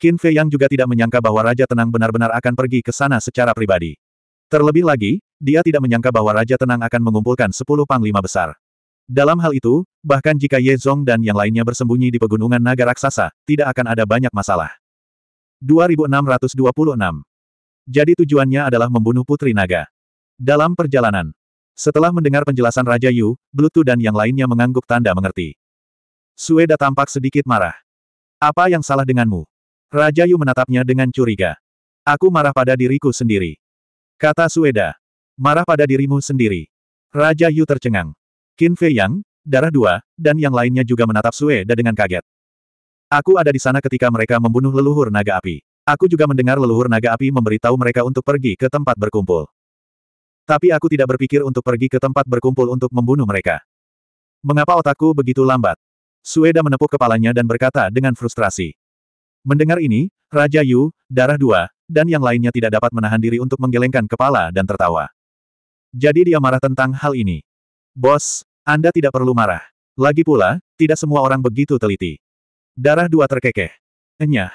Qin Fei Yang juga tidak menyangka bahwa Raja Tenang benar-benar akan pergi ke sana secara pribadi. Terlebih lagi, dia tidak menyangka bahwa Raja Tenang akan mengumpulkan sepuluh panglima besar. Dalam hal itu, bahkan jika Ye Zong dan yang lainnya bersembunyi di pegunungan naga raksasa, tidak akan ada banyak masalah. 2626 Jadi tujuannya adalah membunuh Putri Naga. Dalam perjalanan, setelah mendengar penjelasan Raja Yu, Blutu dan yang lainnya mengangguk tanda mengerti. Sueda tampak sedikit marah. Apa yang salah denganmu? Raja Yu menatapnya dengan curiga. Aku marah pada diriku sendiri. Kata Sueda. Marah pada dirimu sendiri. Raja Yu tercengang. Qin Fei Yang, darah dua, dan yang lainnya juga menatap Sueda dengan kaget. Aku ada di sana ketika mereka membunuh leluhur naga api. Aku juga mendengar leluhur naga api memberitahu mereka untuk pergi ke tempat berkumpul. Tapi aku tidak berpikir untuk pergi ke tempat berkumpul untuk membunuh mereka. Mengapa otakku begitu lambat? Sueda menepuk kepalanya dan berkata dengan frustrasi. Mendengar ini, Raja Yu, darah dua, dan yang lainnya tidak dapat menahan diri untuk menggelengkan kepala dan tertawa. Jadi dia marah tentang hal ini. Bos, Anda tidak perlu marah. Lagi pula, tidak semua orang begitu teliti. Darah dua terkekeh. Enyah.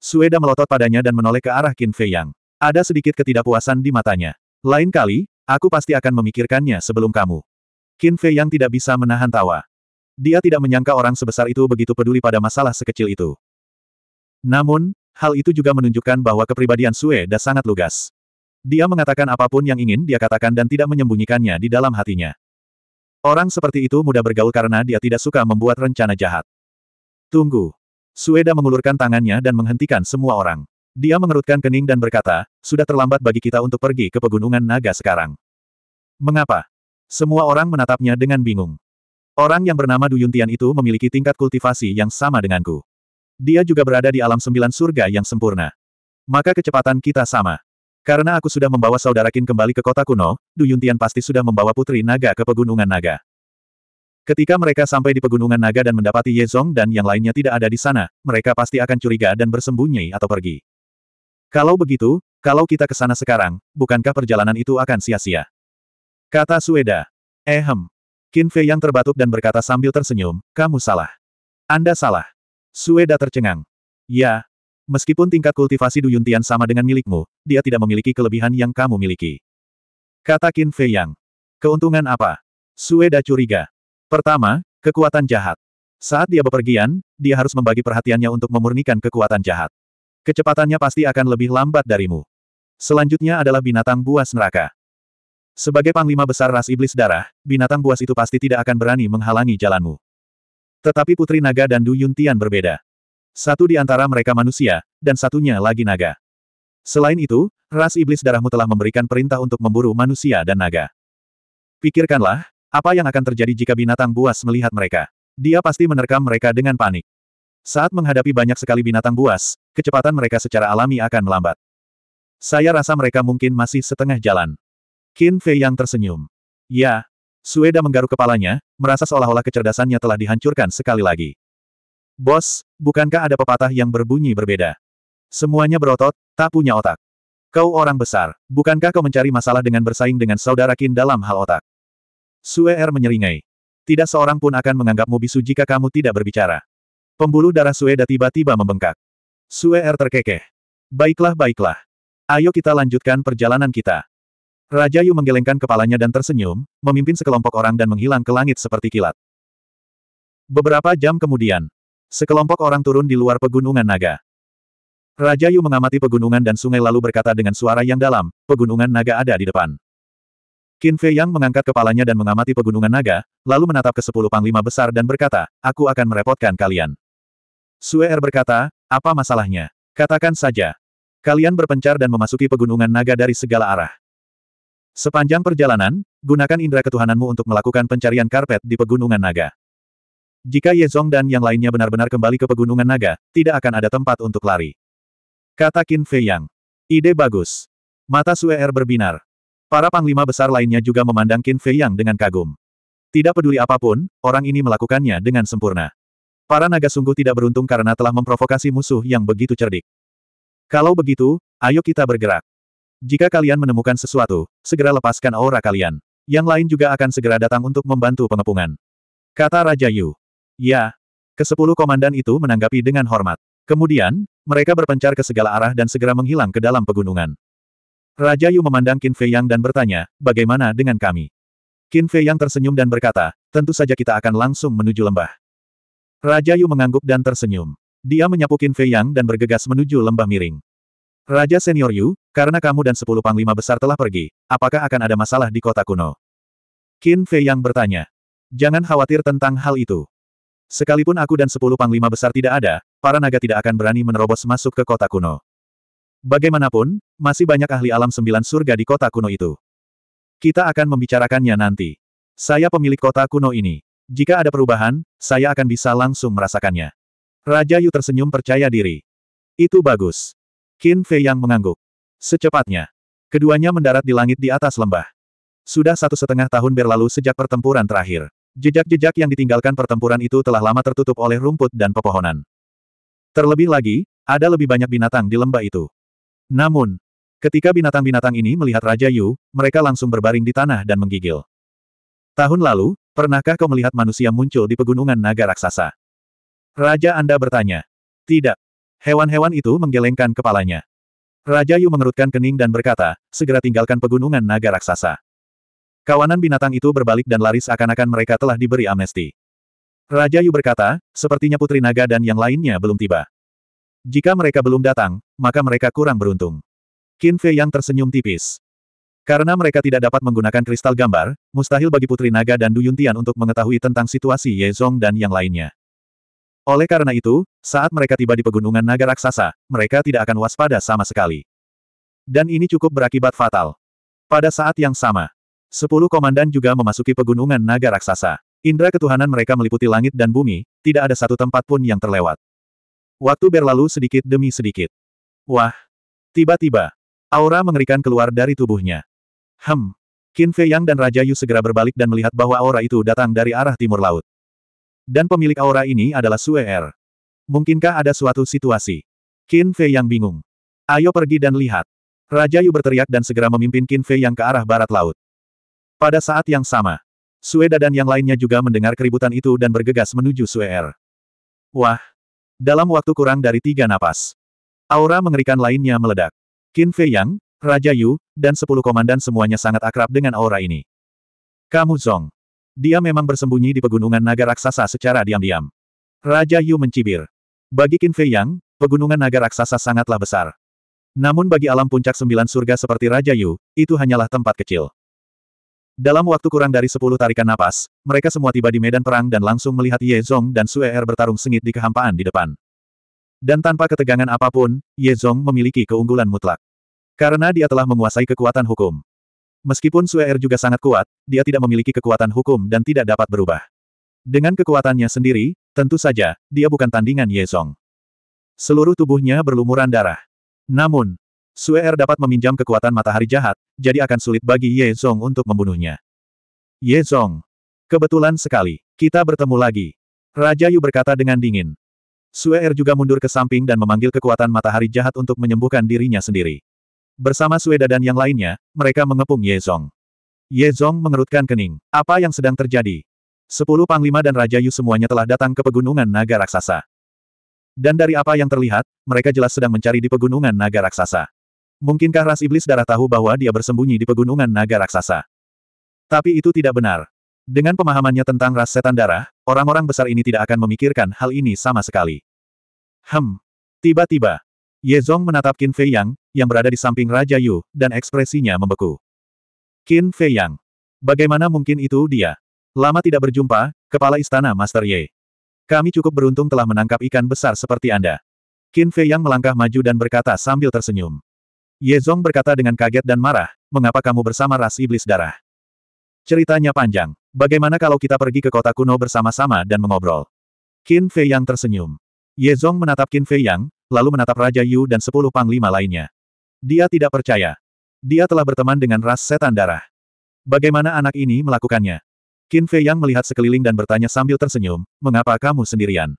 Sueda melotot padanya dan menoleh ke arah Qin Fei Yang. Ada sedikit ketidakpuasan di matanya. Lain kali, aku pasti akan memikirkannya sebelum kamu. Qin Fei Yang tidak bisa menahan tawa. Dia tidak menyangka orang sebesar itu begitu peduli pada masalah sekecil itu. Namun, hal itu juga menunjukkan bahwa kepribadian Su'e sudah sangat lugas. Dia mengatakan apapun yang ingin dia katakan dan tidak menyembunyikannya di dalam hatinya. Orang seperti itu mudah bergaul karena dia tidak suka membuat rencana jahat. Tunggu. Sueda mengulurkan tangannya dan menghentikan semua orang. Dia mengerutkan kening dan berkata, sudah terlambat bagi kita untuk pergi ke pegunungan naga sekarang. Mengapa? Semua orang menatapnya dengan bingung. Orang yang bernama Duyuntian itu memiliki tingkat kultivasi yang sama denganku. Dia juga berada di alam sembilan surga yang sempurna. Maka kecepatan kita sama. Karena aku sudah membawa saudara Qin kembali ke kota kuno, Du Yuntian pasti sudah membawa putri naga ke pegunungan naga. Ketika mereka sampai di pegunungan naga dan mendapati Ye Zong dan yang lainnya tidak ada di sana, mereka pasti akan curiga dan bersembunyi atau pergi. Kalau begitu, kalau kita ke sana sekarang, bukankah perjalanan itu akan sia-sia? Kata Sueda. Ehem. Qin Fei yang terbatuk dan berkata sambil tersenyum, kamu salah. Anda salah. Sueda tercengang. Ya, meskipun tingkat kultivasi Duyuntian sama dengan milikmu, dia tidak memiliki kelebihan yang kamu miliki. Kata Qin Fei Yang. Keuntungan apa? Sueda curiga. Pertama, kekuatan jahat. Saat dia bepergian, dia harus membagi perhatiannya untuk memurnikan kekuatan jahat. Kecepatannya pasti akan lebih lambat darimu. Selanjutnya adalah binatang buas neraka. Sebagai panglima besar ras iblis darah, binatang buas itu pasti tidak akan berani menghalangi jalanmu. Tetapi Putri Naga dan Du Yuntian berbeda. Satu di antara mereka manusia, dan satunya lagi naga. Selain itu, ras iblis darahmu telah memberikan perintah untuk memburu manusia dan naga. Pikirkanlah, apa yang akan terjadi jika binatang buas melihat mereka. Dia pasti menerkam mereka dengan panik. Saat menghadapi banyak sekali binatang buas, kecepatan mereka secara alami akan melambat. Saya rasa mereka mungkin masih setengah jalan. Qin Fei yang tersenyum. Ya, Sueda menggaruk kepalanya, merasa seolah-olah kecerdasannya telah dihancurkan sekali lagi. Bos, bukankah ada pepatah yang berbunyi berbeda? Semuanya berotot, tak punya otak. Kau orang besar, bukankah kau mencari masalah dengan bersaing dengan saudara Kin dalam hal otak? Sue er menyeringai. Tidak seorang pun akan menganggapmu bisu jika kamu tidak berbicara. Pembuluh darah Sueda tiba-tiba membengkak. Sue er terkekeh. Baiklah, baiklah. Ayo kita lanjutkan perjalanan kita. Raja Yu menggelengkan kepalanya dan tersenyum, memimpin sekelompok orang dan menghilang ke langit seperti kilat. Beberapa jam kemudian, sekelompok orang turun di luar pegunungan naga. Raja Yu mengamati pegunungan dan sungai lalu berkata dengan suara yang dalam, pegunungan naga ada di depan. Qin Fei Yang mengangkat kepalanya dan mengamati pegunungan naga, lalu menatap ke sepuluh panglima besar dan berkata, aku akan merepotkan kalian. Sue Er berkata, apa masalahnya? Katakan saja. Kalian berpencar dan memasuki pegunungan naga dari segala arah. Sepanjang perjalanan, gunakan indera ketuhananmu untuk melakukan pencarian karpet di Pegunungan Naga. Jika Ye Zong dan yang lainnya benar-benar kembali ke Pegunungan Naga, tidak akan ada tempat untuk lari. Kata Qin Fei Yang. Ide bagus. Mata Sue Er berbinar. Para panglima besar lainnya juga memandang Qin Fei Yang dengan kagum. Tidak peduli apapun, orang ini melakukannya dengan sempurna. Para naga sungguh tidak beruntung karena telah memprovokasi musuh yang begitu cerdik. Kalau begitu, ayo kita bergerak. Jika kalian menemukan sesuatu, segera lepaskan aura kalian. Yang lain juga akan segera datang untuk membantu pengepungan. Kata Raja Yu. Ya. Kesepuluh komandan itu menanggapi dengan hormat. Kemudian, mereka berpencar ke segala arah dan segera menghilang ke dalam pegunungan. Raja Yu memandang Qin Fei Yang dan bertanya, bagaimana dengan kami? Qin Fei Yang tersenyum dan berkata, tentu saja kita akan langsung menuju lembah. Raja Yu mengangguk dan tersenyum. Dia menyapu Qin Fei Yang dan bergegas menuju lembah miring. Raja Senior Yu, karena kamu dan sepuluh panglima besar telah pergi, apakah akan ada masalah di kota kuno? Qin Fei yang bertanya. Jangan khawatir tentang hal itu. Sekalipun aku dan sepuluh panglima besar tidak ada, para naga tidak akan berani menerobos masuk ke kota kuno. Bagaimanapun, masih banyak ahli alam sembilan surga di kota kuno itu. Kita akan membicarakannya nanti. Saya pemilik kota kuno ini. Jika ada perubahan, saya akan bisa langsung merasakannya. Raja Yu tersenyum percaya diri. Itu bagus. Qin Fei yang mengangguk. Secepatnya. Keduanya mendarat di langit di atas lembah. Sudah satu setengah tahun berlalu sejak pertempuran terakhir. Jejak-jejak yang ditinggalkan pertempuran itu telah lama tertutup oleh rumput dan pepohonan. Terlebih lagi, ada lebih banyak binatang di lembah itu. Namun, ketika binatang-binatang ini melihat Raja Yu, mereka langsung berbaring di tanah dan menggigil. Tahun lalu, pernahkah kau melihat manusia muncul di pegunungan naga raksasa? Raja Anda bertanya. Tidak, Hewan-hewan itu menggelengkan kepalanya. Raja Yu mengerutkan kening dan berkata, segera tinggalkan pegunungan naga raksasa. Kawanan binatang itu berbalik dan laris akan akan mereka telah diberi amnesti. Raja Yu berkata, sepertinya Putri Naga dan yang lainnya belum tiba. Jika mereka belum datang, maka mereka kurang beruntung. Qin Fei yang tersenyum tipis. Karena mereka tidak dapat menggunakan kristal gambar, mustahil bagi Putri Naga dan Duyuntian untuk mengetahui tentang situasi Ye Zong dan yang lainnya. Oleh karena itu, saat mereka tiba di pegunungan naga raksasa, mereka tidak akan waspada sama sekali. Dan ini cukup berakibat fatal. Pada saat yang sama, sepuluh komandan juga memasuki pegunungan naga raksasa. Indra ketuhanan mereka meliputi langit dan bumi, tidak ada satu tempat pun yang terlewat. Waktu berlalu sedikit demi sedikit. Wah! Tiba-tiba, aura mengerikan keluar dari tubuhnya. Hem! Qin Fei Yang dan Raja Yu segera berbalik dan melihat bahwa aura itu datang dari arah timur laut. Dan pemilik aura ini adalah Sue Er. Mungkinkah ada suatu situasi? Qin Fei yang bingung. Ayo pergi dan lihat. Raja Yu berteriak dan segera memimpin Qin Fei yang ke arah barat laut. Pada saat yang sama, Da dan yang lainnya juga mendengar keributan itu dan bergegas menuju Suer. Er. Wah! Dalam waktu kurang dari tiga napas. Aura mengerikan lainnya meledak. Qin Fei Yang, Raja Yu, dan sepuluh komandan semuanya sangat akrab dengan aura ini. Kamu Zong. Dia memang bersembunyi di pegunungan naga raksasa secara diam-diam. Raja Yu mencibir. Bagi Qin Fei Yang, pegunungan naga raksasa sangatlah besar. Namun bagi alam puncak sembilan surga seperti Raja Yu, itu hanyalah tempat kecil. Dalam waktu kurang dari sepuluh tarikan napas, mereka semua tiba di medan perang dan langsung melihat Ye Zong dan Sue Er bertarung sengit di kehampaan di depan. Dan tanpa ketegangan apapun, Ye Zong memiliki keunggulan mutlak. Karena dia telah menguasai kekuatan hukum. Meskipun Sue Er juga sangat kuat, dia tidak memiliki kekuatan hukum dan tidak dapat berubah. Dengan kekuatannya sendiri, tentu saja, dia bukan tandingan Ye Song. Seluruh tubuhnya berlumuran darah. Namun, Sue Er dapat meminjam kekuatan matahari jahat, jadi akan sulit bagi Ye Song untuk membunuhnya. Ye Song. kebetulan sekali, kita bertemu lagi. Raja Yu berkata dengan dingin. Sue Er juga mundur ke samping dan memanggil kekuatan matahari jahat untuk menyembuhkan dirinya sendiri. Bersama Sueda dan yang lainnya, mereka mengepung Ye Zong. Ye Zong mengerutkan kening. Apa yang sedang terjadi? Sepuluh panglima dan Raja Yu semuanya telah datang ke pegunungan naga raksasa. Dan dari apa yang terlihat, mereka jelas sedang mencari di pegunungan naga raksasa. Mungkinkah ras iblis darah tahu bahwa dia bersembunyi di pegunungan naga raksasa? Tapi itu tidak benar. Dengan pemahamannya tentang ras setan darah, orang-orang besar ini tidak akan memikirkan hal ini sama sekali. Hem. Tiba-tiba, Ye Zong menatap Qin Fei Yang, yang berada di samping Raja Yu, dan ekspresinya membeku. Qin Fei Yang. Bagaimana mungkin itu dia? Lama tidak berjumpa, Kepala Istana Master Ye. Kami cukup beruntung telah menangkap ikan besar seperti Anda. Qin Fei Yang melangkah maju dan berkata sambil tersenyum. Ye Zong berkata dengan kaget dan marah, mengapa kamu bersama ras iblis darah? Ceritanya panjang. Bagaimana kalau kita pergi ke kota kuno bersama-sama dan mengobrol? Qin Fei Yang tersenyum. Ye Zong menatap Qin Fei Yang, lalu menatap Raja Yu dan sepuluh panglima lainnya. Dia tidak percaya. Dia telah berteman dengan ras setan darah. Bagaimana anak ini melakukannya? Qin Fei Yang melihat sekeliling dan bertanya sambil tersenyum, mengapa kamu sendirian?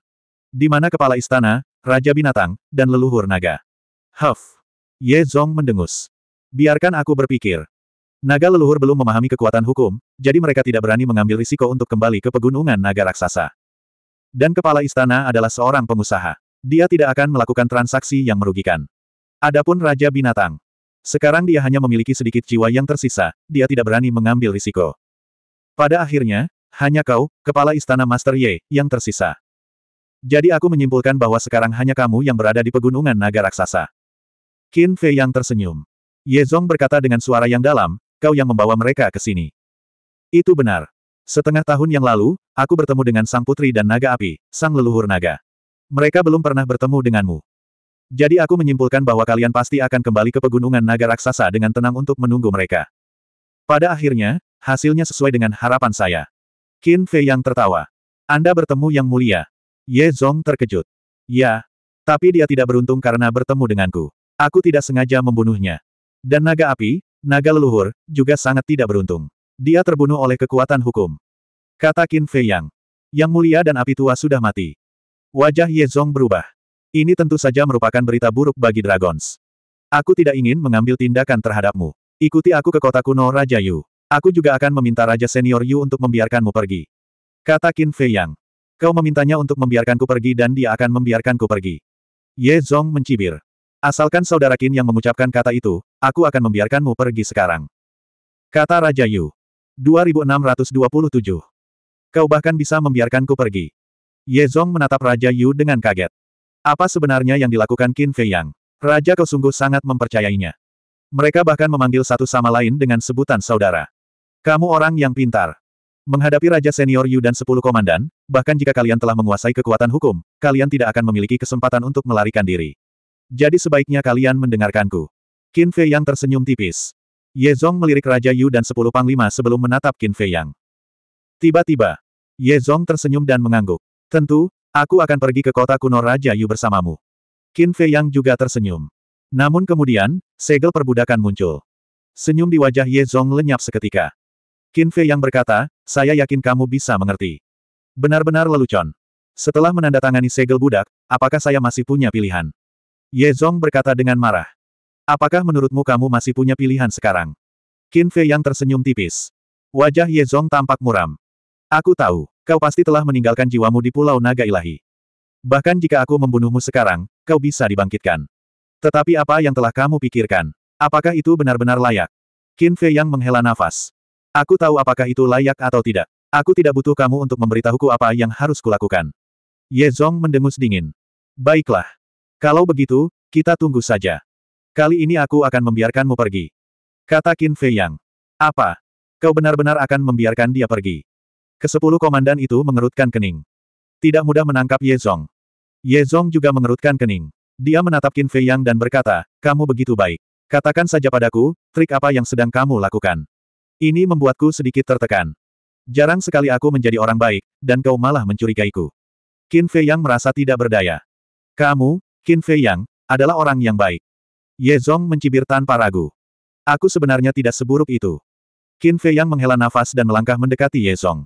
Di mana kepala istana, raja binatang, dan leluhur naga? Huff! Ye Zong mendengus. Biarkan aku berpikir. Naga leluhur belum memahami kekuatan hukum, jadi mereka tidak berani mengambil risiko untuk kembali ke pegunungan naga raksasa. Dan kepala istana adalah seorang pengusaha. Dia tidak akan melakukan transaksi yang merugikan. Adapun Raja Binatang. Sekarang dia hanya memiliki sedikit jiwa yang tersisa, dia tidak berani mengambil risiko. Pada akhirnya, hanya kau, kepala istana Master Ye, yang tersisa. Jadi aku menyimpulkan bahwa sekarang hanya kamu yang berada di pegunungan naga raksasa. Qin Fei yang tersenyum. Ye Zong berkata dengan suara yang dalam, kau yang membawa mereka ke sini. Itu benar. Setengah tahun yang lalu, aku bertemu dengan sang putri dan naga api, sang leluhur naga. Mereka belum pernah bertemu denganmu. Jadi aku menyimpulkan bahwa kalian pasti akan kembali ke pegunungan naga raksasa dengan tenang untuk menunggu mereka. Pada akhirnya, hasilnya sesuai dengan harapan saya. Qin Fei yang tertawa. Anda bertemu yang mulia. Ye Zong terkejut. Ya. Tapi dia tidak beruntung karena bertemu denganku. Aku tidak sengaja membunuhnya. Dan naga api, naga leluhur, juga sangat tidak beruntung. Dia terbunuh oleh kekuatan hukum. Kata Qin Fei Yang. Yang mulia dan api tua sudah mati. Wajah Ye Zong berubah. Ini tentu saja merupakan berita buruk bagi Dragons. Aku tidak ingin mengambil tindakan terhadapmu. Ikuti aku ke kota kuno Raja Yu. Aku juga akan meminta Raja Senior Yu untuk membiarkanmu pergi. Kata Qin Fei Yang. Kau memintanya untuk membiarkanku pergi dan dia akan membiarkanku pergi. Ye Zong mencibir. Asalkan saudara Qin yang mengucapkan kata itu, aku akan membiarkanmu pergi sekarang. Kata Raja Yu. 2627. Kau bahkan bisa membiarkanku pergi. Ye Zong menatap Raja Yu dengan kaget. Apa sebenarnya yang dilakukan Qin Fei Yang? Raja Kau sungguh sangat mempercayainya. Mereka bahkan memanggil satu sama lain dengan sebutan saudara. Kamu orang yang pintar. Menghadapi Raja Senior Yu dan sepuluh komandan, bahkan jika kalian telah menguasai kekuatan hukum, kalian tidak akan memiliki kesempatan untuk melarikan diri. Jadi sebaiknya kalian mendengarkanku. Qin Fei Yang tersenyum tipis. Ye Zong melirik Raja Yu dan sepuluh panglima sebelum menatap Qin Fei Yang. Tiba-tiba, Ye Zong tersenyum dan mengangguk. Tentu, Aku akan pergi ke kota kuno Raja Yu bersamamu. Qin Fei Yang juga tersenyum. Namun kemudian, segel perbudakan muncul. Senyum di wajah Ye Zong lenyap seketika. Qin Fei Yang berkata, saya yakin kamu bisa mengerti. Benar-benar lelucon. Setelah menandatangani segel budak, apakah saya masih punya pilihan? Ye Zong berkata dengan marah. Apakah menurutmu kamu masih punya pilihan sekarang? Qin Fei Yang tersenyum tipis. Wajah Ye Zong tampak muram. Aku tahu. Kau pasti telah meninggalkan jiwamu di Pulau Naga Ilahi. Bahkan jika aku membunuhmu sekarang, kau bisa dibangkitkan. Tetapi apa yang telah kamu pikirkan? Apakah itu benar-benar layak? Qin Fei yang menghela nafas. Aku tahu apakah itu layak atau tidak. Aku tidak butuh kamu untuk memberitahuku apa yang harus kulakukan. Ye Zong mendengus dingin. Baiklah. Kalau begitu, kita tunggu saja. Kali ini aku akan membiarkanmu pergi. Kata Qin Fei Yang. Apa? Kau benar-benar akan membiarkan dia pergi? Kesepuluh komandan itu mengerutkan kening. Tidak mudah menangkap Ye Zong. Ye Zong juga mengerutkan kening. Dia menatap Qin Fei Yang dan berkata, kamu begitu baik. Katakan saja padaku, trik apa yang sedang kamu lakukan. Ini membuatku sedikit tertekan. Jarang sekali aku menjadi orang baik, dan kau malah mencurigaiku. Qin Fei Yang merasa tidak berdaya. Kamu, Qin Fei Yang, adalah orang yang baik. Ye Zong mencibir tanpa ragu. Aku sebenarnya tidak seburuk itu. Qin Fei Yang menghela nafas dan melangkah mendekati Ye Zong.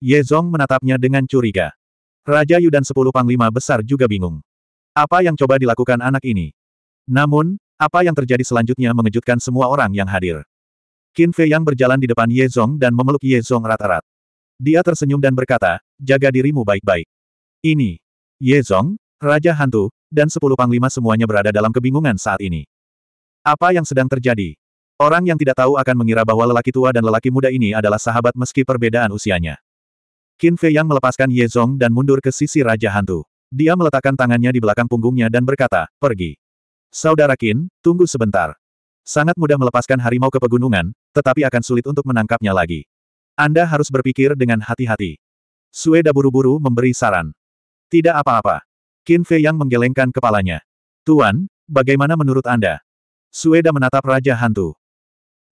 Ye Zong menatapnya dengan curiga. Raja Yu dan sepuluh panglima besar juga bingung. Apa yang coba dilakukan anak ini? Namun, apa yang terjadi selanjutnya mengejutkan semua orang yang hadir. Qin Fei Yang berjalan di depan Ye Zong dan memeluk Ye Zong erat-erat. Dia tersenyum dan berkata, jaga dirimu baik-baik. Ini, Ye Zong, Raja Hantu, dan sepuluh panglima semuanya berada dalam kebingungan saat ini. Apa yang sedang terjadi? Orang yang tidak tahu akan mengira bahwa lelaki tua dan lelaki muda ini adalah sahabat meski perbedaan usianya. Qin Fei Yang melepaskan Ye Zong dan mundur ke sisi Raja Hantu. Dia meletakkan tangannya di belakang punggungnya dan berkata, pergi. Saudara Qin, tunggu sebentar. Sangat mudah melepaskan harimau ke pegunungan, tetapi akan sulit untuk menangkapnya lagi. Anda harus berpikir dengan hati-hati. Sueda buru-buru memberi saran. Tidak apa-apa. Qin Fei Yang menggelengkan kepalanya. Tuan, bagaimana menurut Anda? Sueda menatap Raja Hantu.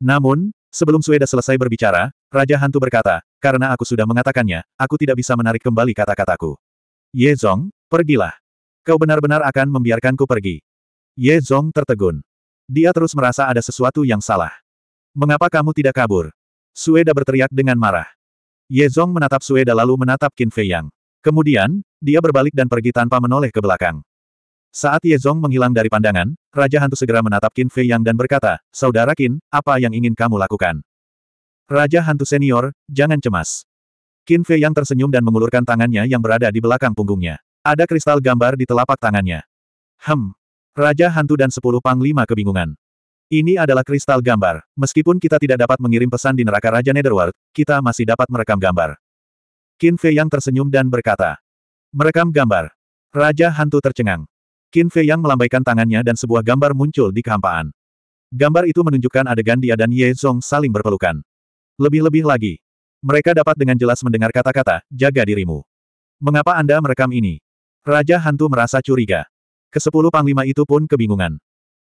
Namun, sebelum Sueda selesai berbicara, Raja Hantu berkata, karena aku sudah mengatakannya, aku tidak bisa menarik kembali kata-kataku. Ye Zong, pergilah. Kau benar-benar akan membiarkanku pergi. Ye Zong tertegun. Dia terus merasa ada sesuatu yang salah. Mengapa kamu tidak kabur? Sueda berteriak dengan marah. Ye Zong menatap Sueda lalu menatap Qin Fei Yang. Kemudian, dia berbalik dan pergi tanpa menoleh ke belakang. Saat Ye Zong menghilang dari pandangan, Raja Hantu segera menatap Qin Fei Yang dan berkata, Saudara Qin, apa yang ingin kamu lakukan? Raja Hantu Senior, jangan cemas. Qin Fei yang tersenyum dan mengulurkan tangannya yang berada di belakang punggungnya. Ada kristal gambar di telapak tangannya. Hem. Raja Hantu dan sepuluh panglima kebingungan. Ini adalah kristal gambar. Meskipun kita tidak dapat mengirim pesan di neraka Raja Netherworld, kita masih dapat merekam gambar. Qin Fei yang tersenyum dan berkata. Merekam gambar. Raja Hantu tercengang. Qin Fei yang melambaikan tangannya dan sebuah gambar muncul di kehampaan. Gambar itu menunjukkan adegan dia dan Ye Zong saling berpelukan. Lebih-lebih lagi. Mereka dapat dengan jelas mendengar kata-kata, jaga dirimu. Mengapa Anda merekam ini? Raja Hantu merasa curiga. Kesepuluh Panglima itu pun kebingungan.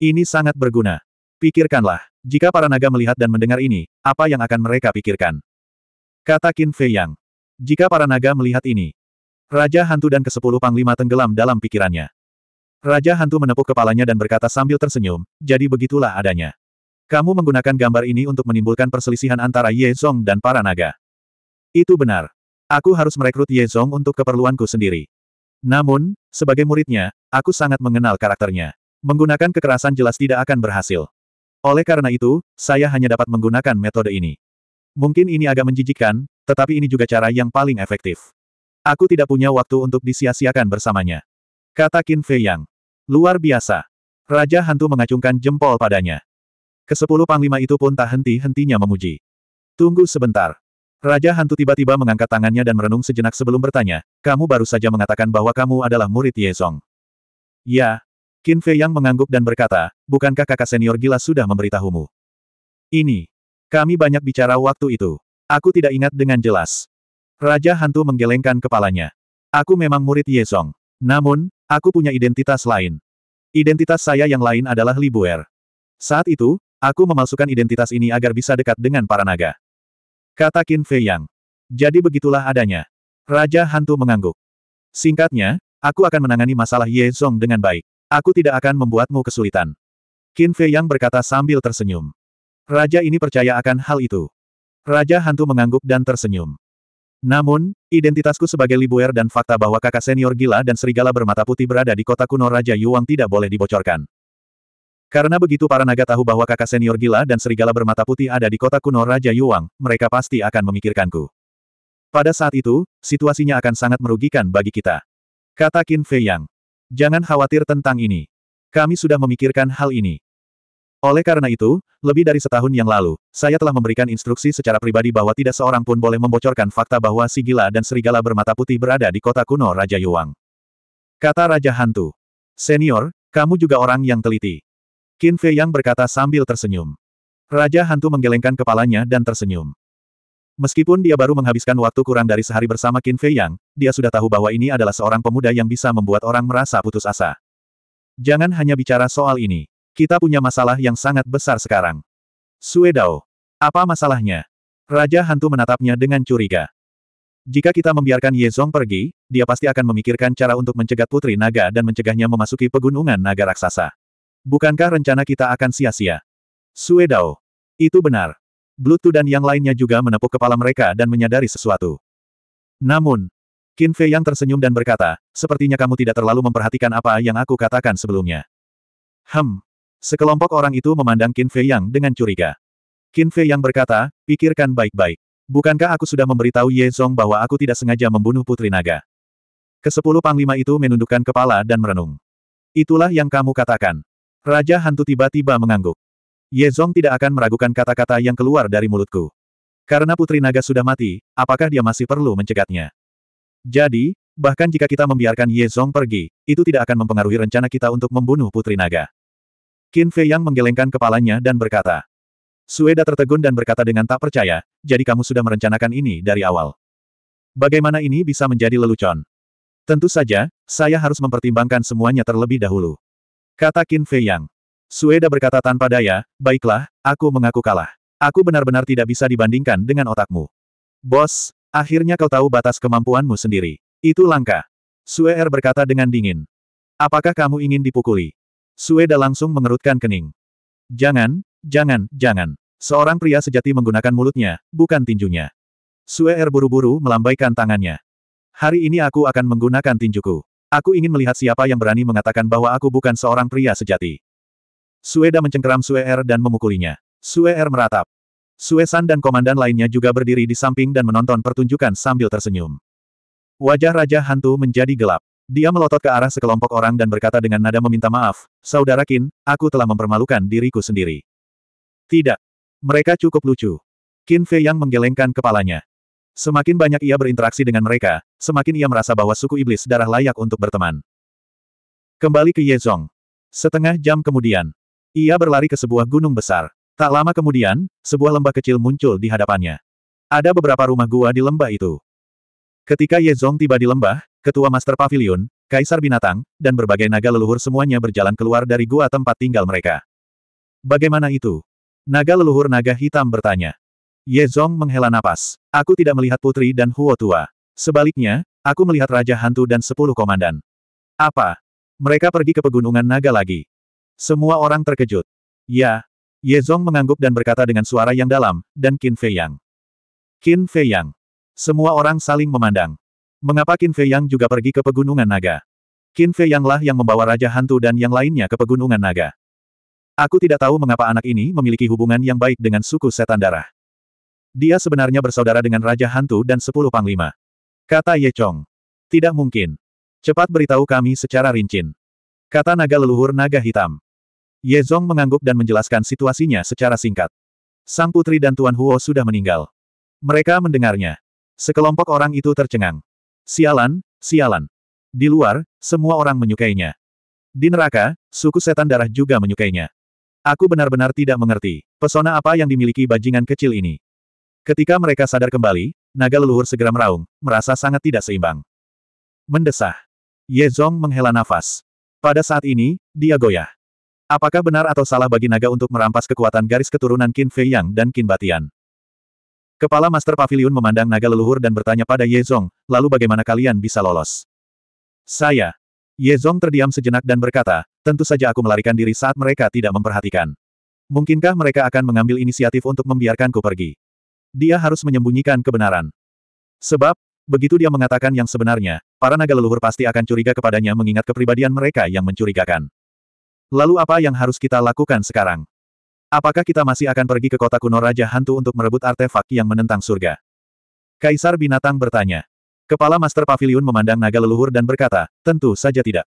Ini sangat berguna. Pikirkanlah, jika para naga melihat dan mendengar ini, apa yang akan mereka pikirkan? Kata Qin Fei Yang. Jika para naga melihat ini, Raja Hantu dan kesepuluh Panglima tenggelam dalam pikirannya. Raja Hantu menepuk kepalanya dan berkata sambil tersenyum, jadi begitulah adanya. Kamu menggunakan gambar ini untuk menimbulkan perselisihan antara Ye Zong dan para naga. Itu benar. Aku harus merekrut Ye Zong untuk keperluanku sendiri. Namun, sebagai muridnya, aku sangat mengenal karakternya. Menggunakan kekerasan jelas tidak akan berhasil. Oleh karena itu, saya hanya dapat menggunakan metode ini. Mungkin ini agak menjijikkan, tetapi ini juga cara yang paling efektif. Aku tidak punya waktu untuk disia-siakan bersamanya. Kata Qin Fei Yang. Luar biasa. Raja Hantu mengacungkan jempol padanya. Kesepuluh panglima itu pun tak henti-hentinya memuji. Tunggu sebentar. Raja Hantu tiba-tiba mengangkat tangannya dan merenung sejenak sebelum bertanya, kamu baru saja mengatakan bahwa kamu adalah murid Yezong. Ya. Qin Fei Yang mengangguk dan berkata, bukankah kakak senior gila sudah memberitahumu? Ini. Kami banyak bicara waktu itu. Aku tidak ingat dengan jelas. Raja Hantu menggelengkan kepalanya. Aku memang murid Yezong. Namun, aku punya identitas lain. Identitas saya yang lain adalah Libuer. Saat itu, Aku memalsukan identitas ini agar bisa dekat dengan para naga. Kata Qin Fei Yang. Jadi begitulah adanya. Raja Hantu mengangguk. Singkatnya, aku akan menangani masalah Ye Zong dengan baik. Aku tidak akan membuatmu kesulitan. Qin Fei Yang berkata sambil tersenyum. Raja ini percaya akan hal itu. Raja Hantu mengangguk dan tersenyum. Namun, identitasku sebagai Libuer dan fakta bahwa kakak senior gila dan serigala bermata putih berada di kota kuno Raja Yuang tidak boleh dibocorkan. Karena begitu para naga tahu bahwa kakak senior gila dan serigala bermata putih ada di kota kuno Raja Yuang, mereka pasti akan memikirkanku. Pada saat itu, situasinya akan sangat merugikan bagi kita. Kata Qin Fei Yang. Jangan khawatir tentang ini. Kami sudah memikirkan hal ini. Oleh karena itu, lebih dari setahun yang lalu, saya telah memberikan instruksi secara pribadi bahwa tidak seorang pun boleh membocorkan fakta bahwa si gila dan serigala bermata putih berada di kota kuno Raja Yuang. Kata Raja Hantu. Senior, kamu juga orang yang teliti. Qin Fei Yang berkata sambil tersenyum. Raja Hantu menggelengkan kepalanya dan tersenyum. Meskipun dia baru menghabiskan waktu kurang dari sehari bersama Qin Fei Yang, dia sudah tahu bahwa ini adalah seorang pemuda yang bisa membuat orang merasa putus asa. Jangan hanya bicara soal ini. Kita punya masalah yang sangat besar sekarang. Suedao. Apa masalahnya? Raja Hantu menatapnya dengan curiga. Jika kita membiarkan Ye Zong pergi, dia pasti akan memikirkan cara untuk mencegat Putri Naga dan mencegahnya memasuki pegunungan naga raksasa. Bukankah rencana kita akan sia-sia? Sue Dao. Itu benar. Blutu dan yang lainnya juga menepuk kepala mereka dan menyadari sesuatu. Namun, Qin Fei yang tersenyum dan berkata, sepertinya kamu tidak terlalu memperhatikan apa yang aku katakan sebelumnya. Hem. Sekelompok orang itu memandang Qin Fei Yang dengan curiga. Qin Fei Yang berkata, pikirkan baik-baik. Bukankah aku sudah memberitahu Ye Zong bahwa aku tidak sengaja membunuh Putri Naga? Kesepuluh Panglima itu menundukkan kepala dan merenung. Itulah yang kamu katakan. Raja hantu tiba-tiba mengangguk. Ye Zong tidak akan meragukan kata-kata yang keluar dari mulutku. Karena putri naga sudah mati, apakah dia masih perlu mencegatnya? Jadi, bahkan jika kita membiarkan Ye Zong pergi, itu tidak akan mempengaruhi rencana kita untuk membunuh putri naga. Qin Fei Yang menggelengkan kepalanya dan berkata. Sueda tertegun dan berkata dengan tak percaya, jadi kamu sudah merencanakan ini dari awal. Bagaimana ini bisa menjadi lelucon? Tentu saja, saya harus mempertimbangkan semuanya terlebih dahulu. Kata Qin Fei Yang. Sueda berkata tanpa daya, baiklah, aku mengaku kalah. Aku benar-benar tidak bisa dibandingkan dengan otakmu. Bos, akhirnya kau tahu batas kemampuanmu sendiri. Itu langka. suer er berkata dengan dingin. Apakah kamu ingin dipukuli? Sueda langsung mengerutkan kening. Jangan, jangan, jangan. Seorang pria sejati menggunakan mulutnya, bukan tinjunya. suer er buru-buru melambaikan tangannya. Hari ini aku akan menggunakan tinjuku. Aku ingin melihat siapa yang berani mengatakan bahwa aku bukan seorang pria sejati. Sueda mencengkeram Sue er dan memukulinya. Sue er meratap. Sue dan komandan lainnya juga berdiri di samping dan menonton pertunjukan sambil tersenyum. Wajah Raja Hantu menjadi gelap. Dia melotot ke arah sekelompok orang dan berkata dengan nada meminta maaf, Saudara Kin, aku telah mempermalukan diriku sendiri. Tidak. Mereka cukup lucu. Kinfe Fei yang menggelengkan kepalanya. Semakin banyak ia berinteraksi dengan mereka, semakin ia merasa bahwa suku iblis darah layak untuk berteman. Kembali ke Ye Yezong. Setengah jam kemudian, ia berlari ke sebuah gunung besar. Tak lama kemudian, sebuah lembah kecil muncul di hadapannya. Ada beberapa rumah gua di lembah itu. Ketika Ye Yezong tiba di lembah, ketua Master Pavilion, Kaisar Binatang, dan berbagai naga leluhur semuanya berjalan keluar dari gua tempat tinggal mereka. Bagaimana itu? Naga leluhur naga hitam bertanya. Ye Zong menghela napas. Aku tidak melihat putri dan Huo Tua. Sebaliknya, aku melihat Raja Hantu dan sepuluh komandan. Apa? Mereka pergi ke Pegunungan Naga lagi. Semua orang terkejut. Ya. Ye Zong mengangguk dan berkata dengan suara yang dalam, dan Qin Fei Yang. Qin Fei Yang. Semua orang saling memandang. Mengapa Qin Fei Yang juga pergi ke Pegunungan Naga? Qin Fei Yang lah yang membawa Raja Hantu dan yang lainnya ke Pegunungan Naga. Aku tidak tahu mengapa anak ini memiliki hubungan yang baik dengan suku setan darah. Dia sebenarnya bersaudara dengan Raja Hantu dan Sepuluh Panglima. Kata Ye Chong. Tidak mungkin. Cepat beritahu kami secara rincin. Kata naga leluhur naga hitam. Ye Zong mengangguk dan menjelaskan situasinya secara singkat. Sang putri dan Tuan Huo sudah meninggal. Mereka mendengarnya. Sekelompok orang itu tercengang. Sialan, sialan. Di luar, semua orang menyukainya. Di neraka, suku setan darah juga menyukainya. Aku benar-benar tidak mengerti. Pesona apa yang dimiliki bajingan kecil ini? Ketika mereka sadar kembali, naga leluhur segera meraung, merasa sangat tidak seimbang. Mendesah. Ye Zong menghela nafas. Pada saat ini, dia goyah. Apakah benar atau salah bagi naga untuk merampas kekuatan garis keturunan Qin Fei Yang dan Qin Batian? Kepala Master Pavilion memandang naga leluhur dan bertanya pada Ye Zong, lalu bagaimana kalian bisa lolos? Saya. Ye Zong terdiam sejenak dan berkata, tentu saja aku melarikan diri saat mereka tidak memperhatikan. Mungkinkah mereka akan mengambil inisiatif untuk membiarkanku pergi? dia harus menyembunyikan kebenaran. Sebab, begitu dia mengatakan yang sebenarnya, para naga leluhur pasti akan curiga kepadanya mengingat kepribadian mereka yang mencurigakan. Lalu apa yang harus kita lakukan sekarang? Apakah kita masih akan pergi ke kota kuno Raja Hantu untuk merebut artefak yang menentang surga? Kaisar Binatang bertanya. Kepala Master Pavilion memandang naga leluhur dan berkata, tentu saja tidak.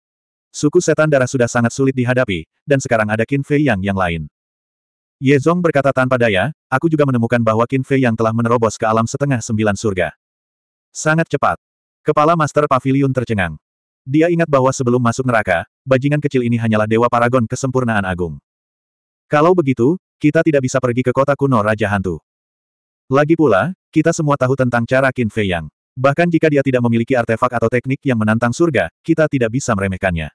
Suku setan darah sudah sangat sulit dihadapi, dan sekarang ada Qin Fei Yang yang lain. Ye Zong berkata tanpa daya, aku juga menemukan bahwa Qin Fei yang telah menerobos ke alam setengah sembilan surga. Sangat cepat. Kepala Master Pavilion tercengang. Dia ingat bahwa sebelum masuk neraka, bajingan kecil ini hanyalah dewa paragon kesempurnaan agung. Kalau begitu, kita tidak bisa pergi ke kota kuno Raja Hantu. Lagi pula, kita semua tahu tentang cara Qin Fei Yang. Bahkan jika dia tidak memiliki artefak atau teknik yang menantang surga, kita tidak bisa meremehkannya.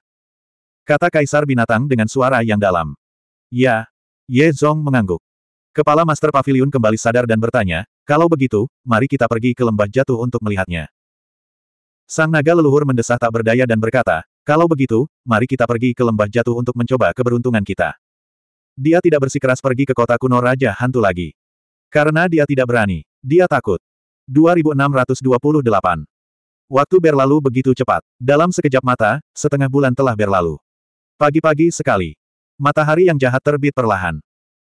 Kata Kaisar Binatang dengan suara yang dalam. Ya, Ye Zong mengangguk. Kepala Master Pavilion kembali sadar dan bertanya, kalau begitu, mari kita pergi ke lembah jatuh untuk melihatnya. Sang naga leluhur mendesah tak berdaya dan berkata, kalau begitu, mari kita pergi ke lembah jatuh untuk mencoba keberuntungan kita. Dia tidak bersikeras pergi ke kota kuno Raja Hantu lagi. Karena dia tidak berani. Dia takut. 2628 Waktu berlalu begitu cepat. Dalam sekejap mata, setengah bulan telah berlalu. Pagi-pagi sekali, Matahari yang jahat terbit perlahan.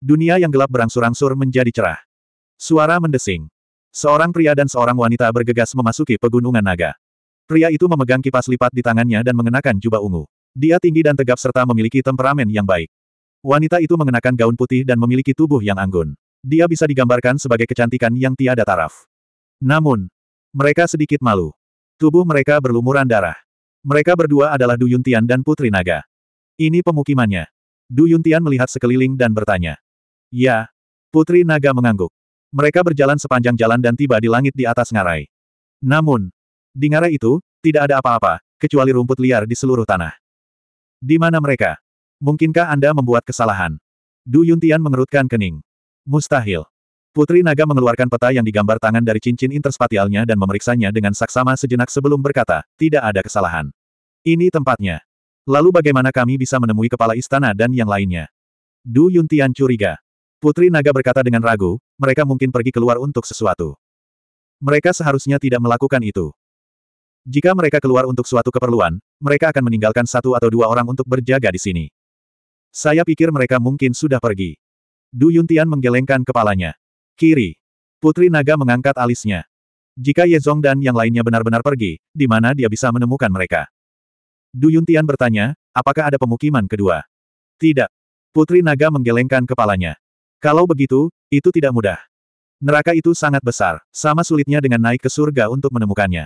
Dunia yang gelap berangsur-angsur menjadi cerah. Suara mendesing. Seorang pria dan seorang wanita bergegas memasuki pegunungan naga. Pria itu memegang kipas lipat di tangannya dan mengenakan jubah ungu. Dia tinggi dan tegap serta memiliki temperamen yang baik. Wanita itu mengenakan gaun putih dan memiliki tubuh yang anggun. Dia bisa digambarkan sebagai kecantikan yang tiada taraf. Namun, mereka sedikit malu. Tubuh mereka berlumuran darah. Mereka berdua adalah Duyuntian dan Putri Naga. Ini pemukimannya. Du Yuntian melihat sekeliling dan bertanya. Ya. Putri Naga mengangguk. Mereka berjalan sepanjang jalan dan tiba di langit di atas ngarai. Namun, di ngarai itu, tidak ada apa-apa, kecuali rumput liar di seluruh tanah. Di mana mereka? Mungkinkah Anda membuat kesalahan? Du Yuntian mengerutkan kening. Mustahil. Putri Naga mengeluarkan peta yang digambar tangan dari cincin interspatialnya dan memeriksanya dengan saksama sejenak sebelum berkata, tidak ada kesalahan. Ini tempatnya. Lalu bagaimana kami bisa menemui kepala istana dan yang lainnya? Du Yuntian curiga. Putri Naga berkata dengan ragu, mereka mungkin pergi keluar untuk sesuatu. Mereka seharusnya tidak melakukan itu. Jika mereka keluar untuk suatu keperluan, mereka akan meninggalkan satu atau dua orang untuk berjaga di sini. Saya pikir mereka mungkin sudah pergi. Du Yuntian menggelengkan kepalanya. Kiri. Putri Naga mengangkat alisnya. Jika Ye Zong dan yang lainnya benar-benar pergi, di mana dia bisa menemukan mereka? Du Yuntian bertanya, apakah ada pemukiman kedua? Tidak. Putri Naga menggelengkan kepalanya. Kalau begitu, itu tidak mudah. Neraka itu sangat besar, sama sulitnya dengan naik ke surga untuk menemukannya.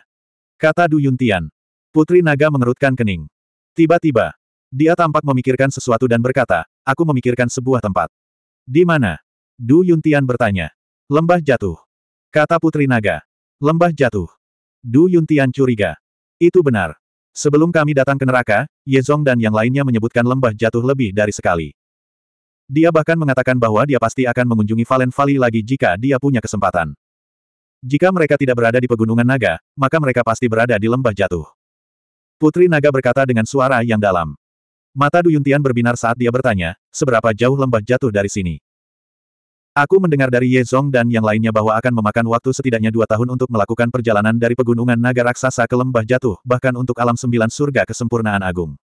Kata Du Yuntian. Putri Naga mengerutkan kening. Tiba-tiba, dia tampak memikirkan sesuatu dan berkata, aku memikirkan sebuah tempat. Di mana? Du Yuntian bertanya. Lembah jatuh. Kata Putri Naga. Lembah jatuh. Du Yuntian curiga. Itu benar. Sebelum kami datang ke neraka, Ye Zong dan yang lainnya menyebutkan lembah jatuh lebih dari sekali. Dia bahkan mengatakan bahwa dia pasti akan mengunjungi Valen Valley lagi jika dia punya kesempatan. Jika mereka tidak berada di Pegunungan Naga, maka mereka pasti berada di lembah jatuh. Putri Naga berkata dengan suara yang dalam. Mata Duyuntian berbinar saat dia bertanya, seberapa jauh lembah jatuh dari sini? Aku mendengar dari Ye Zong dan yang lainnya bahwa akan memakan waktu setidaknya dua tahun untuk melakukan perjalanan dari pegunungan naga raksasa ke lembah jatuh, bahkan untuk alam sembilan surga kesempurnaan agung.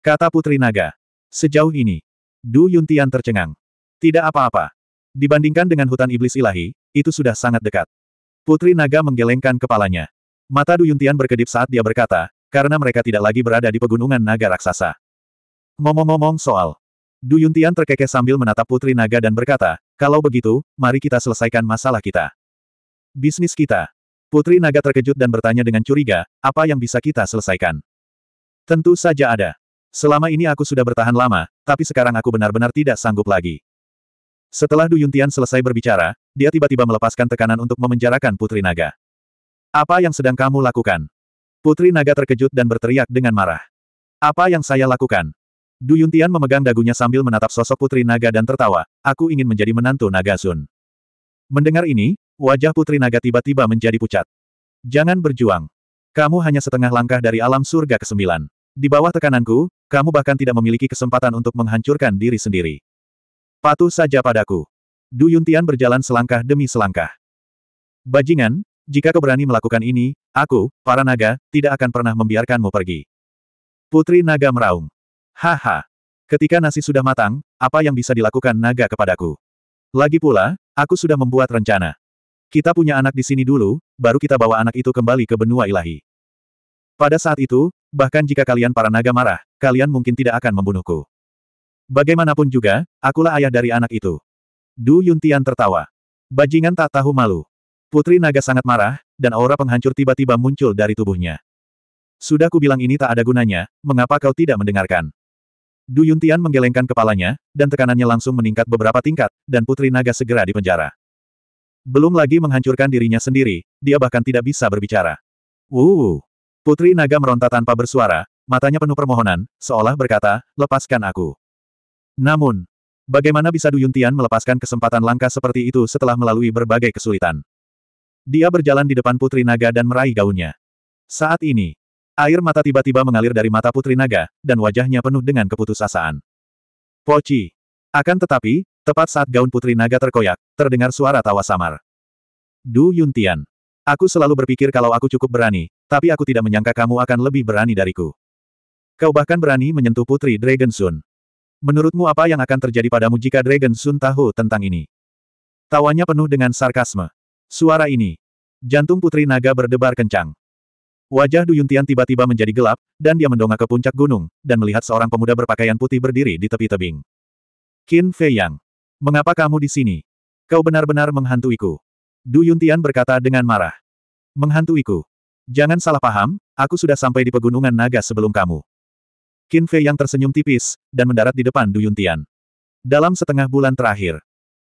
Kata Putri Naga. Sejauh ini, Du Yuntian tercengang. Tidak apa-apa. Dibandingkan dengan hutan iblis ilahi, itu sudah sangat dekat. Putri Naga menggelengkan kepalanya. Mata Du Yuntian berkedip saat dia berkata, karena mereka tidak lagi berada di pegunungan naga raksasa. Ngomong-ngomong soal Du Yuntian terkekeh sambil menatap Putri Naga dan berkata, kalau begitu, mari kita selesaikan masalah kita. Bisnis kita. Putri Naga terkejut dan bertanya dengan curiga, apa yang bisa kita selesaikan? Tentu saja ada. Selama ini aku sudah bertahan lama, tapi sekarang aku benar-benar tidak sanggup lagi. Setelah Du Yuntian selesai berbicara, dia tiba-tiba melepaskan tekanan untuk memenjarakan Putri Naga. Apa yang sedang kamu lakukan? Putri Naga terkejut dan berteriak dengan marah. Apa yang saya lakukan? Du Yuntian memegang dagunya sambil menatap sosok Putri Naga dan tertawa, aku ingin menjadi menantu Naga Sun. Mendengar ini, wajah Putri Naga tiba-tiba menjadi pucat. Jangan berjuang. Kamu hanya setengah langkah dari alam surga ke-9. Di bawah tekananku, kamu bahkan tidak memiliki kesempatan untuk menghancurkan diri sendiri. Patuh saja padaku. Du Yuntian berjalan selangkah demi selangkah. Bajingan, jika kau berani melakukan ini, aku, para naga, tidak akan pernah membiarkanmu pergi. Putri naga meraung. Haha. Ketika nasi sudah matang, apa yang bisa dilakukan naga kepadaku? Lagi pula, aku sudah membuat rencana. Kita punya anak di sini dulu, baru kita bawa anak itu kembali ke benua ilahi. Pada saat itu, bahkan jika kalian para naga marah, kalian mungkin tidak akan membunuhku. Bagaimanapun juga, akulah ayah dari anak itu. Du Yuntian tertawa. Bajingan tak tahu malu. Putri naga sangat marah, dan aura penghancur tiba-tiba muncul dari tubuhnya. Sudah kubilang ini tak ada gunanya, mengapa kau tidak mendengarkan? Du Yuntian menggelengkan kepalanya, dan tekanannya langsung meningkat beberapa tingkat, dan Putri Naga segera dipenjara. Belum lagi menghancurkan dirinya sendiri, dia bahkan tidak bisa berbicara. Wuh! Putri Naga meronta tanpa bersuara, matanya penuh permohonan, seolah berkata, lepaskan aku. Namun, bagaimana bisa Du Yuntian melepaskan kesempatan langka seperti itu setelah melalui berbagai kesulitan? Dia berjalan di depan Putri Naga dan meraih gaunnya. Saat ini, Air mata tiba-tiba mengalir dari mata Putri Naga, dan wajahnya penuh dengan keputusasaan. Poci. Akan tetapi, tepat saat gaun Putri Naga terkoyak, terdengar suara tawa samar. Du Yuntian. Aku selalu berpikir kalau aku cukup berani, tapi aku tidak menyangka kamu akan lebih berani dariku. Kau bahkan berani menyentuh Putri Dragon Sun. Menurutmu apa yang akan terjadi padamu jika Dragon Sun tahu tentang ini? Tawanya penuh dengan sarkasme. Suara ini. Jantung Putri Naga berdebar kencang. Wajah Duyuntian tiba-tiba menjadi gelap, dan dia mendongak ke puncak gunung, dan melihat seorang pemuda berpakaian putih berdiri di tepi tebing. Qin Fei Yang. Mengapa kamu di sini? Kau benar-benar menghantuiku. Duyuntian Yuntian berkata dengan marah. Menghantuiku. Jangan salah paham, aku sudah sampai di pegunungan naga sebelum kamu. Qin Fei Yang tersenyum tipis, dan mendarat di depan Duyuntian. Yuntian. Dalam setengah bulan terakhir,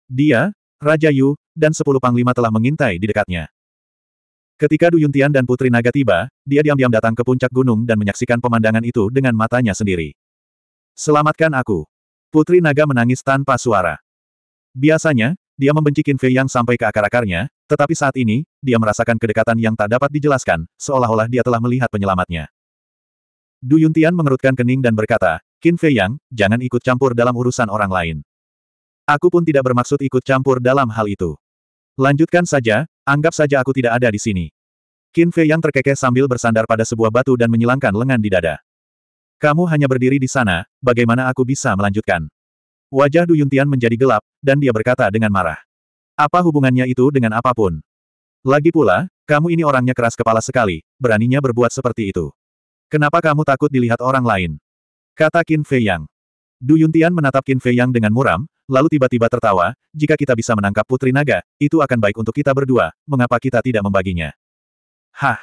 dia, Raja Yu, dan sepuluh panglima telah mengintai di dekatnya. Ketika Duyuntian dan Putri Naga tiba, dia diam-diam datang ke puncak gunung dan menyaksikan pemandangan itu dengan matanya sendiri. Selamatkan aku. Putri Naga menangis tanpa suara. Biasanya, dia membenci Qin Fei Yang sampai ke akar-akarnya, tetapi saat ini, dia merasakan kedekatan yang tak dapat dijelaskan, seolah-olah dia telah melihat penyelamatnya. Du Yuntian mengerutkan kening dan berkata, Qin Fei Yang, jangan ikut campur dalam urusan orang lain. Aku pun tidak bermaksud ikut campur dalam hal itu. Lanjutkan saja, Anggap saja aku tidak ada di sini. Qin Fei yang terkekeh sambil bersandar pada sebuah batu dan menyilangkan lengan di dada. Kamu hanya berdiri di sana, bagaimana aku bisa melanjutkan? Wajah Du Yuntian menjadi gelap, dan dia berkata dengan marah. Apa hubungannya itu dengan apapun? Lagi pula, kamu ini orangnya keras kepala sekali, beraninya berbuat seperti itu. Kenapa kamu takut dilihat orang lain? Kata Qin Fei Yang. Du Yuntian menatap Qin Fei Yang dengan muram, lalu tiba-tiba tertawa, jika kita bisa menangkap putri naga, itu akan baik untuk kita berdua, mengapa kita tidak membaginya? Hah!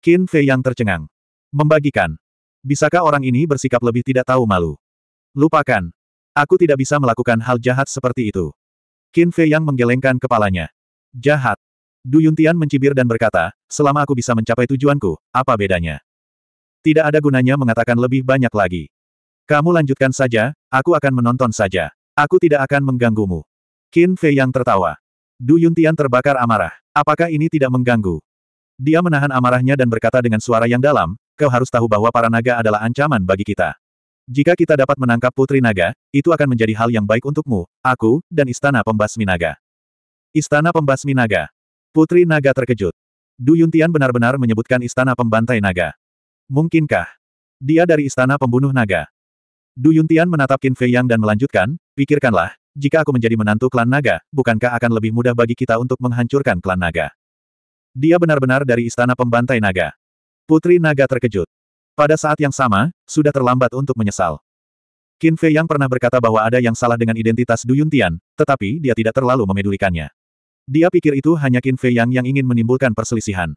Qin Fei yang tercengang. Membagikan. Bisakah orang ini bersikap lebih tidak tahu malu? Lupakan. Aku tidak bisa melakukan hal jahat seperti itu. Qin Fei yang menggelengkan kepalanya. Jahat. Du Yuntian mencibir dan berkata, selama aku bisa mencapai tujuanku, apa bedanya? Tidak ada gunanya mengatakan lebih banyak lagi. Kamu lanjutkan saja, aku akan menonton saja. Aku tidak akan mengganggumu. Qin Fei yang tertawa. Du Yuntian terbakar amarah. Apakah ini tidak mengganggu? Dia menahan amarahnya dan berkata dengan suara yang dalam, kau harus tahu bahwa para naga adalah ancaman bagi kita. Jika kita dapat menangkap putri naga, itu akan menjadi hal yang baik untukmu, aku, dan istana pembasmi naga. Istana pembasmi naga. Putri naga terkejut. Du Yuntian benar-benar menyebutkan istana pembantai naga. Mungkinkah? Dia dari istana pembunuh naga. Du Yuntian menatap Qin Fei Yang dan melanjutkan, pikirkanlah, jika aku menjadi menantu klan naga, bukankah akan lebih mudah bagi kita untuk menghancurkan klan naga? Dia benar-benar dari istana pembantai naga. Putri naga terkejut. Pada saat yang sama, sudah terlambat untuk menyesal. Qin Fei Yang pernah berkata bahwa ada yang salah dengan identitas Du Yuntian, tetapi dia tidak terlalu memedulikannya. Dia pikir itu hanya Qin Fei Yang yang ingin menimbulkan perselisihan.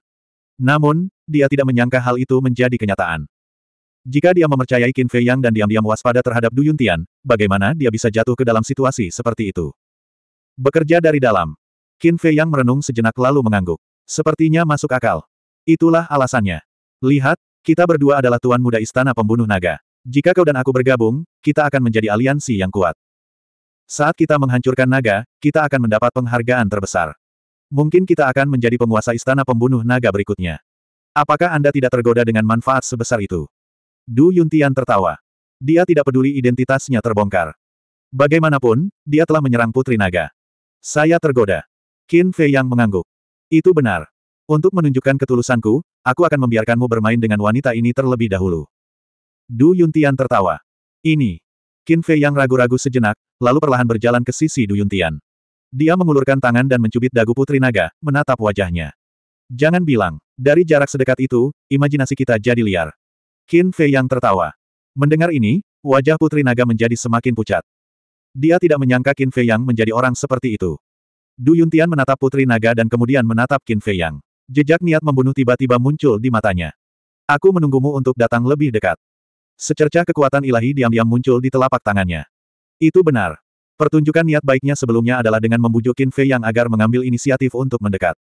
Namun, dia tidak menyangka hal itu menjadi kenyataan. Jika dia mempercayai Qin Fei Yang dan diam-diam waspada terhadap Du Yuntian, bagaimana dia bisa jatuh ke dalam situasi seperti itu? Bekerja dari dalam. Qin Fei Yang merenung sejenak lalu mengangguk. Sepertinya masuk akal. Itulah alasannya. Lihat, kita berdua adalah tuan muda istana pembunuh naga. Jika kau dan aku bergabung, kita akan menjadi aliansi yang kuat. Saat kita menghancurkan naga, kita akan mendapat penghargaan terbesar. Mungkin kita akan menjadi penguasa istana pembunuh naga berikutnya. Apakah Anda tidak tergoda dengan manfaat sebesar itu? Du Yuntian tertawa. Dia tidak peduli identitasnya terbongkar. Bagaimanapun, dia telah menyerang Putri Naga. Saya tergoda. Qin Fei yang mengangguk. Itu benar. Untuk menunjukkan ketulusanku, aku akan membiarkanmu bermain dengan wanita ini terlebih dahulu. Du Yuntian tertawa. Ini. Qin Fei yang ragu-ragu sejenak, lalu perlahan berjalan ke sisi Du Yuntian. Dia mengulurkan tangan dan mencubit dagu Putri Naga, menatap wajahnya. Jangan bilang, dari jarak sedekat itu, imajinasi kita jadi liar. Qin Fei yang tertawa. Mendengar ini, wajah Putri Naga menjadi semakin pucat. Dia tidak menyangka Qin Fei yang menjadi orang seperti itu. Du Yuntian menatap Putri Naga dan kemudian menatap Qin Fei yang. Jejak niat membunuh tiba-tiba muncul di matanya. Aku menunggumu untuk datang lebih dekat. Secercah kekuatan ilahi diam-diam muncul di telapak tangannya. Itu benar. Pertunjukan niat baiknya sebelumnya adalah dengan membujuk Qin Fei yang agar mengambil inisiatif untuk mendekat.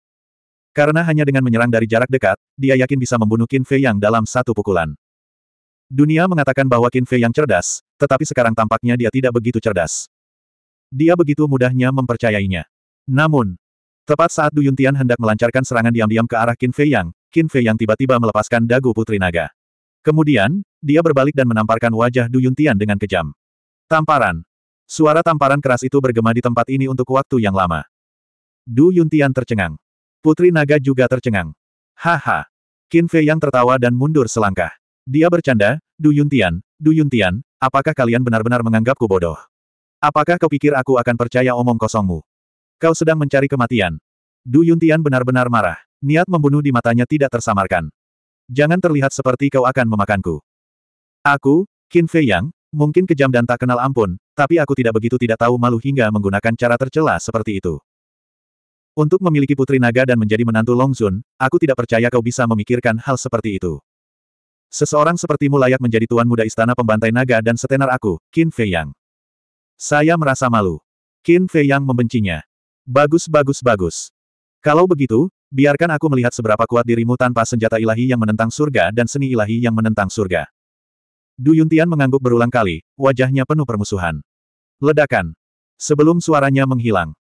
Karena hanya dengan menyerang dari jarak dekat, dia yakin bisa membunuh Qin Fei yang dalam satu pukulan. Dunia mengatakan bahwa Qin Fei yang cerdas, tetapi sekarang tampaknya dia tidak begitu cerdas. Dia begitu mudahnya mempercayainya. Namun, tepat saat Du Yuntian hendak melancarkan serangan diam-diam ke arah Qin Fei Yang, Qin Fei Yang tiba-tiba melepaskan dagu putri naga. Kemudian, dia berbalik dan menamparkan wajah Du Yuntian dengan kejam. Tamparan. Suara tamparan keras itu bergema di tempat ini untuk waktu yang lama. Du Yuntian tercengang. Putri naga juga tercengang. Haha. Qin Fei Yang tertawa dan mundur selangkah. Dia bercanda, Du Yuntian, Du Yuntian, apakah kalian benar-benar menganggapku bodoh? Apakah kau pikir aku akan percaya omong kosongmu? Kau sedang mencari kematian. Du Yuntian benar-benar marah. Niat membunuh di matanya tidak tersamarkan. Jangan terlihat seperti kau akan memakanku. Aku, Qin Fei Yang, mungkin kejam dan tak kenal ampun, tapi aku tidak begitu tidak tahu malu hingga menggunakan cara tercela seperti itu. Untuk memiliki putri naga dan menjadi menantu Long Zun, aku tidak percaya kau bisa memikirkan hal seperti itu. Seseorang sepertimu layak menjadi tuan muda istana pembantai naga dan setenar aku, Qin Fei Yang. Saya merasa malu. Qin Fei Yang membencinya. Bagus bagus bagus. Kalau begitu, biarkan aku melihat seberapa kuat dirimu tanpa senjata ilahi yang menentang surga dan seni ilahi yang menentang surga. Du Yuntian mengangguk berulang kali, wajahnya penuh permusuhan. Ledakan. Sebelum suaranya menghilang.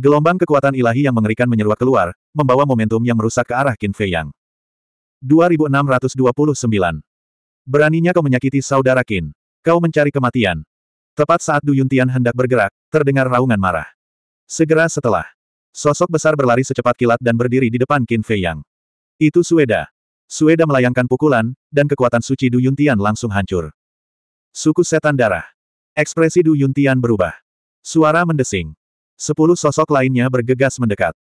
Gelombang kekuatan ilahi yang mengerikan menyeruak keluar, membawa momentum yang merusak ke arah Qin Fei Yang. 2629. Beraninya kau menyakiti saudara Qin. Kau mencari kematian. Tepat saat Du Yuntian hendak bergerak, terdengar raungan marah. Segera setelah, sosok besar berlari secepat kilat dan berdiri di depan Qin Fei Yang. Itu Sueda. Sueda melayangkan pukulan, dan kekuatan suci Du Yuntian langsung hancur. Suku setan darah. Ekspresi Du Yuntian berubah. Suara mendesing. Sepuluh sosok lainnya bergegas mendekat.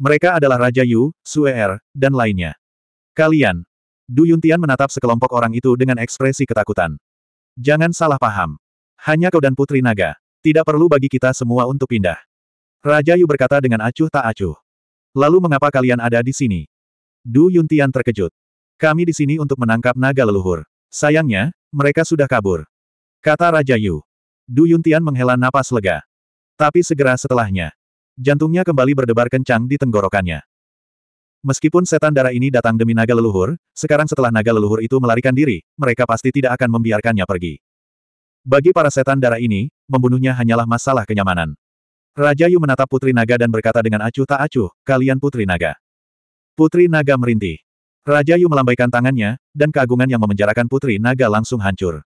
Mereka adalah Raja Yu, Sue er, dan lainnya. Kalian. Du Yuntian menatap sekelompok orang itu dengan ekspresi ketakutan. Jangan salah paham. Hanya kau dan Putri Naga. Tidak perlu bagi kita semua untuk pindah. Raja Yu berkata dengan acuh tak acuh. Lalu mengapa kalian ada di sini? Du Yuntian terkejut. Kami di sini untuk menangkap naga leluhur. Sayangnya, mereka sudah kabur. Kata Raja Yu. Du Yuntian menghela napas lega. Tapi segera setelahnya. Jantungnya kembali berdebar kencang di tenggorokannya. Meskipun setan darah ini datang demi naga leluhur, sekarang setelah naga leluhur itu melarikan diri, mereka pasti tidak akan membiarkannya pergi. Bagi para setan darah ini, membunuhnya hanyalah masalah kenyamanan. Raja Yu menatap Putri Naga dan berkata dengan acuh tak acuh, kalian Putri Naga. Putri Naga merintih. Raja Yu melambaikan tangannya, dan keagungan yang memenjarakan Putri Naga langsung hancur.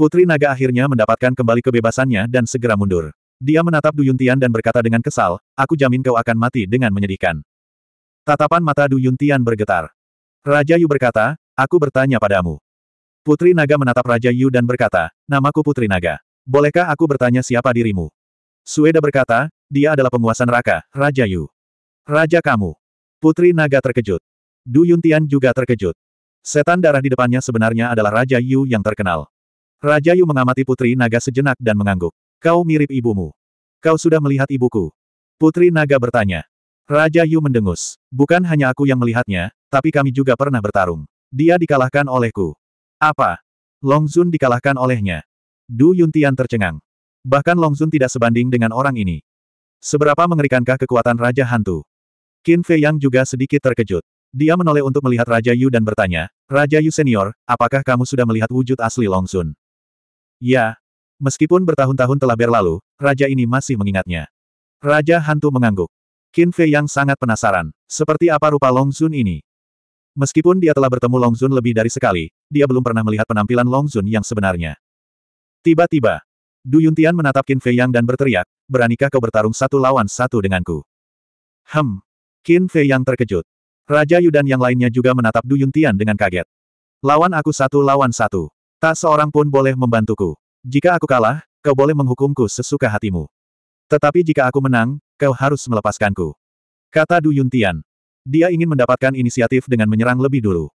Putri Naga akhirnya mendapatkan kembali kebebasannya dan segera mundur. Dia menatap Duyuntian dan berkata dengan kesal, aku jamin kau akan mati dengan menyedihkan. Tatapan mata Du Yuntian bergetar. Raja Yu berkata, aku bertanya padamu. Putri Naga menatap Raja Yu dan berkata, namaku Putri Naga. Bolehkah aku bertanya siapa dirimu? Sueda berkata, dia adalah penguasa neraka, Raja Yu. Raja kamu. Putri Naga terkejut. Du Yuntian juga terkejut. Setan darah di depannya sebenarnya adalah Raja Yu yang terkenal. Raja Yu mengamati Putri Naga sejenak dan mengangguk. Kau mirip ibumu. Kau sudah melihat ibuku. Putri Naga bertanya. Raja Yu mendengus. Bukan hanya aku yang melihatnya, tapi kami juga pernah bertarung. Dia dikalahkan olehku. Apa? Long Zun dikalahkan olehnya. Du Yuntian tercengang. Bahkan Long Zun tidak sebanding dengan orang ini. Seberapa mengerikankah kekuatan Raja Hantu? Qin Fei Yang juga sedikit terkejut. Dia menoleh untuk melihat Raja Yu dan bertanya, Raja Yu senior, apakah kamu sudah melihat wujud asli Long Zun? Ya, Meskipun bertahun-tahun telah berlalu, raja ini masih mengingatnya. Raja hantu mengangguk. Qin Fei yang sangat penasaran, seperti apa rupa Long Zun ini. Meskipun dia telah bertemu Long Zun lebih dari sekali, dia belum pernah melihat penampilan Long Zun yang sebenarnya. Tiba-tiba, Du Yuntian menatap Qin Fei Yang dan berteriak, beranikah kau bertarung satu lawan satu denganku? Hem, Qin Fei Yang terkejut. Raja Yu dan yang lainnya juga menatap Du Yuntian dengan kaget. Lawan aku satu lawan satu. Tak seorang pun boleh membantuku. Jika aku kalah, kau boleh menghukumku sesuka hatimu. Tetapi jika aku menang, Kau harus melepaskanku. Kata Du Yuntian. Dia ingin mendapatkan inisiatif dengan menyerang lebih dulu.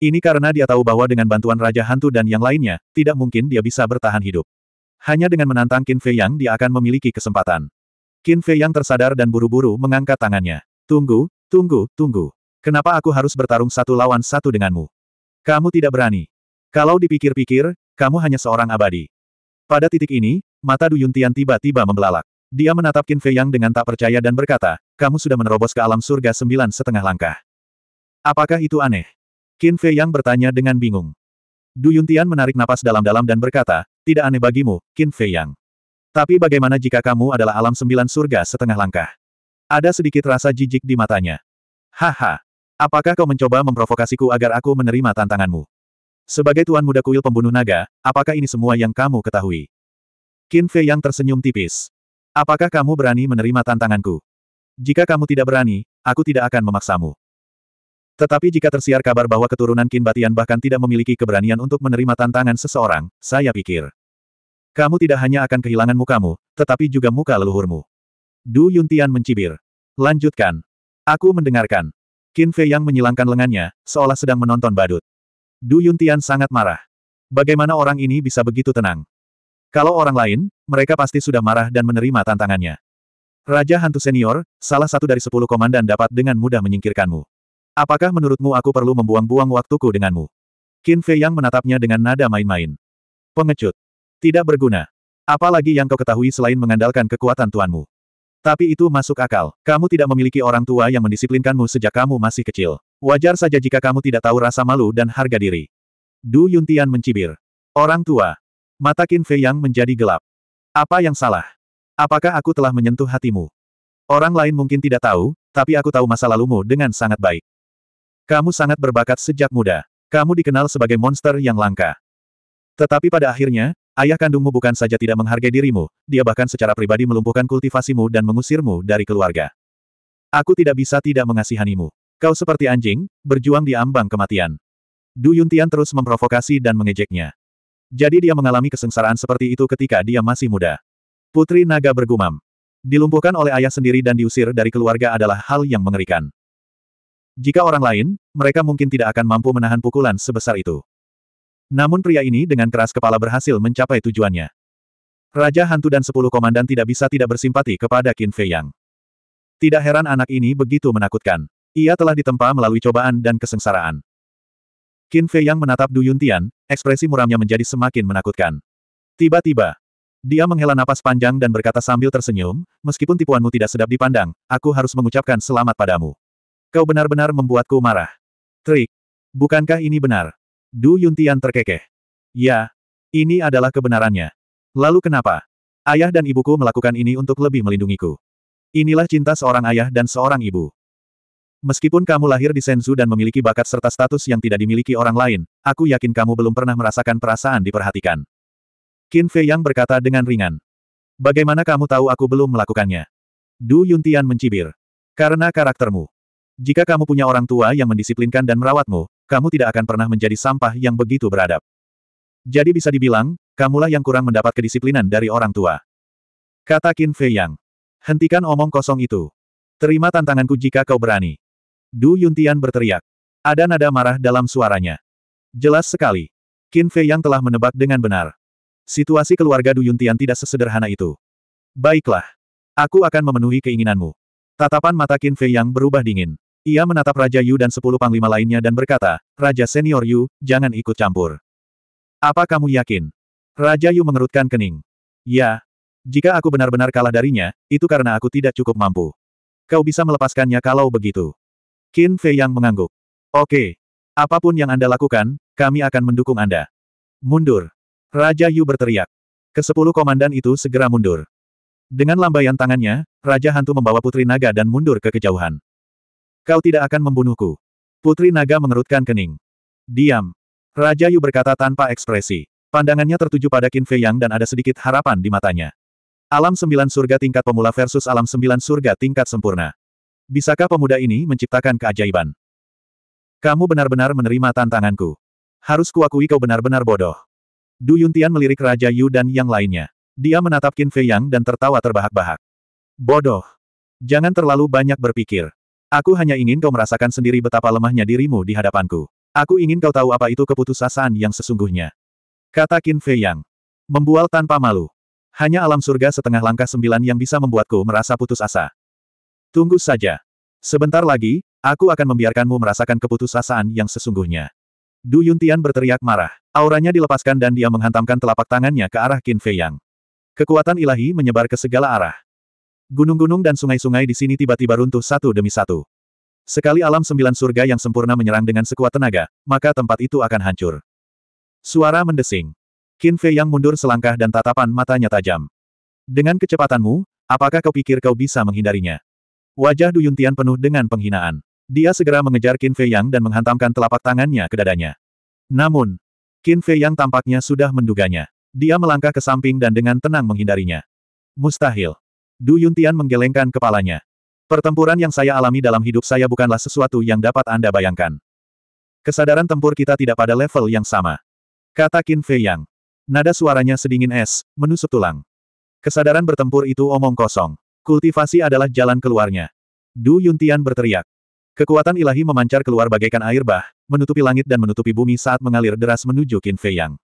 Ini karena dia tahu bahwa dengan bantuan Raja Hantu dan yang lainnya, tidak mungkin dia bisa bertahan hidup. Hanya dengan menantang Qin Fei Yang dia akan memiliki kesempatan. Qin Fei Yang tersadar dan buru-buru mengangkat tangannya. Tunggu, tunggu, tunggu. Kenapa aku harus bertarung satu lawan satu denganmu? Kamu tidak berani. Kalau dipikir-pikir, kamu hanya seorang abadi. Pada titik ini, mata Du Yuntian tiba-tiba membelalak. Dia menatap Qin Fei Yang dengan tak percaya dan berkata, kamu sudah menerobos ke alam surga sembilan setengah langkah. Apakah itu aneh? Qin Fei Yang bertanya dengan bingung. Du Yuntian menarik napas dalam-dalam dan berkata, tidak aneh bagimu, Qin Fei Yang. Tapi bagaimana jika kamu adalah alam sembilan surga setengah langkah? Ada sedikit rasa jijik di matanya. Haha. Apakah kau mencoba memprovokasiku agar aku menerima tantanganmu? Sebagai tuan muda kuil pembunuh naga, apakah ini semua yang kamu ketahui? Qin Fei Yang tersenyum tipis. Apakah kamu berani menerima tantanganku? Jika kamu tidak berani, aku tidak akan memaksamu. Tetapi jika tersiar kabar bahwa keturunan Qin Batian bahkan tidak memiliki keberanian untuk menerima tantangan seseorang, saya pikir. Kamu tidak hanya akan kehilangan mukamu, tetapi juga muka leluhurmu. Du Yuntian mencibir. Lanjutkan. Aku mendengarkan. Qin Fei yang menyilangkan lengannya, seolah sedang menonton badut. Du Yuntian sangat marah. Bagaimana orang ini bisa begitu tenang? Kalau orang lain, mereka pasti sudah marah dan menerima tantangannya. Raja Hantu Senior, salah satu dari sepuluh komandan dapat dengan mudah menyingkirkanmu. Apakah menurutmu aku perlu membuang-buang waktuku denganmu? Qin Fei Yang menatapnya dengan nada main-main. Pengecut. Tidak berguna. Apalagi yang kau ketahui selain mengandalkan kekuatan tuanmu. Tapi itu masuk akal. Kamu tidak memiliki orang tua yang mendisiplinkanmu sejak kamu masih kecil. Wajar saja jika kamu tidak tahu rasa malu dan harga diri. Du Yuntian mencibir. Orang tua, Mata Qin Fei Yang menjadi gelap. Apa yang salah? Apakah aku telah menyentuh hatimu? Orang lain mungkin tidak tahu, tapi aku tahu masa lalumu dengan sangat baik. Kamu sangat berbakat sejak muda. Kamu dikenal sebagai monster yang langka. Tetapi pada akhirnya, ayah kandungmu bukan saja tidak menghargai dirimu, dia bahkan secara pribadi melumpuhkan kultivasimu dan mengusirmu dari keluarga. Aku tidak bisa tidak mengasihanimu. Kau seperti anjing, berjuang di ambang kematian. Du Yuntian terus memprovokasi dan mengejeknya. Jadi dia mengalami kesengsaraan seperti itu ketika dia masih muda. Putri naga bergumam. Dilumpuhkan oleh ayah sendiri dan diusir dari keluarga adalah hal yang mengerikan. Jika orang lain, mereka mungkin tidak akan mampu menahan pukulan sebesar itu. Namun pria ini dengan keras kepala berhasil mencapai tujuannya. Raja Hantu dan sepuluh komandan tidak bisa tidak bersimpati kepada Qin Fei Yang. Tidak heran anak ini begitu menakutkan. Ia telah ditempa melalui cobaan dan kesengsaraan. Qin Fei yang menatap Du Yuntian, ekspresi muramnya menjadi semakin menakutkan. Tiba-tiba, dia menghela napas panjang dan berkata sambil tersenyum, meskipun tipuanmu tidak sedap dipandang, aku harus mengucapkan selamat padamu. Kau benar-benar membuatku marah. Trik. Bukankah ini benar? Du Yuntian terkekeh. Ya. Ini adalah kebenarannya. Lalu kenapa? Ayah dan ibuku melakukan ini untuk lebih melindungiku. Inilah cinta seorang ayah dan seorang ibu. Meskipun kamu lahir di Senzu dan memiliki bakat serta status yang tidak dimiliki orang lain, aku yakin kamu belum pernah merasakan perasaan diperhatikan. Qin Fei Yang berkata dengan ringan. Bagaimana kamu tahu aku belum melakukannya? Du Yuntian mencibir. Karena karaktermu. Jika kamu punya orang tua yang mendisiplinkan dan merawatmu, kamu tidak akan pernah menjadi sampah yang begitu beradab. Jadi bisa dibilang, kamulah yang kurang mendapat kedisiplinan dari orang tua. Kata Qin Fei Yang. Hentikan omong kosong itu. Terima tantanganku jika kau berani. Du Yuntian berteriak. Ada nada marah dalam suaranya. Jelas sekali. Qin Fei yang telah menebak dengan benar. Situasi keluarga Du Yuntian tidak sesederhana itu. Baiklah. Aku akan memenuhi keinginanmu. Tatapan mata Qin Fei yang berubah dingin. Ia menatap Raja Yu dan sepuluh panglima lainnya dan berkata, Raja Senior Yu, jangan ikut campur. Apa kamu yakin? Raja Yu mengerutkan kening. Ya. Jika aku benar-benar kalah darinya, itu karena aku tidak cukup mampu. Kau bisa melepaskannya kalau begitu. Qin Fei yang mengangguk. Oke. Apapun yang Anda lakukan, kami akan mendukung Anda. Mundur. Raja Yu berteriak. Kesepuluh komandan itu segera mundur. Dengan lambaian tangannya, Raja Hantu membawa Putri Naga dan mundur ke kejauhan. Kau tidak akan membunuhku. Putri Naga mengerutkan kening. Diam. Raja Yu berkata tanpa ekspresi. Pandangannya tertuju pada Qin Fei Yang dan ada sedikit harapan di matanya. Alam sembilan surga tingkat pemula versus alam sembilan surga tingkat sempurna. Bisakah pemuda ini menciptakan keajaiban? Kamu benar-benar menerima tantanganku. Harus kuakui kau benar-benar bodoh. Du Yuntian melirik Raja Yu dan yang lainnya. Dia menatap Qin Fei Yang dan tertawa terbahak-bahak. Bodoh. Jangan terlalu banyak berpikir. Aku hanya ingin kau merasakan sendiri betapa lemahnya dirimu di hadapanku. Aku ingin kau tahu apa itu keputusasaan yang sesungguhnya. Kata Qin Fei Yang. Membual tanpa malu. Hanya alam surga setengah langkah sembilan yang bisa membuatku merasa putus asa. Tunggu saja. Sebentar lagi, aku akan membiarkanmu merasakan keputusasaan yang sesungguhnya. Du Yuntian berteriak marah. Auranya dilepaskan dan dia menghantamkan telapak tangannya ke arah Qin Fei Yang. Kekuatan ilahi menyebar ke segala arah. Gunung-gunung dan sungai-sungai di sini tiba-tiba runtuh satu demi satu. Sekali alam sembilan surga yang sempurna menyerang dengan sekuat tenaga, maka tempat itu akan hancur. Suara mendesing. Qin Fei Yang mundur selangkah dan tatapan matanya tajam. Dengan kecepatanmu, apakah kau pikir kau bisa menghindarinya? Wajah Du Yuntian penuh dengan penghinaan. Dia segera mengejar Qin Fei Yang dan menghantamkan telapak tangannya ke dadanya. Namun, Qin Fei Yang tampaknya sudah menduganya. Dia melangkah ke samping dan dengan tenang menghindarinya. Mustahil. Du Yuntian menggelengkan kepalanya. Pertempuran yang saya alami dalam hidup saya bukanlah sesuatu yang dapat Anda bayangkan. Kesadaran tempur kita tidak pada level yang sama. Kata Qin Fei Yang. Nada suaranya sedingin es, menusuk tulang. Kesadaran bertempur itu omong kosong. Kultivasi adalah jalan keluarnya. Du Yuntian berteriak. Kekuatan ilahi memancar keluar bagaikan air bah, menutupi langit dan menutupi bumi saat mengalir deras menuju Qin Fei Yang.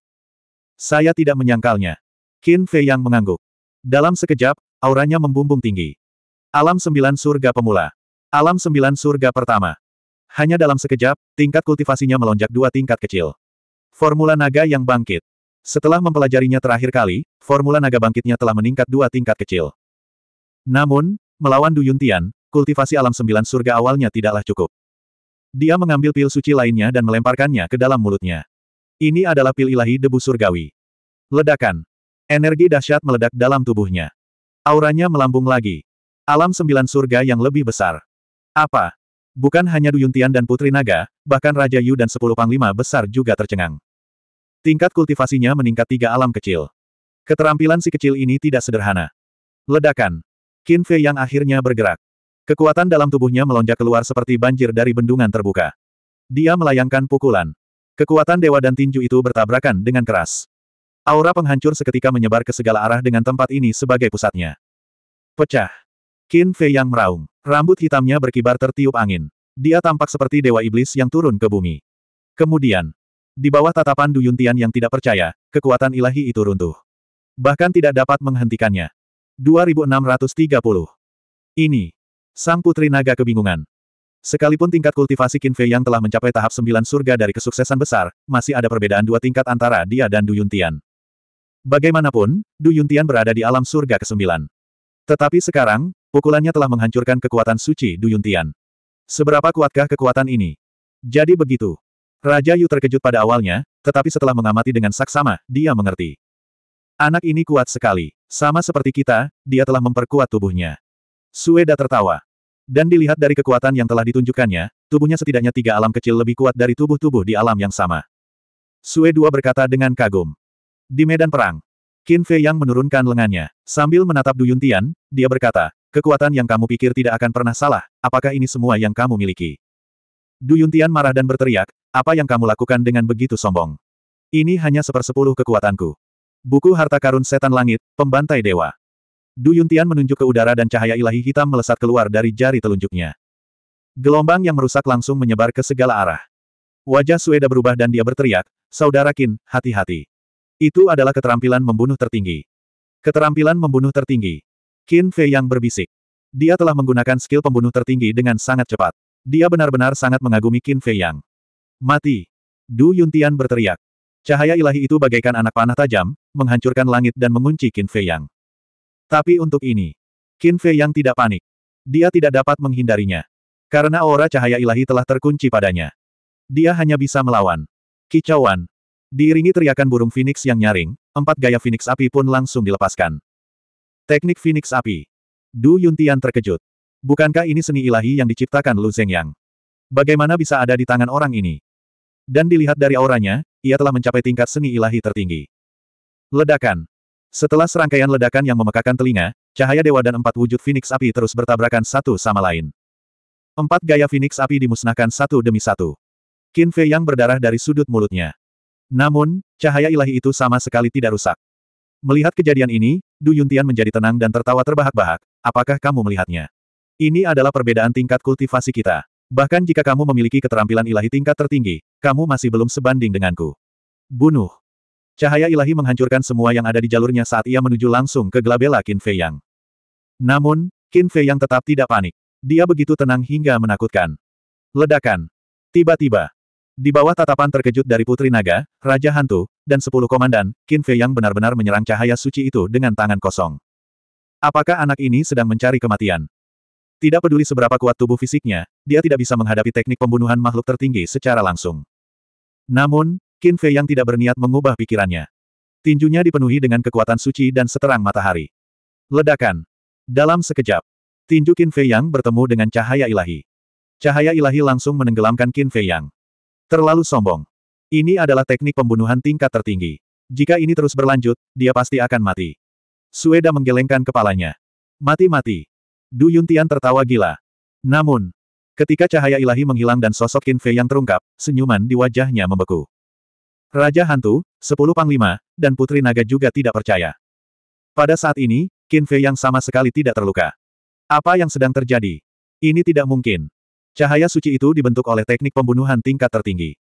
Saya tidak menyangkalnya. Qin Fei Yang mengangguk. Dalam sekejap, auranya membumbung tinggi. Alam sembilan surga pemula. Alam sembilan surga pertama. Hanya dalam sekejap, tingkat kultivasinya melonjak dua tingkat kecil. Formula naga yang bangkit. Setelah mempelajarinya terakhir kali, formula naga bangkitnya telah meningkat dua tingkat kecil. Namun, melawan Du Yuntian, kultivasi alam sembilan surga awalnya tidaklah cukup. Dia mengambil pil suci lainnya dan melemparkannya ke dalam mulutnya. Ini adalah pil ilahi debu surgawi. Ledakan. Energi dahsyat meledak dalam tubuhnya. Auranya melambung lagi. Alam sembilan surga yang lebih besar. Apa? Bukan hanya Duyuntian dan Putri Naga, bahkan Raja Yu dan sepuluh panglima besar juga tercengang. Tingkat kultivasinya meningkat tiga alam kecil. Keterampilan si kecil ini tidak sederhana. Ledakan. Qin Fei yang akhirnya bergerak. Kekuatan dalam tubuhnya melonjak keluar seperti banjir dari bendungan terbuka. Dia melayangkan pukulan. Kekuatan dewa dan tinju itu bertabrakan dengan keras. Aura penghancur seketika menyebar ke segala arah dengan tempat ini sebagai pusatnya. Pecah. Qin Fei yang meraung. Rambut hitamnya berkibar tertiup angin. Dia tampak seperti dewa iblis yang turun ke bumi. Kemudian, di bawah tatapan Duyuntian yang tidak percaya, kekuatan ilahi itu runtuh. Bahkan tidak dapat menghentikannya. 2630. Ini. Sang Putri Naga kebingungan. Sekalipun tingkat kultivasi Qin Fei yang telah mencapai tahap sembilan surga dari kesuksesan besar, masih ada perbedaan dua tingkat antara dia dan Du Yuntian. Bagaimanapun, Du Yuntian berada di alam surga kesembilan. Tetapi sekarang, pukulannya telah menghancurkan kekuatan suci Du Yuntian. Seberapa kuatkah kekuatan ini? Jadi begitu. Raja Yu terkejut pada awalnya, tetapi setelah mengamati dengan saksama, dia mengerti. Anak ini kuat sekali. Sama seperti kita, dia telah memperkuat tubuhnya. Sueda tertawa. Dan dilihat dari kekuatan yang telah ditunjukkannya, tubuhnya setidaknya tiga alam kecil lebih kuat dari tubuh-tubuh di alam yang sama. Sue dua berkata dengan kagum. Di medan perang, Qin Fei yang menurunkan lengannya. Sambil menatap Du Tian, dia berkata, kekuatan yang kamu pikir tidak akan pernah salah, apakah ini semua yang kamu miliki? Du Tian marah dan berteriak, apa yang kamu lakukan dengan begitu sombong? Ini hanya sepersepuluh kekuatanku. Buku Harta Karun Setan Langit, Pembantai Dewa. Du Yuntian menunjuk ke udara dan cahaya ilahi hitam melesat keluar dari jari telunjuknya. Gelombang yang merusak langsung menyebar ke segala arah. Wajah Sueda berubah dan dia berteriak, Saudara Kin, hati-hati. Itu adalah keterampilan membunuh tertinggi. Keterampilan membunuh tertinggi. Kin Fei yang berbisik. Dia telah menggunakan skill pembunuh tertinggi dengan sangat cepat. Dia benar-benar sangat mengagumi Qin Fei Yang. Mati. Du Yuntian berteriak. Cahaya ilahi itu bagaikan anak panah tajam, menghancurkan langit dan mengunci Qin Fei Yang. Tapi untuk ini, Qin Fei Yang tidak panik. Dia tidak dapat menghindarinya. Karena aura cahaya ilahi telah terkunci padanya. Dia hanya bisa melawan. Kicauan. Diiringi teriakan burung Phoenix yang nyaring, empat gaya Phoenix api pun langsung dilepaskan. Teknik Phoenix api. Du Yuntian terkejut. Bukankah ini seni ilahi yang diciptakan Lu Zhengyang? Bagaimana bisa ada di tangan orang ini? Dan dilihat dari auranya, ia telah mencapai tingkat seni ilahi tertinggi. Ledakan. Setelah serangkaian ledakan yang memekakan telinga, cahaya dewa dan empat wujud Phoenix api terus bertabrakan satu sama lain. Empat gaya Phoenix api dimusnahkan satu demi satu. Qin Fei yang berdarah dari sudut mulutnya. Namun, cahaya ilahi itu sama sekali tidak rusak. Melihat kejadian ini, Du Yuntian menjadi tenang dan tertawa terbahak-bahak. Apakah kamu melihatnya? Ini adalah perbedaan tingkat kultivasi kita. Bahkan jika kamu memiliki keterampilan ilahi tingkat tertinggi, kamu masih belum sebanding denganku. Bunuh. Cahaya ilahi menghancurkan semua yang ada di jalurnya saat ia menuju langsung ke Glabella Qin Fei Yang. Namun, Qin Fei Yang tetap tidak panik. Dia begitu tenang hingga menakutkan. Ledakan. Tiba-tiba. Di bawah tatapan terkejut dari Putri Naga, Raja Hantu, dan sepuluh komandan, Qin Fei Yang benar-benar menyerang cahaya suci itu dengan tangan kosong. Apakah anak ini sedang mencari kematian? Tidak peduli seberapa kuat tubuh fisiknya, dia tidak bisa menghadapi teknik pembunuhan makhluk tertinggi secara langsung. Namun, Qin Fei yang tidak berniat mengubah pikirannya. Tinjunya dipenuhi dengan kekuatan suci dan seterang matahari. Ledakan. Dalam sekejap, tinju Qin Fei yang bertemu dengan cahaya ilahi. Cahaya ilahi langsung menenggelamkan Qin Fei yang. Terlalu sombong. Ini adalah teknik pembunuhan tingkat tertinggi. Jika ini terus berlanjut, dia pasti akan mati. Sueda menggelengkan kepalanya. Mati-mati. Du Yuntian tertawa gila. Namun, ketika cahaya ilahi menghilang dan sosok Qin Fei yang terungkap, senyuman di wajahnya membeku. Raja Hantu, Sepuluh Panglima, dan Putri Naga juga tidak percaya. Pada saat ini, Qin Fei yang sama sekali tidak terluka. Apa yang sedang terjadi? Ini tidak mungkin. Cahaya suci itu dibentuk oleh teknik pembunuhan tingkat tertinggi.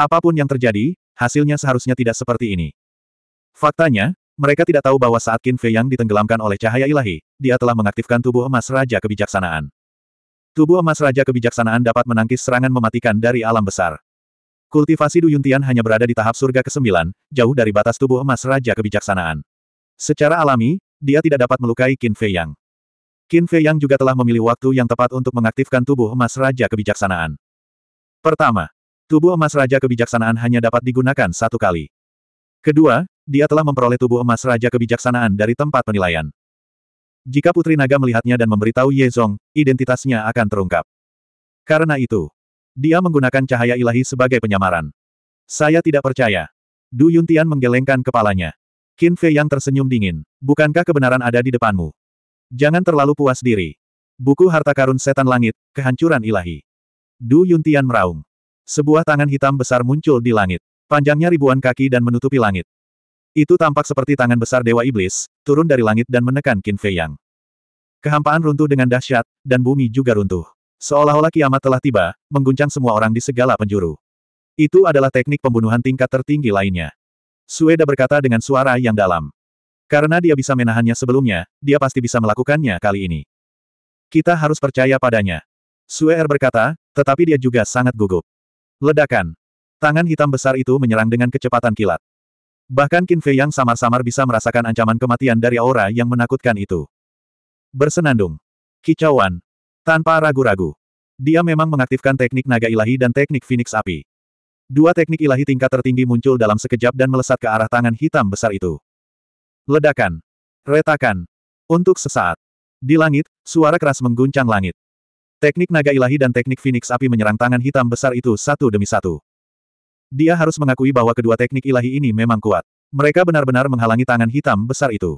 Apapun yang terjadi, hasilnya seharusnya tidak seperti ini. Faktanya, mereka tidak tahu bahwa saat Qin Fei yang ditenggelamkan oleh cahaya ilahi, dia telah mengaktifkan tubuh emas Raja Kebijaksanaan. Tubuh emas Raja Kebijaksanaan dapat menangkis serangan mematikan dari alam besar. Kultivasi Duyuntian hanya berada di tahap surga ke-9, jauh dari batas tubuh emas Raja Kebijaksanaan. Secara alami, dia tidak dapat melukai Qin Fei Yang. Qin Fei Yang juga telah memilih waktu yang tepat untuk mengaktifkan tubuh emas Raja Kebijaksanaan. Pertama, tubuh emas Raja Kebijaksanaan hanya dapat digunakan satu kali. Kedua, dia telah memperoleh tubuh emas Raja Kebijaksanaan dari tempat penilaian. Jika Putri Naga melihatnya dan memberitahu Ye Zong, identitasnya akan terungkap. Karena itu, dia menggunakan cahaya ilahi sebagai penyamaran. Saya tidak percaya. Du Yuntian menggelengkan kepalanya. Qin Fei yang tersenyum dingin. Bukankah kebenaran ada di depanmu? Jangan terlalu puas diri. Buku Harta Karun Setan Langit, Kehancuran Ilahi. Du Yuntian meraung. Sebuah tangan hitam besar muncul di langit. Panjangnya ribuan kaki dan menutupi langit. Itu tampak seperti tangan besar Dewa Iblis, turun dari langit dan menekan Qin Fei Yang. Kehampaan runtuh dengan dahsyat, dan bumi juga runtuh. Seolah-olah kiamat telah tiba, mengguncang semua orang di segala penjuru. Itu adalah teknik pembunuhan tingkat tertinggi lainnya. Sueda berkata dengan suara yang dalam. Karena dia bisa menahannya sebelumnya, dia pasti bisa melakukannya kali ini. Kita harus percaya padanya. Suer berkata, tetapi dia juga sangat gugup. Ledakan. Tangan hitam besar itu menyerang dengan kecepatan kilat. Bahkan Qin Fei yang samar-samar bisa merasakan ancaman kematian dari aura yang menakutkan itu. Bersenandung. Kicauan. Tanpa ragu-ragu. Dia memang mengaktifkan teknik naga ilahi dan teknik phoenix api. Dua teknik ilahi tingkat tertinggi muncul dalam sekejap dan melesat ke arah tangan hitam besar itu. Ledakan. Retakan. Untuk sesaat. Di langit, suara keras mengguncang langit. Teknik naga ilahi dan teknik phoenix api menyerang tangan hitam besar itu satu demi satu. Dia harus mengakui bahwa kedua teknik ilahi ini memang kuat. Mereka benar-benar menghalangi tangan hitam besar itu.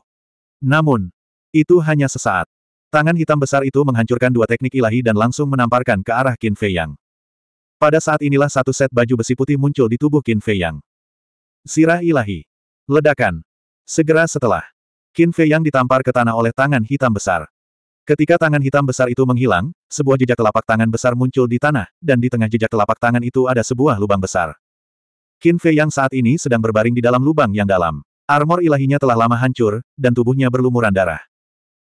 Namun, itu hanya sesaat. Tangan hitam besar itu menghancurkan dua teknik ilahi dan langsung menamparkan ke arah Qin Fei Yang. Pada saat inilah satu set baju besi putih muncul di tubuh Qin Fei Yang. Sirah ilahi. Ledakan. Segera setelah. Qin Fei Yang ditampar ke tanah oleh tangan hitam besar. Ketika tangan hitam besar itu menghilang, sebuah jejak telapak tangan besar muncul di tanah, dan di tengah jejak telapak tangan itu ada sebuah lubang besar. Qin Fei yang saat ini sedang berbaring di dalam lubang yang dalam. Armor ilahinya telah lama hancur, dan tubuhnya berlumuran darah.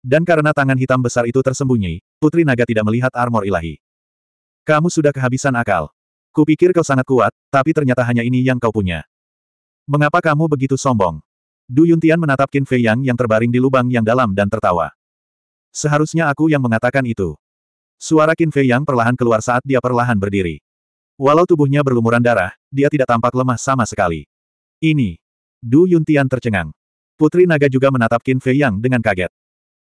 Dan karena tangan hitam besar itu tersembunyi, Putri Naga tidak melihat armor ilahi. Kamu sudah kehabisan akal. Kupikir kau sangat kuat, tapi ternyata hanya ini yang kau punya. Mengapa kamu begitu sombong? Du Yuntian menatap Qin Fei Yang yang terbaring di lubang yang dalam dan tertawa. Seharusnya aku yang mengatakan itu. Suara Qin Fei Yang perlahan keluar saat dia perlahan berdiri. Walau tubuhnya berlumuran darah, dia tidak tampak lemah sama sekali. Ini. Du Yuntian tercengang. Putri Naga juga menatap Qin Fei Yang dengan kaget.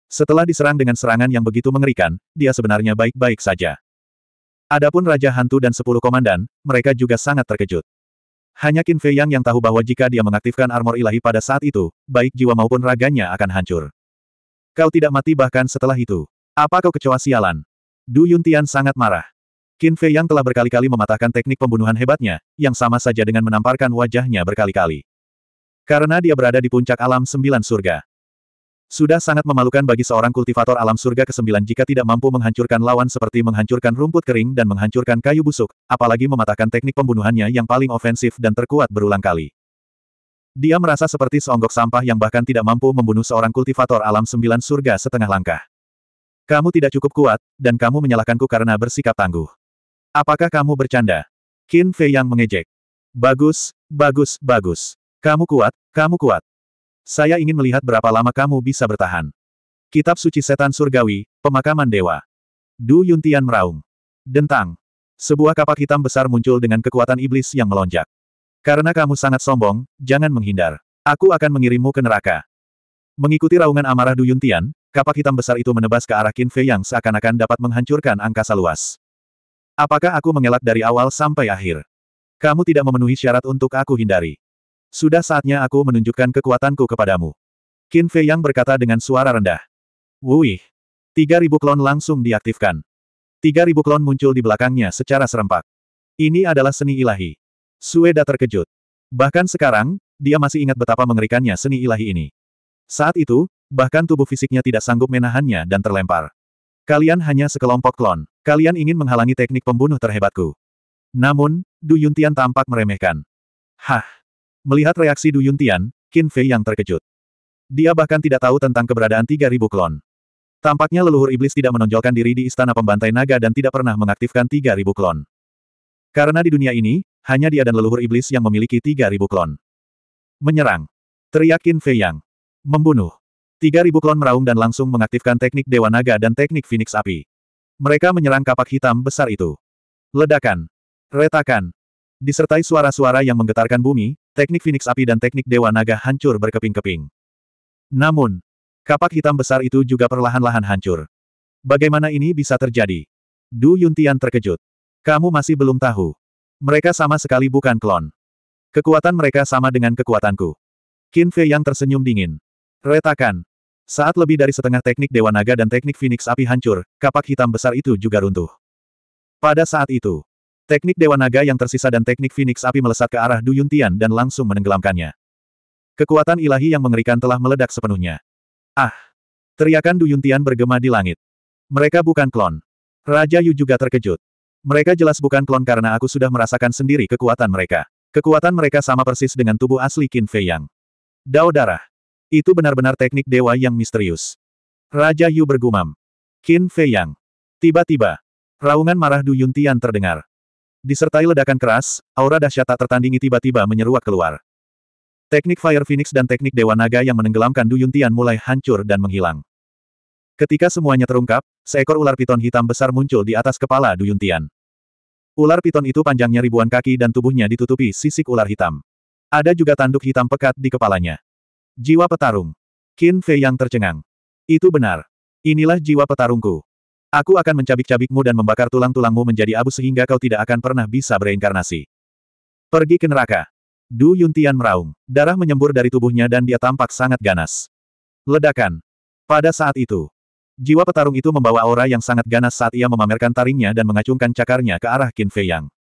Setelah diserang dengan serangan yang begitu mengerikan, dia sebenarnya baik-baik saja. Adapun Raja Hantu dan sepuluh komandan, mereka juga sangat terkejut. Hanya Qin Fei Yang yang tahu bahwa jika dia mengaktifkan armor ilahi pada saat itu, baik jiwa maupun raganya akan hancur. Kau tidak mati bahkan setelah itu. Apa kau kecoa sialan? Du Yuntian sangat marah. Qin Fei yang telah berkali-kali mematahkan teknik pembunuhan hebatnya, yang sama saja dengan menamparkan wajahnya berkali-kali. Karena dia berada di puncak alam sembilan surga. Sudah sangat memalukan bagi seorang kultivator alam surga ke-9 jika tidak mampu menghancurkan lawan seperti menghancurkan rumput kering dan menghancurkan kayu busuk, apalagi mematahkan teknik pembunuhannya yang paling ofensif dan terkuat berulang kali. Dia merasa seperti seonggok sampah yang bahkan tidak mampu membunuh seorang kultivator alam sembilan surga setengah langkah. Kamu tidak cukup kuat, dan kamu menyalahkanku karena bersikap tangguh. Apakah kamu bercanda? Qin Fei yang mengejek. Bagus, bagus, bagus. Kamu kuat, kamu kuat. Saya ingin melihat berapa lama kamu bisa bertahan. Kitab Suci Setan Surgawi, Pemakaman Dewa. Du Yuntian meraung. Dentang. Sebuah kapak hitam besar muncul dengan kekuatan iblis yang melonjak. Karena kamu sangat sombong, jangan menghindar. Aku akan mengirimmu ke neraka. Mengikuti raungan amarah Du Yuntian, kapak hitam besar itu menebas ke arah Qin Fei yang seakan-akan dapat menghancurkan angkasa luas. Apakah aku mengelak dari awal sampai akhir? Kamu tidak memenuhi syarat untuk aku hindari. Sudah saatnya aku menunjukkan kekuatanku kepadamu. Qin Fei Yang berkata dengan suara rendah. Wuih! 3.000 klon langsung diaktifkan. 3.000 klon muncul di belakangnya secara serempak. Ini adalah seni ilahi. Sueda terkejut. Bahkan sekarang, dia masih ingat betapa mengerikannya seni ilahi ini. Saat itu, bahkan tubuh fisiknya tidak sanggup menahannya dan terlempar. Kalian hanya sekelompok klon. Kalian ingin menghalangi teknik pembunuh terhebatku. Namun, Du Yuntian tampak meremehkan. Hah! Melihat reaksi Du Yuntian, Qin Fei yang terkejut. Dia bahkan tidak tahu tentang keberadaan 3.000 klon. Tampaknya leluhur iblis tidak menonjolkan diri di istana pembantai naga dan tidak pernah mengaktifkan 3.000 klon. Karena di dunia ini, hanya dia dan leluhur iblis yang memiliki 3.000 klon. Menyerang. Teriak Qin Fei Yang. Membunuh. 3.000 klon meraung dan langsung mengaktifkan teknik Dewa Naga dan teknik Phoenix Api. Mereka menyerang kapak hitam besar itu. Ledakan. Retakan. Disertai suara-suara yang menggetarkan bumi, teknik Phoenix Api dan teknik Dewa Naga hancur berkeping-keping. Namun, kapak hitam besar itu juga perlahan-lahan hancur. Bagaimana ini bisa terjadi? Du Yuntian terkejut. Kamu masih belum tahu. Mereka sama sekali bukan klon. Kekuatan mereka sama dengan kekuatanku. Qin Fei yang tersenyum dingin. Retakan. Saat lebih dari setengah teknik Dewa Naga dan teknik Phoenix Api hancur, kapak hitam besar itu juga runtuh. Pada saat itu, teknik Dewa Naga yang tersisa dan teknik Phoenix Api melesat ke arah Du Yuntian dan langsung menenggelamkannya. Kekuatan ilahi yang mengerikan telah meledak sepenuhnya. Ah! Teriakan Du Yuntian bergema di langit. Mereka bukan klon. Raja Yu juga terkejut. Mereka jelas bukan klon karena aku sudah merasakan sendiri kekuatan mereka. Kekuatan mereka sama persis dengan tubuh asli Qin Fei Yang. Dao darah. Itu benar-benar teknik dewa yang misterius. Raja Yu bergumam. Qin Fei Yang. Tiba-tiba, raungan marah Du Yuntian terdengar. Disertai ledakan keras, aura dahsyat tak tertandingi tiba-tiba menyeruak keluar. Teknik Fire Phoenix dan teknik Dewa Naga yang menenggelamkan Du Yuntian mulai hancur dan menghilang. Ketika semuanya terungkap, seekor ular piton hitam besar muncul di atas kepala Du Yuntian. Ular piton itu panjangnya ribuan kaki dan tubuhnya ditutupi sisik ular hitam. Ada juga tanduk hitam pekat di kepalanya. Jiwa petarung. Qin Fei yang tercengang. Itu benar. Inilah jiwa petarungku. Aku akan mencabik-cabikmu dan membakar tulang-tulangmu menjadi abu sehingga kau tidak akan pernah bisa bereinkarnasi. Pergi ke neraka. Du Yuntian meraung. Darah menyembur dari tubuhnya dan dia tampak sangat ganas. Ledakan. Pada saat itu, jiwa petarung itu membawa aura yang sangat ganas saat ia memamerkan taringnya dan mengacungkan cakarnya ke arah Qin Fei Yang.